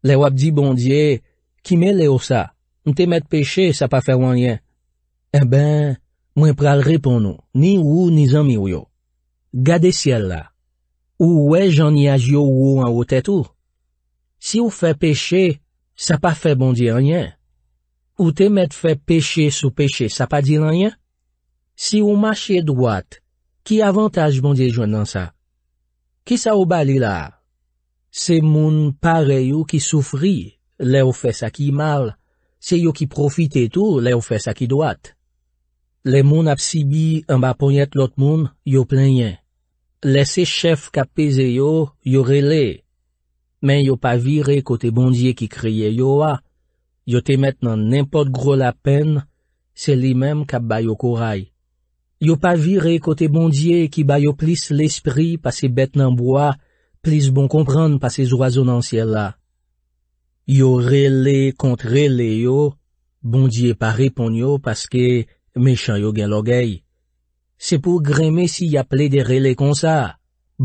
Le wap di bondye, kime le ou sa? Mte met peche, sa pa fe wanyen E eh ben, mwen pral repon nou, ni ou ni zanmi ou yo Gade siel la Ou we jan ni aji ou ou an ou tet ou? Si ou fe peche, sa pa fe bondye wanyen Ou te met fè peche sou peche, sa pa di lanyen? Si ou machye dwat, ki avantage bondye jwen nan sa? Ki sa ou bali la? Se moun pare yo ki soufri, le ou fè sa ki mal. Se yo ki profite tou, le ou fè sa ki dwat. Le moun ap si bi, an ba ponyet lot moun, yo planyen. Lese chef ka peze yo, yo rele. Men yo pa vire kote bondye ki kriye yo wa. Yo te met nan nimpot gro la pen, se li menm kap bayo koray. Yo pa vir re kote bondye ki bayo plis l'espri pa se bet nan boya, plis bon kompran pa se zwa zonansye la. Yo rele kont rele yo, bondye pa repon yo paske mechanyo gen logey. Se pou greme si ya ple de rele kon sa,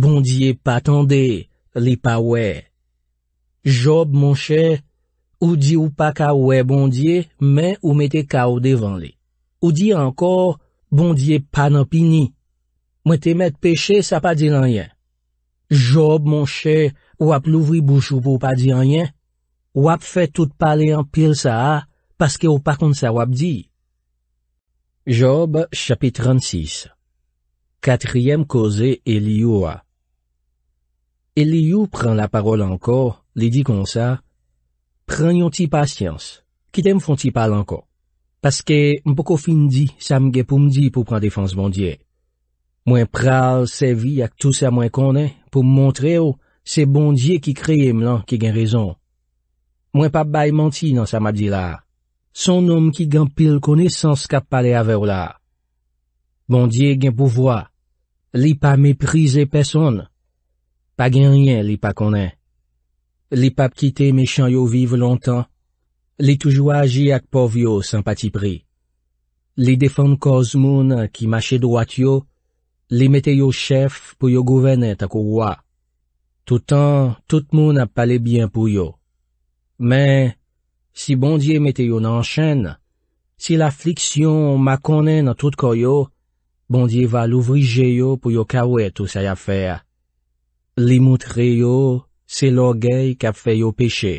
bondye pa tende, li pa wey. Job monshe, Ou di ou pa ka ou e bondye, men ou mette ka ou devan li. Ou di ankor, bondye panopini. Mwete mette peche, sa pa di lanyen. Job, mon che, wap louvri bouchou pou pa di lanyen. Wap fe tout pale an pil sa a, paske ou pa kont sa wap di. Job, chapit 36 Katriyem koze Eliou a. Eliou pran la parol ankor, li di kon sa, Prenyon ti pasyans, ki te mfon ti pal anko. Paske mpoko fin di sa mge pou mdi pou pran defans bondye. Mwen pral se vi ak tout sa mwen konen pou mwontre ou se bondye ki kreye mlan ki gen rezon. Mwen pa bay manti nan sa madi la. Son nom ki gen pil kone sans kap pale ave ou la. Bondye gen pou vwa. Li pa meprize peson. Pa gen ryen li pa konen. Li pa pkite mechan yo vive lontan, li toujwa aji ak pov yo sempati pri. Li defan koz moun ki mache dwat yo, li mete yo chef pou yo gouvene tako wwa. Toutan, tout moun ap pale bien pou yo. Men, si bondye mete yo nan chen, si la fliksyon makonen an tout ko yo, bondye va louvrije yo pou yo kawet ou say afer. Li moutre yo, Se logey kap fe yo peche,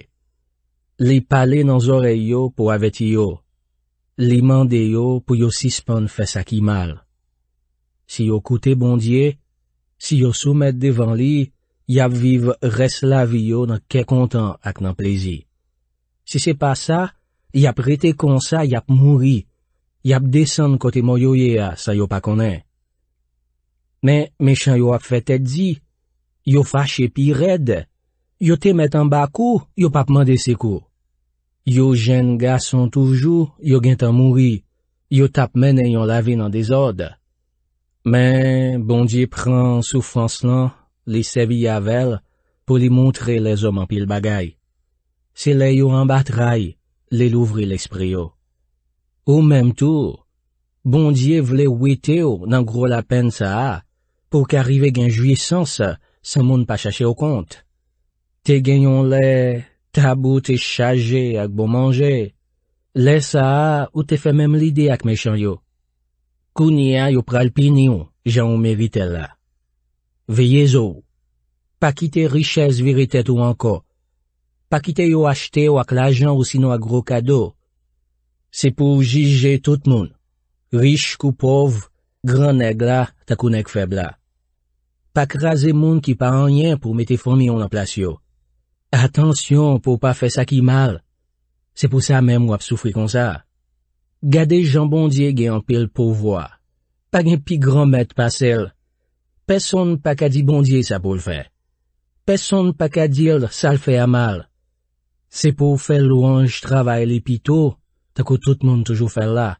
li pale nan zoreyo pou aveti yo, li mande yo pou yo sispon fes akimal. Si yo koute bondye, si yo soumet devan li, yap vive reslav yo nan kekontan ak nan plezi. Si se pa sa, yap rete konsa yap mouri, yap desen kote mou yo ye a sa yo pa konen. Yo te met an bakou, yo pap mande se kou. Yo jen ga son toujou, yo gen tan moui, yo tap menen yon lavi nan dezod. Men, bondye pran soufans lan, li sebi yavel, pou li montre le zoman pil bagay. Se le yo an bat ray, le louvri l'esprit yo. Ou menm tou, bondye vle wite yo nan gro la pen sa a, pou ki arrive gen jwi sens sa moun pa chache yo kont. Te genyon lè, tabou te chaje ak bon manje, lè sa a ou te fè mèm l'ide ak me chan yo. Kouni a yo pral pinyon, jan ou me vitè la. Veye zo, pa kite richèz viritet ou anko. Pa kite yo achte wak l'ajan ou sino ak gro kado. Se pou jije tout moun. Rich kou pov, gran neg la, ta kounek febla. Pa kraze moun ki pa anyen pou mete fòm yon la plasyo. Atensyon pou pa fè sakimal. Se pou sa mem wap soufri kon sa. Gade jan bondye gen anpil pou vwa. Pag en pi gran met pasel. Peson pa ka di bondye sa pou l fè. Peson pa ka di l sal fè a mal. Se pou fè louanj travay li pito, ta kou tout moun toujou fè la.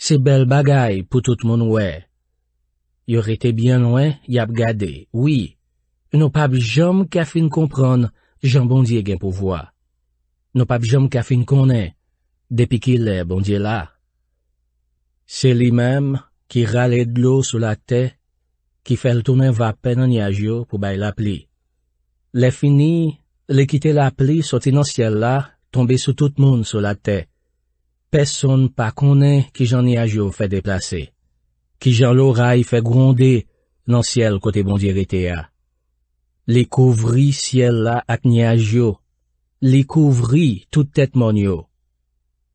Se bel bagay pou tout moun wè. Yor ete bien loin, yap gade, wii. Nou pab jom kafin kompran, jan bondye gen pou vwa. Nou pap jom ka fin konen, depi ki le eh, bondye la. Se li mem, ki rale dlo sou la te, ki fel tonen vapen an yaj yo pou bay la pli. Le fini, le kite la pli soti nan siel la, tombe sou tout moun sou la te. Peson pa konen ki jan yaj yo fe deplase. Ki jan lora y fe gronde nan siel kote bondye rete a. Li kouvri siel la ak niyaj yo. Li kouvri toutet moun yo.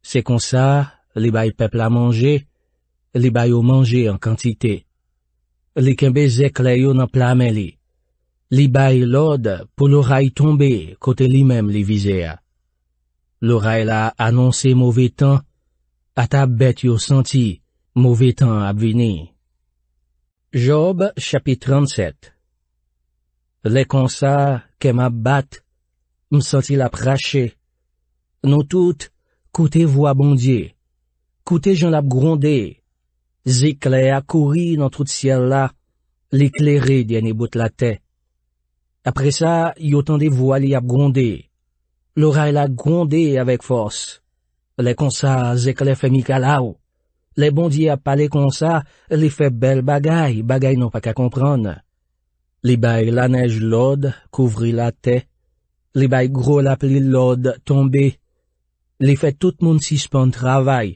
Se kon sa, li bay pepla manje, li bay yo manje an kantite. Li kembe zek layo nan plame li. Li bay lode pou loray tombe kote li mem li vizea. Loray la anonsi mouve tan, ata bet yo santi mouve tan ap vini. Job chapit trentset Lè konsa, kem ap bat, msantil ap rachè. Non tout, koute vo ap bondye. Koute jan ap grondè. Zekle ak kouri nan trout siel la. L'eklerè diyan e bout la tè. Apre sa, yo tande vo ali ap grondè. Lora el ap grondè avek fos. Lè konsa, zekle fe mikalaw. Lè bondye ap pale konsa, li fe bel bagay. Bagay nan pa ka kompranè. Li bay la nej lode, kouvri la te, li bay gro la pli lode, tombe, li fet tout moun sispan travay,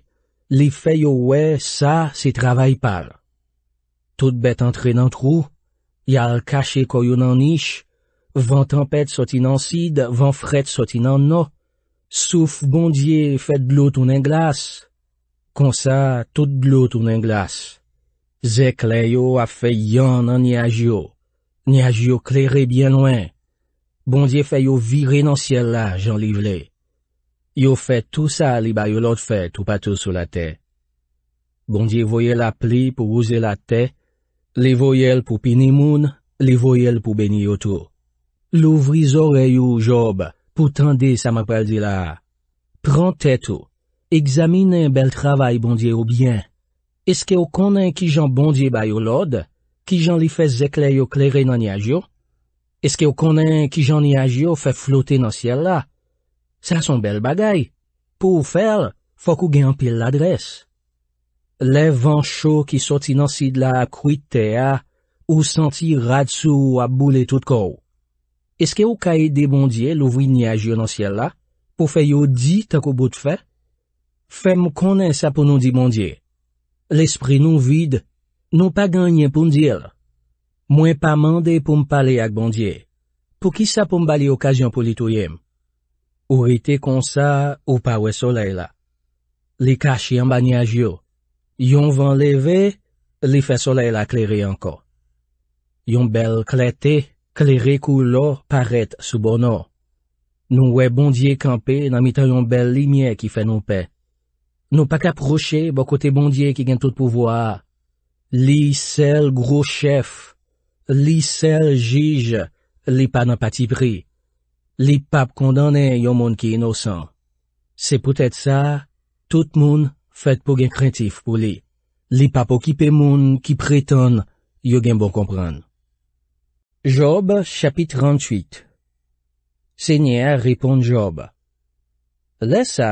li feyo we sa si travay pal. Tout bet antre nan trou, yal kache koyon nan nish, van tempet sotinan sid, van fret sotinan no, souf bondye fet blot unen glas, konsa tout blot unen glas. Zek leyo a feyon an yaj yo. Nye aji yo klerè bien loin. Bondye fè yo virè nan syèl la, jan liv lè. Yo fè tout sa li bayolot fè tou patou sou la tè. Bondye voyè la pli pou ouze la tè. Li voyè l pou pinimoun, li voyè l pou beni yo tou. Lou vri zore yo ou job pou tende sa mapal di la. Pran tè tou. Eksamine yon bel travay bondye ou bien. Eske bon yo konen ki jan bondye bayolot? Ki jan li fè zekle yo kleren nan yaj yo? Eske yo konen ki jan yaj yo fè flote nan siel la? Sa son bel bagay. Po ou fèl, fò kou gen anpil ladres. Le van chou ki soti nan sid la koui te a, ou santi rad sou a boule tout kou. Eske yo ka e de bondye lou vwi nyaj yo nan siel la? Po fè yo di tako bout fè? Fèm konen sa pou nou di bondye. L'esprit nou vide, Nou pa ganyen pou ndil. Mwen pa mande pou mpale ak bondye. Pou ki sa pou mbali okasyon pou li touyem? Ou ete konsa ou pa we soleila. Li kache yon banyaj yo. Yon van leve, li fe soleila kleri anko. Yon bel klete, kleri kou lo paret sou bono. Nou we bondye kampe nan mita yon bel limye ki fe noupe. Nou pa kaproche bokote bondye ki gen tout pouvoa a. Li sel gro chef, li sel jij, li pa nan pati pri. Li pap kondane yon moun ki inosan. Se pou tèt sa, tout moun fèt pou gen krentif pou li. Li pap okipe moun ki priton, yo gen bon kompran. Job chapit 38 Senye a ripon Job. Le sa,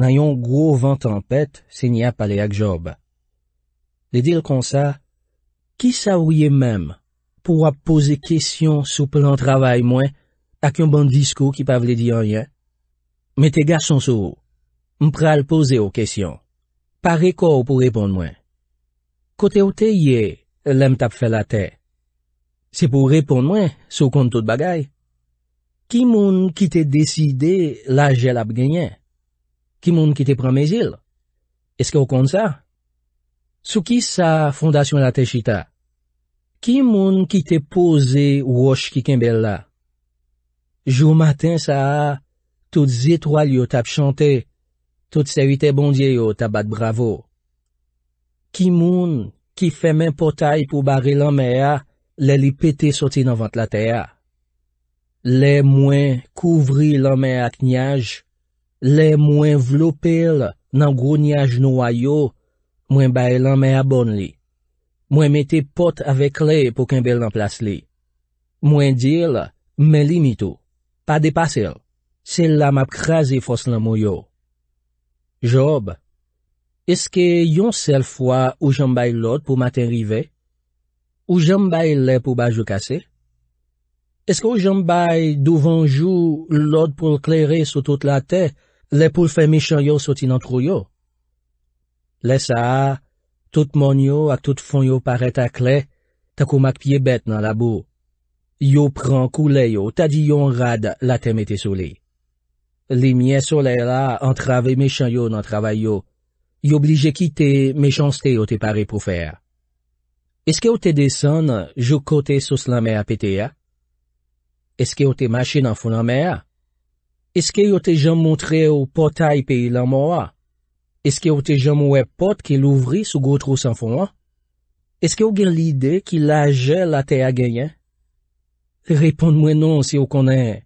nan yon gro vantan pet, senye a pale ak Job. Li dil kon sa, ki sa ou ye menm pou ap pose kesyon sou plan travay mwen ak yon ban disko ki pa vle di oryen? Met te gas son sou, mpral pose ou kesyon. Par rekor pou repon mwen. Kote ou te ye, lem tap fe la te. Se pou repon mwen sou kont tout bagay. Ki moun ki te deside la jel ap genyen? Ki moun ki te pran mezil? Eske ou kont sa? Sou ki sa fondasyon la te chita? Ki moun ki te pose wosh ki kembel la? Jou maten sa a, tout zetwal yo tap chante, tout se wite bondye yo tap bat bravo. Ki moun ki fe men potay pou bare lanme ya, le li pete soti nan vant la te ya? Le mwen kouvri lanme ak nyaj, le mwen vlopel nan gro nyaj nou a yo, Mwen bay lan mè abon li. Mwen mette pot avè kle pou ken bel nan plas li. Mwen dil, mè li mitou. Pa depas el. Sel la m ap krasi fos lan mou yo. Job, eske yon sel fwa ou jen bay lot pou maten rive? Ou jen bay le pou bajou kase? Eske ou jen bay douvan jou lot pou kleri sou tout la te, le pou fè me chan yo sou ti nan trou yo? Lè sa, tout mon yo ak tout fon yo pare ta kle, ta kou mak pye bet nan labou. Yo pran kou le yo, ta di yon rad la teme te soli. Li miye soli la, antrave mechan yo nan travay yo. Yo blije kite mechanste yo te pare pou fer. Eske yo te desen, jou kote sos la mer apete ya? Eske yo te mashe nan fon la mer? Eske yo te jan montre yo potay pe ilan mo a? Eske ou te jam wè pot ke louvri sou goutrou san foun wè? Eske ou gen l'ide ki la jè la te a genyen? Reponde mwen nou si ou konen.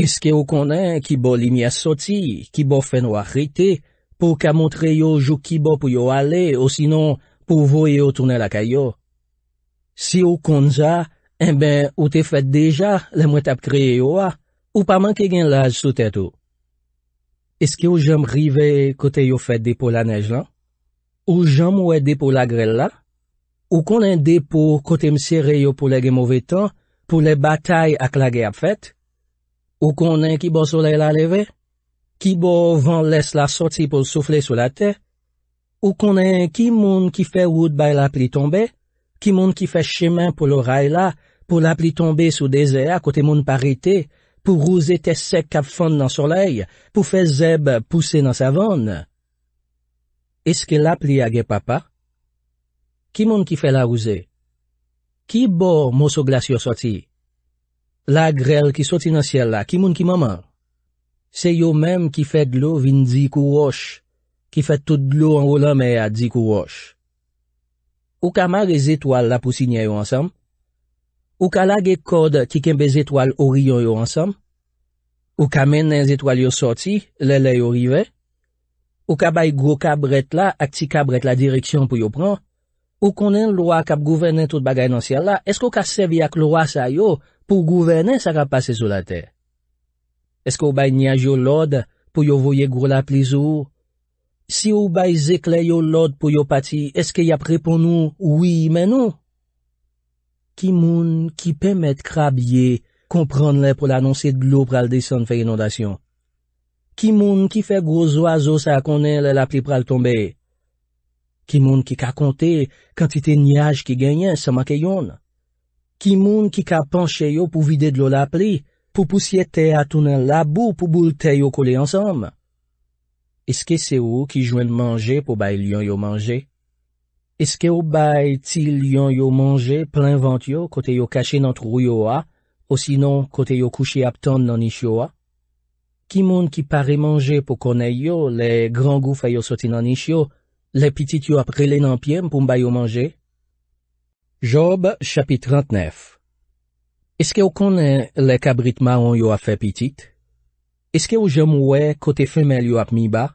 Eske ou konen ki bo li mi a soti, ki bo fen wè rete, pou ka montre yo jou ki bo pou yo ale, ou sinon pou vo yo tonel akay yo? Si ou konen zè, en eh ben ou te fèd deja lè mwen tap kreye yo wè, ou pa man ke gen laj sou tèt ou. Eske ou jom rive kote yo fet depo la nej lan? Ou jom ou e depo la grella? Ou konen depo kote msi re yo pou lege mouvetan pou le batay ak la ge ap fet? Ou konen ki bo sole la leve? Ki bo van les la soti pou soufle sou la te? Ou konen ki moun ki fe woud bay la pli tombe? Ki moun ki fe chemen pou lo ray la pou la pli tombe sou dese a kote moun paritey? Pou rouze te sek kap fon nan soley, pou fe zeb pouse nan savon. Eske la pli a ge papa? Ki moun ki fe la rouze? Ki bo mou so glasyo soti? La grel ki soti nan siel la, ki moun ki maman? Se yo mem ki fe glo vin di kou wosh, ki fe tout glo an wou la me a di kou wosh. Ou kamar e zetwal la pousi nye yo ansam? Ou ka lage kode ki kembe zetwal oriyon yo ansam? Ou ka men nen zetwal yo soti, lele yo rive? Ou ka bay gro kabret la ak ti kabret la direksyon pou yo pran? Ou konen lwa kap gouvenen tout bagay nan sial la? Esko ka sevi ak lwa sa yo pou gouvenen sa kap pase sou la ter? Esko bay nyanj yo lod pou yo voye gwo la plizou? Si ou bay zekle yo lod pou yo pati, eske yap repon nou wii men nou? Kimoun ki pèmèd krabye kompran lè pou l'anonsèd glou pral desan fè inondasyon? Kimoun ki fè groz oazo sa akonè lè la pli pral tombe? Kimoun ki ka kontè kantite niyaj ki genyen sa makè yon? Kimoun ki ka panche yo pou vide dlo la pli pou pousye te atounen la bou pou boulte yo kole ansam? Eske se ou ki jwen manje pou baye lyon yo manje? Eske ou bay til yon yo manje plen vant yo kote yo kache nan trou yo a, osinon kote yo kouche ap ton nan isyo a? Kimoun ki pare manje pou kone yo le gran gou fay yo soti nan isyo, le pitit yo ap rele nan piem pou mbay yo manje? Job, chapit 39 Eske ou kone le kabritman yo a fe pitit? Eske ou jemwe kote femel yo ap mi ba?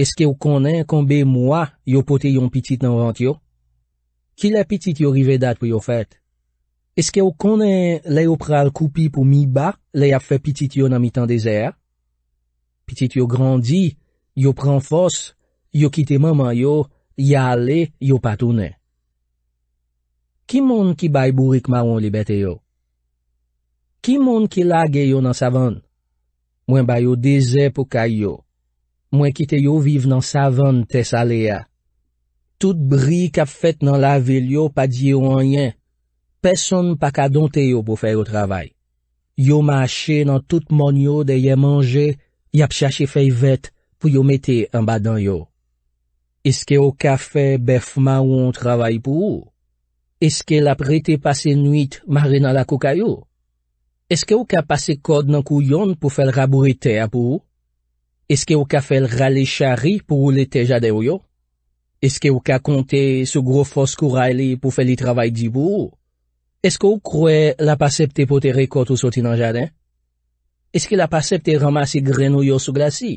Eske ou konen konbe mwa yo pote yon pitit nan vant yo? Ki le pitit yo rive dat pou yo fet? Eske ou konen le yo pral koupi pou mi ba le ya fe pitit yo nan mitan dezer? Pitit yo grandi, yo pran fos, yo kite maman yo, ya ale, yo patoune. Ki moun ki bay burik ma woun li bete yo? Ki moun ki lage yo nan savon? Mwen bay yo dezer pou kay yo. Mwen kite yo vive nan savan te sale ya. Tout bri kap fet nan lavel yo pa diyo anyen. Peson pa ka donte yo pou feyo travay. Yo mache nan tout mon yo deye manje, yap chache fey vet pou yo mete anba dan yo. Eske yo ka fe befman ou an travay pou ou? Eske la prete pase nwit mare nan la koukayo? Eske yo ka pase kod nan kouyon pou fel rabou rete apou ou? Eske ou ka fel rale chari pou ou lete jade ou yo? Eske ou ka konte sou gro fos kou rale pou fe li travay di bou? Eske ou kroe la pasepte pou te rekote ou soti nan jade? Eske la pasepte ramase grenou yo sou glasi?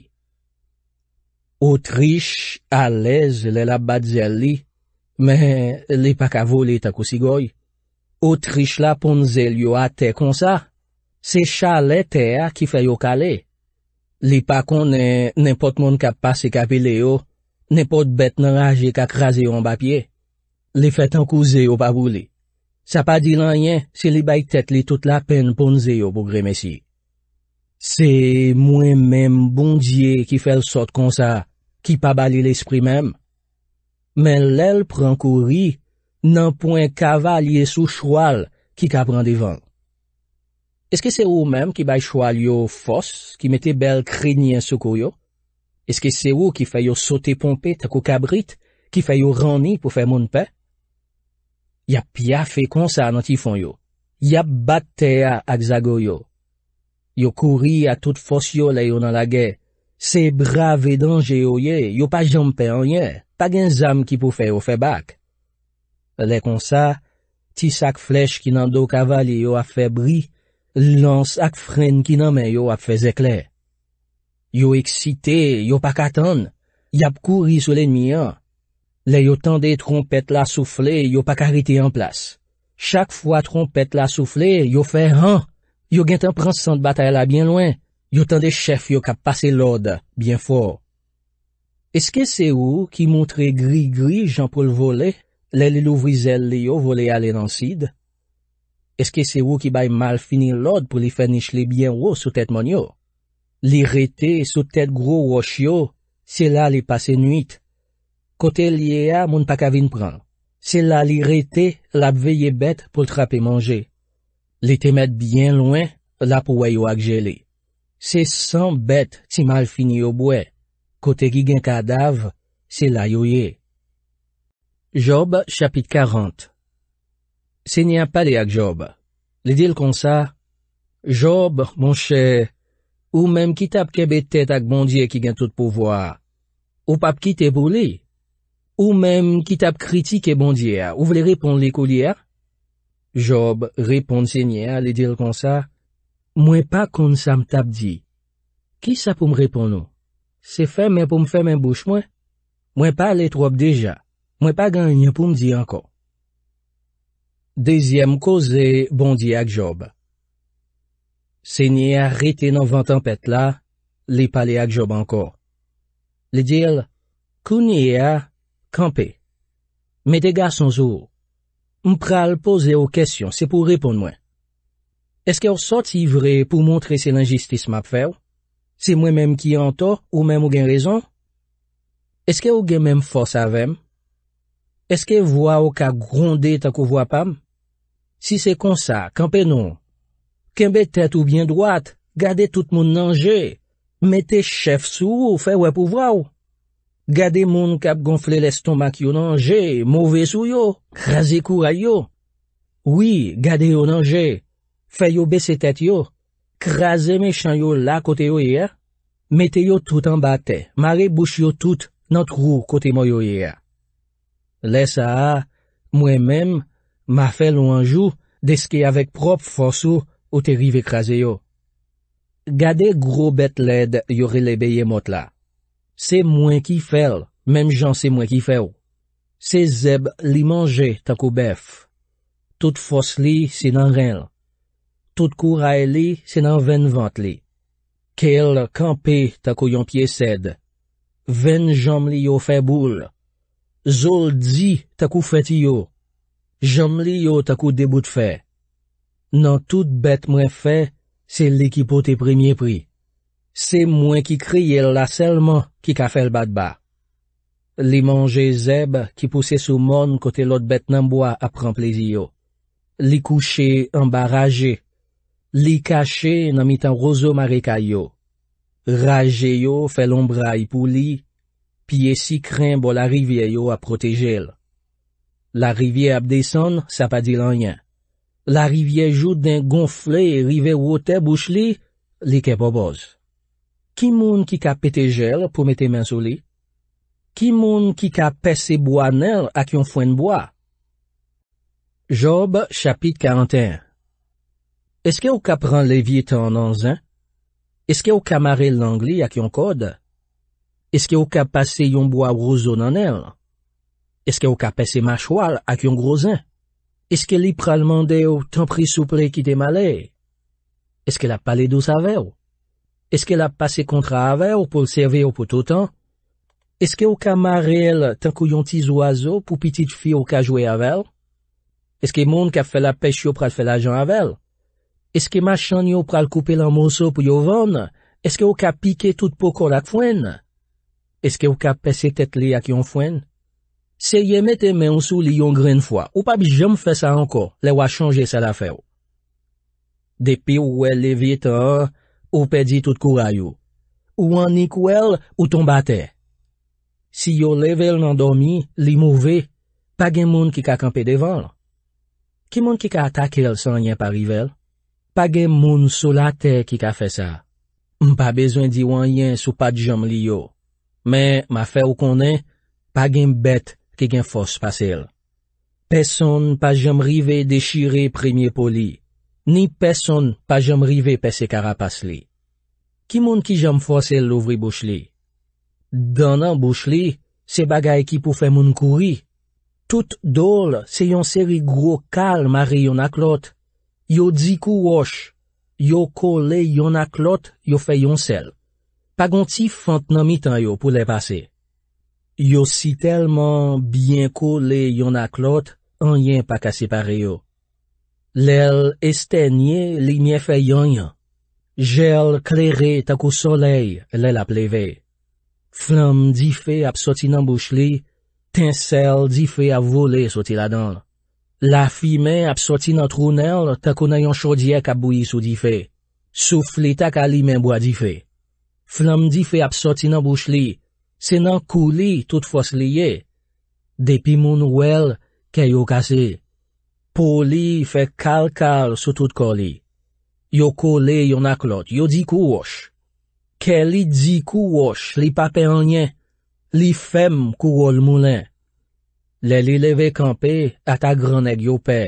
Otrich alez le la bat zeli, men le pak avou le tako sigoy. Otrich la pon zel yo ate konsa. Se chale te a ki fe yo kale. Li pa konen, nenpot moun kap pase kapile yo, nenpot bet nan aje kak raze yo an bapye. Li fet an kouze yo pa boulé. Sa pa di lanyen, se li bay tèt li tout la pen ponze yo pou gre mesi. Se mwen men bondye ki fel sot kon sa, ki pa bali l'esprit menm, men lèl pran kouri nan poen kavalye sou choual ki ka pran devan. Eske se ou menm ki bay chwal yo fos, ki mette bel krenye soukou yo? Eske se ou ki fay yo sote pompe tako kabrit, ki fay yo rani pou fè mounpe? Ya pya fè konsa nan ti fon yo. Ya bat te a ak zago yo. Yo kouri a tout fos yo le yo nan la ge. Se bra ve danje yo ye, yo pa jompe anye. Pa gen zam ki pou fè yo fè bak. Le konsa, ti sak flech ki nan do kavali yo a fè bri. Lans ak fren ki nanmen yo ap fez ekle. Yo eksite, yo pa katan. Yap kouri sou lenmi an. Le yo tan de trompet la soufle, yo pa karite an plas. Chak fwa trompet la soufle, yo fe ran. Yo gen tan pransan batay la bien loin. Yo tan de chef yo kap pase loda, bien fo. Eske se ou ki montre gri-gri jan pou l'vole? Le li lou vizel li yo vole ale nan sid? Eske se wou ki bay mal fini lòd pou li fenish li byen wò sou tèt monyo? Li rete sou tèt gro wò shyo, se la li pase nwit. Kote li e a, moun pa kavin pran. Se la li rete, la bveye bet pou trape manje. Li te met byen lwen, la pou wey wak jeli. Se san bet si mal fini wò bwe. Kote ki gen kadav, se la yoye. Job chapit karente Se nye ap pale ak Job, li dil kon sa, Job, monshe, ou menm ki tap kebetet ak bondye ki gen tout pouvoa, ou pap ki te bole, ou menm ki tap kritike bondye a, ou vle repon li kolye a? Job repon se nye a li dil kon sa, Mwen pa kon sa mtap di, ki sa poum repon nou? Se femen poum femen bouch mwen? Mwen pa le trop deja, mwen pa gen yon poum di ankon. Dezyem koze bondi ak job. Se nye a rete nan vantanpet la, li pale ak job anko. Li dil, kou nye a kampe? Me dega san zou. M pral pose ou kesyon, se pou repon mwen. Eske ou soti vre pou montre se nan jistis map fe ou? Se mwen menm ki an to ou menm ou gen rezon? Eske ou gen menm fos avem? Eske ou vwa ou ka gronde tak ou vwa pam? Si se konsa, kampe nou. Kembe tet ou bien dwat, gade tout moun nanje, mete chef sou ou, fe wè pou vraw. Gade moun kap gonfle lestomak yo nanje, mouve sou yo, krasi kou ray yo. Oui, gade yo nanje, fe yo besi tet yo, krasi me chan yo la kote yo ye, mete yo tout an batte, mare bouch yo tout nan trou kote mo yo ye. Le sa, mwen menm, Ma fel ou anjou, deske avek prop foso, ou teri vek raze yo. Gade gro bet led yore le beye mot la. Se mwen ki fel, menm jan se mwen ki fel. Se zeb li manje tako bef. Tout fos li, se nan renl. Tout kou ray li, se nan ven vant li. Kel kampe tako yon pie sed. Ven jom li yo feboul. Zol di tako feti yo. Jam li yo takou debout fè. Nan tout bèt mwen fè, se li ki pou te premye pri. Se mwen ki kriye la selman ki ka fèl batba. Li manje zeb ki pousse sou mon kote lot bèt nanboa apren plezi yo. Li kouche anba raje. Li kache nan mitan rozo marika yo. Raje yo fè l'ombra yi pou li, pi ye si kren bo la rivye yo ap proteje yo. La rivye ap deson, sa pa di lanyan. La rivye jout den gonfle, rivye wote bouch li, li ke pa boz. Ki moun ki ka pete jel pou mete men soli? Ki moun ki ka pese boanel ak yon fwen boa? Job, chapit 41 Eske ou ka pran levye tan an zan? Eske ou ka mare langli ak yon kode? Eske ou ka pase yon boa wou zon an el? Eske ou ka pese mache wale ak yon grozen? Eske li pral mande ou tan pri souple ki te male? Eske la pale douz ave ou? Eske la pase kontra ave ou pou l'seve ou pou toutan? Eske ou ka mare el tan kou yon ti zo azo pou pitit fi ou ka jwe ave ou? Eske moun ka fe la peche ou pral fe la jan ave ou? Eske ma chanyo pral koupe lan mouso pou yo vane? Eske ou ka pike tout poko lak fwen? Eske ou ka pese tet li ak yon fwen? Se ye mette men ou sou li yon gren fwa, ou pa bi jom fwe sa anko, le wwa chanje sa la fwe ou. Depi ou wè le vitre, ou pe di tout kou rayou. Ou an ni kou el, ou ton bate. Si yo leve el nan dormi, li mou ve, pa gen moun ki ka kampe devan. Ki moun ki ka atake el san yon parivel? Pa gen moun sou la te ki ka fwe sa. M pa bezwen di wan yon sou pa di jom li yo. Men, ma fwe ou konen, pa gen bete. ke gen fos pasel. Peson pa jom rive deshire premye poli, ni peson pa jom rive pesekara pasli. Ki moun ki jom fos el louvri bouch li? Danan bouch li, se bagay ki pou fe moun kouri. Tout dol se yon seri gro kal mare yon aklot, yo di kou wosh, yo kole yon aklot, yo fe yon sel. Pagon ti fant nan mi tan yo pou le pase. Yo si telman byen kou le yon ak lot, an yen pa kase pare yo. Lel este nye, li mye fe yon yon. Jel kleri tako soley, lel ap leve. Flam di fe ap soti nan bouch li, ten sel di fe ap vole soti la don. La fi men ap soti nan trounel, tako na yon chodye kap bouye sou di fe. Sou fli tako ali menboa di fe. Flam di fe ap soti nan bouch li, ten sel di fe ap vole soti la don. Senan kou li tout fos li ye. Depi moun wèl, ke yo kase. Po li fe kal kal sou tout kou li. Yo kou li yon aklot, yo di kou wosh. Ke li di kou wosh li pape anyen. Li fem kou wol moulen. Le li leve kampe, ata granek yo pe.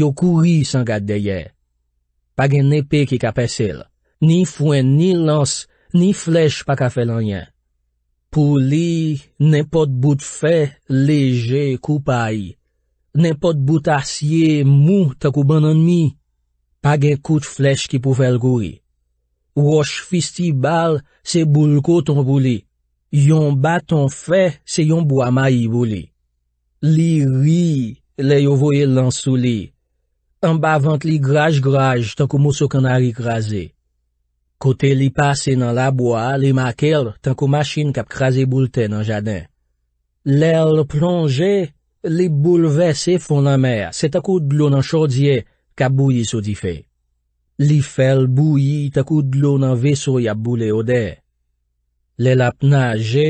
Yo kou li san gade deye. Pagen nepe ki kape sil. Ni fwen, ni lans, ni flech pa kafe lanyen. Pou li, nenpot bout fe, leje, koupay. Nenpot bout asye, mou, takou bananmi. Page kout flech ki pouvel gori. Wosh fisti bal, se boulko ton boulé. Yon baton fe, se yon bwa mayi boulé. Li ri, le yo voye lansou li. Anba vant li graj graj, takou mousokanari graze. Kote li pase nan la boa, li makel tankou machin kap kraze boulte nan jaden. Lèl plonge, li bouleve se fon nan mè, se tankou dlo nan chodye, kap bouye sou di fe. Li fel bouye, tankou dlo nan vesoy ap boule ode. Lèl ap nage,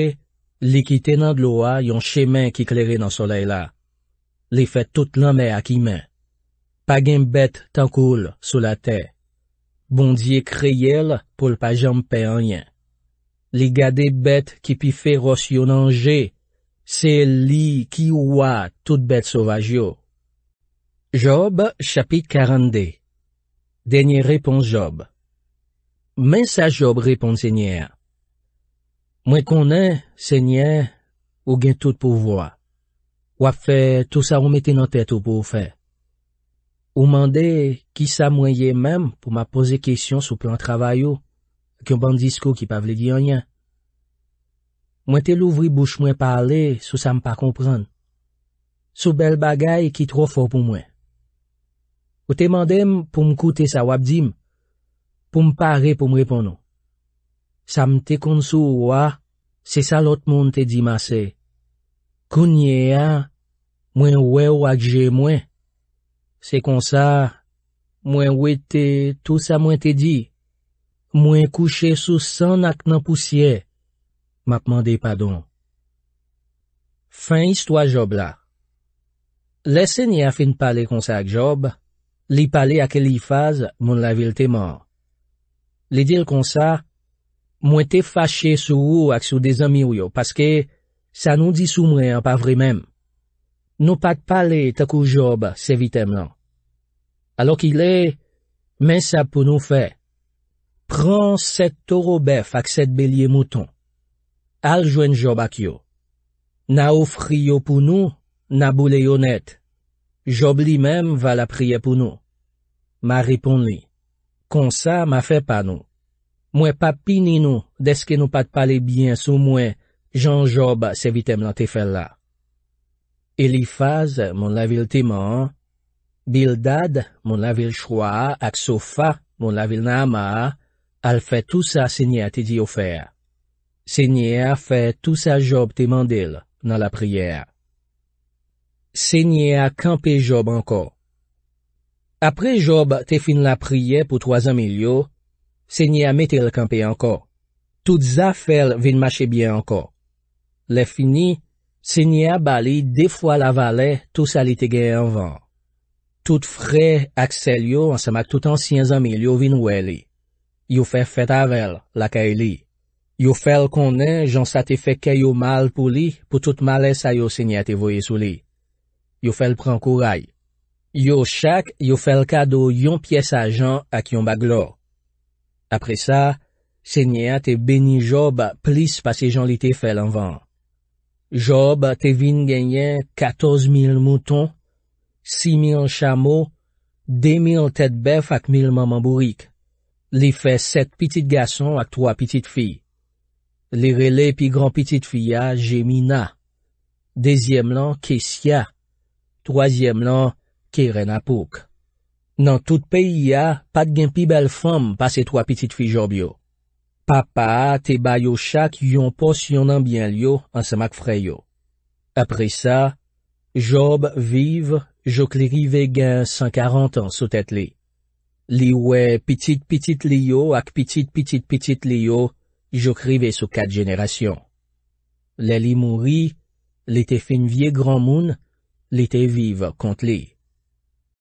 li kite nan gloa yon chemen ki kleren nan soley la. Li fe tout nan mè ak imen. Pagin bet tankoul sou la tey. Bondye kreyel pou l'pajanm pe anyen. Li gade bet ki pi fe ros yon anje, se li ki wwa tout bet sovajyo. Job chapit 42 Denye repons Job Mensa Job repons senye a Mwen konen, senye a, ou gen tout pou wwa. Wap fe, tout sa ou mette nan tet ou pou wfe. Ou mande ki sa mwen ye mèm pou ma pose kesyon sou plan travay yo, ak yon ban disko ki pa vle gyan yan. Mwen te louvri bouch mwen pale sou sa m pa kompran. Sou bel bagay ki tro for pou mwen. Ou te mandem pou m koute sa wap dim, pou m pare pou m repon nou. Sa m te konsou wwa, se sa lot moun te di mase. Koun ye a, mwen wè wak je mwen. Se kon sa, mwen wete tout sa mwen te di. Mwen kouche sou san ak nan pousye. Ma pman de padon. Fin istwa Job la. Lesenye a fin pale kon sa ak Job, li pale ak ke li faz moun la vil te mor. Li dil kon sa, mwen te fache sou ou ak sou de zami ou yo, paske sa nou di sou mwen an pa vre mem. Nou pat pale takou Job se vitem lan. Alo ki le, men sa pou nou fe. Pran set torobef ak set belye mouton. Aljwen Job ak yo. Na ofri yo pou nou, na bou le yo net. Job li menm va la priye pou nou. Ma ripon li. Kon sa ma fe pa nou. Mwen pa pini nou deske nou pat pale bien sou mwen jan Job se vitem lan te fel la. Elifaz moun la vil teman, Bildad moun la vil chwa, aksofa moun la vil na ama, al fe tout sa senye a te di ofer. Senye a fe tout sa job te mandel nan la prier. Senye a kampe job anko. Apre job te fin la prier pou toazan mil yo, senye a metel kampe anko. Tout za fel vin mache bien anko. Le fini, Senye a bali de fwa la vale tou sa li te ge anvan. Tout fre aksel yo ansemak tout ansyen zami li yo vinwe li. Yo fe fet avel, laka e li. Yo fel konen jan sa te feke yo mal pou li pou tout male sa yo senye a te voye sou li. Yo fel pren kouray. Yo chak yo fel kado yon pies a jan ak yon baglo. Apre sa, senye a te beni joba plis pa se jan li te fel anvan. Job te vin genyen 14.000 mouton, 6.000 chamo, 2.000 tetbef ak 1.000 maman bourik. Li fe 7 pitit gason ak 3 pitit fi. Li rele pi gran pitit fi ya Gemina. Dezyem lan Kessia. Trozyem lan Kerenapouk. Nan tout peyi ya, pat gen pi bel fom pa se 3 pitit fi Job yo. Papa te bayo chak yon pos yon anbyen liyo an semak freyo. Apre sa, job viv, jok li rive gen 140 an sou tet li. Li we pitit-pitit liyo ak pitit-pitit-pitit liyo, jok rive sou 4 generasyon. Le li mouri, li te fin vie gran moun, li te viv kont li.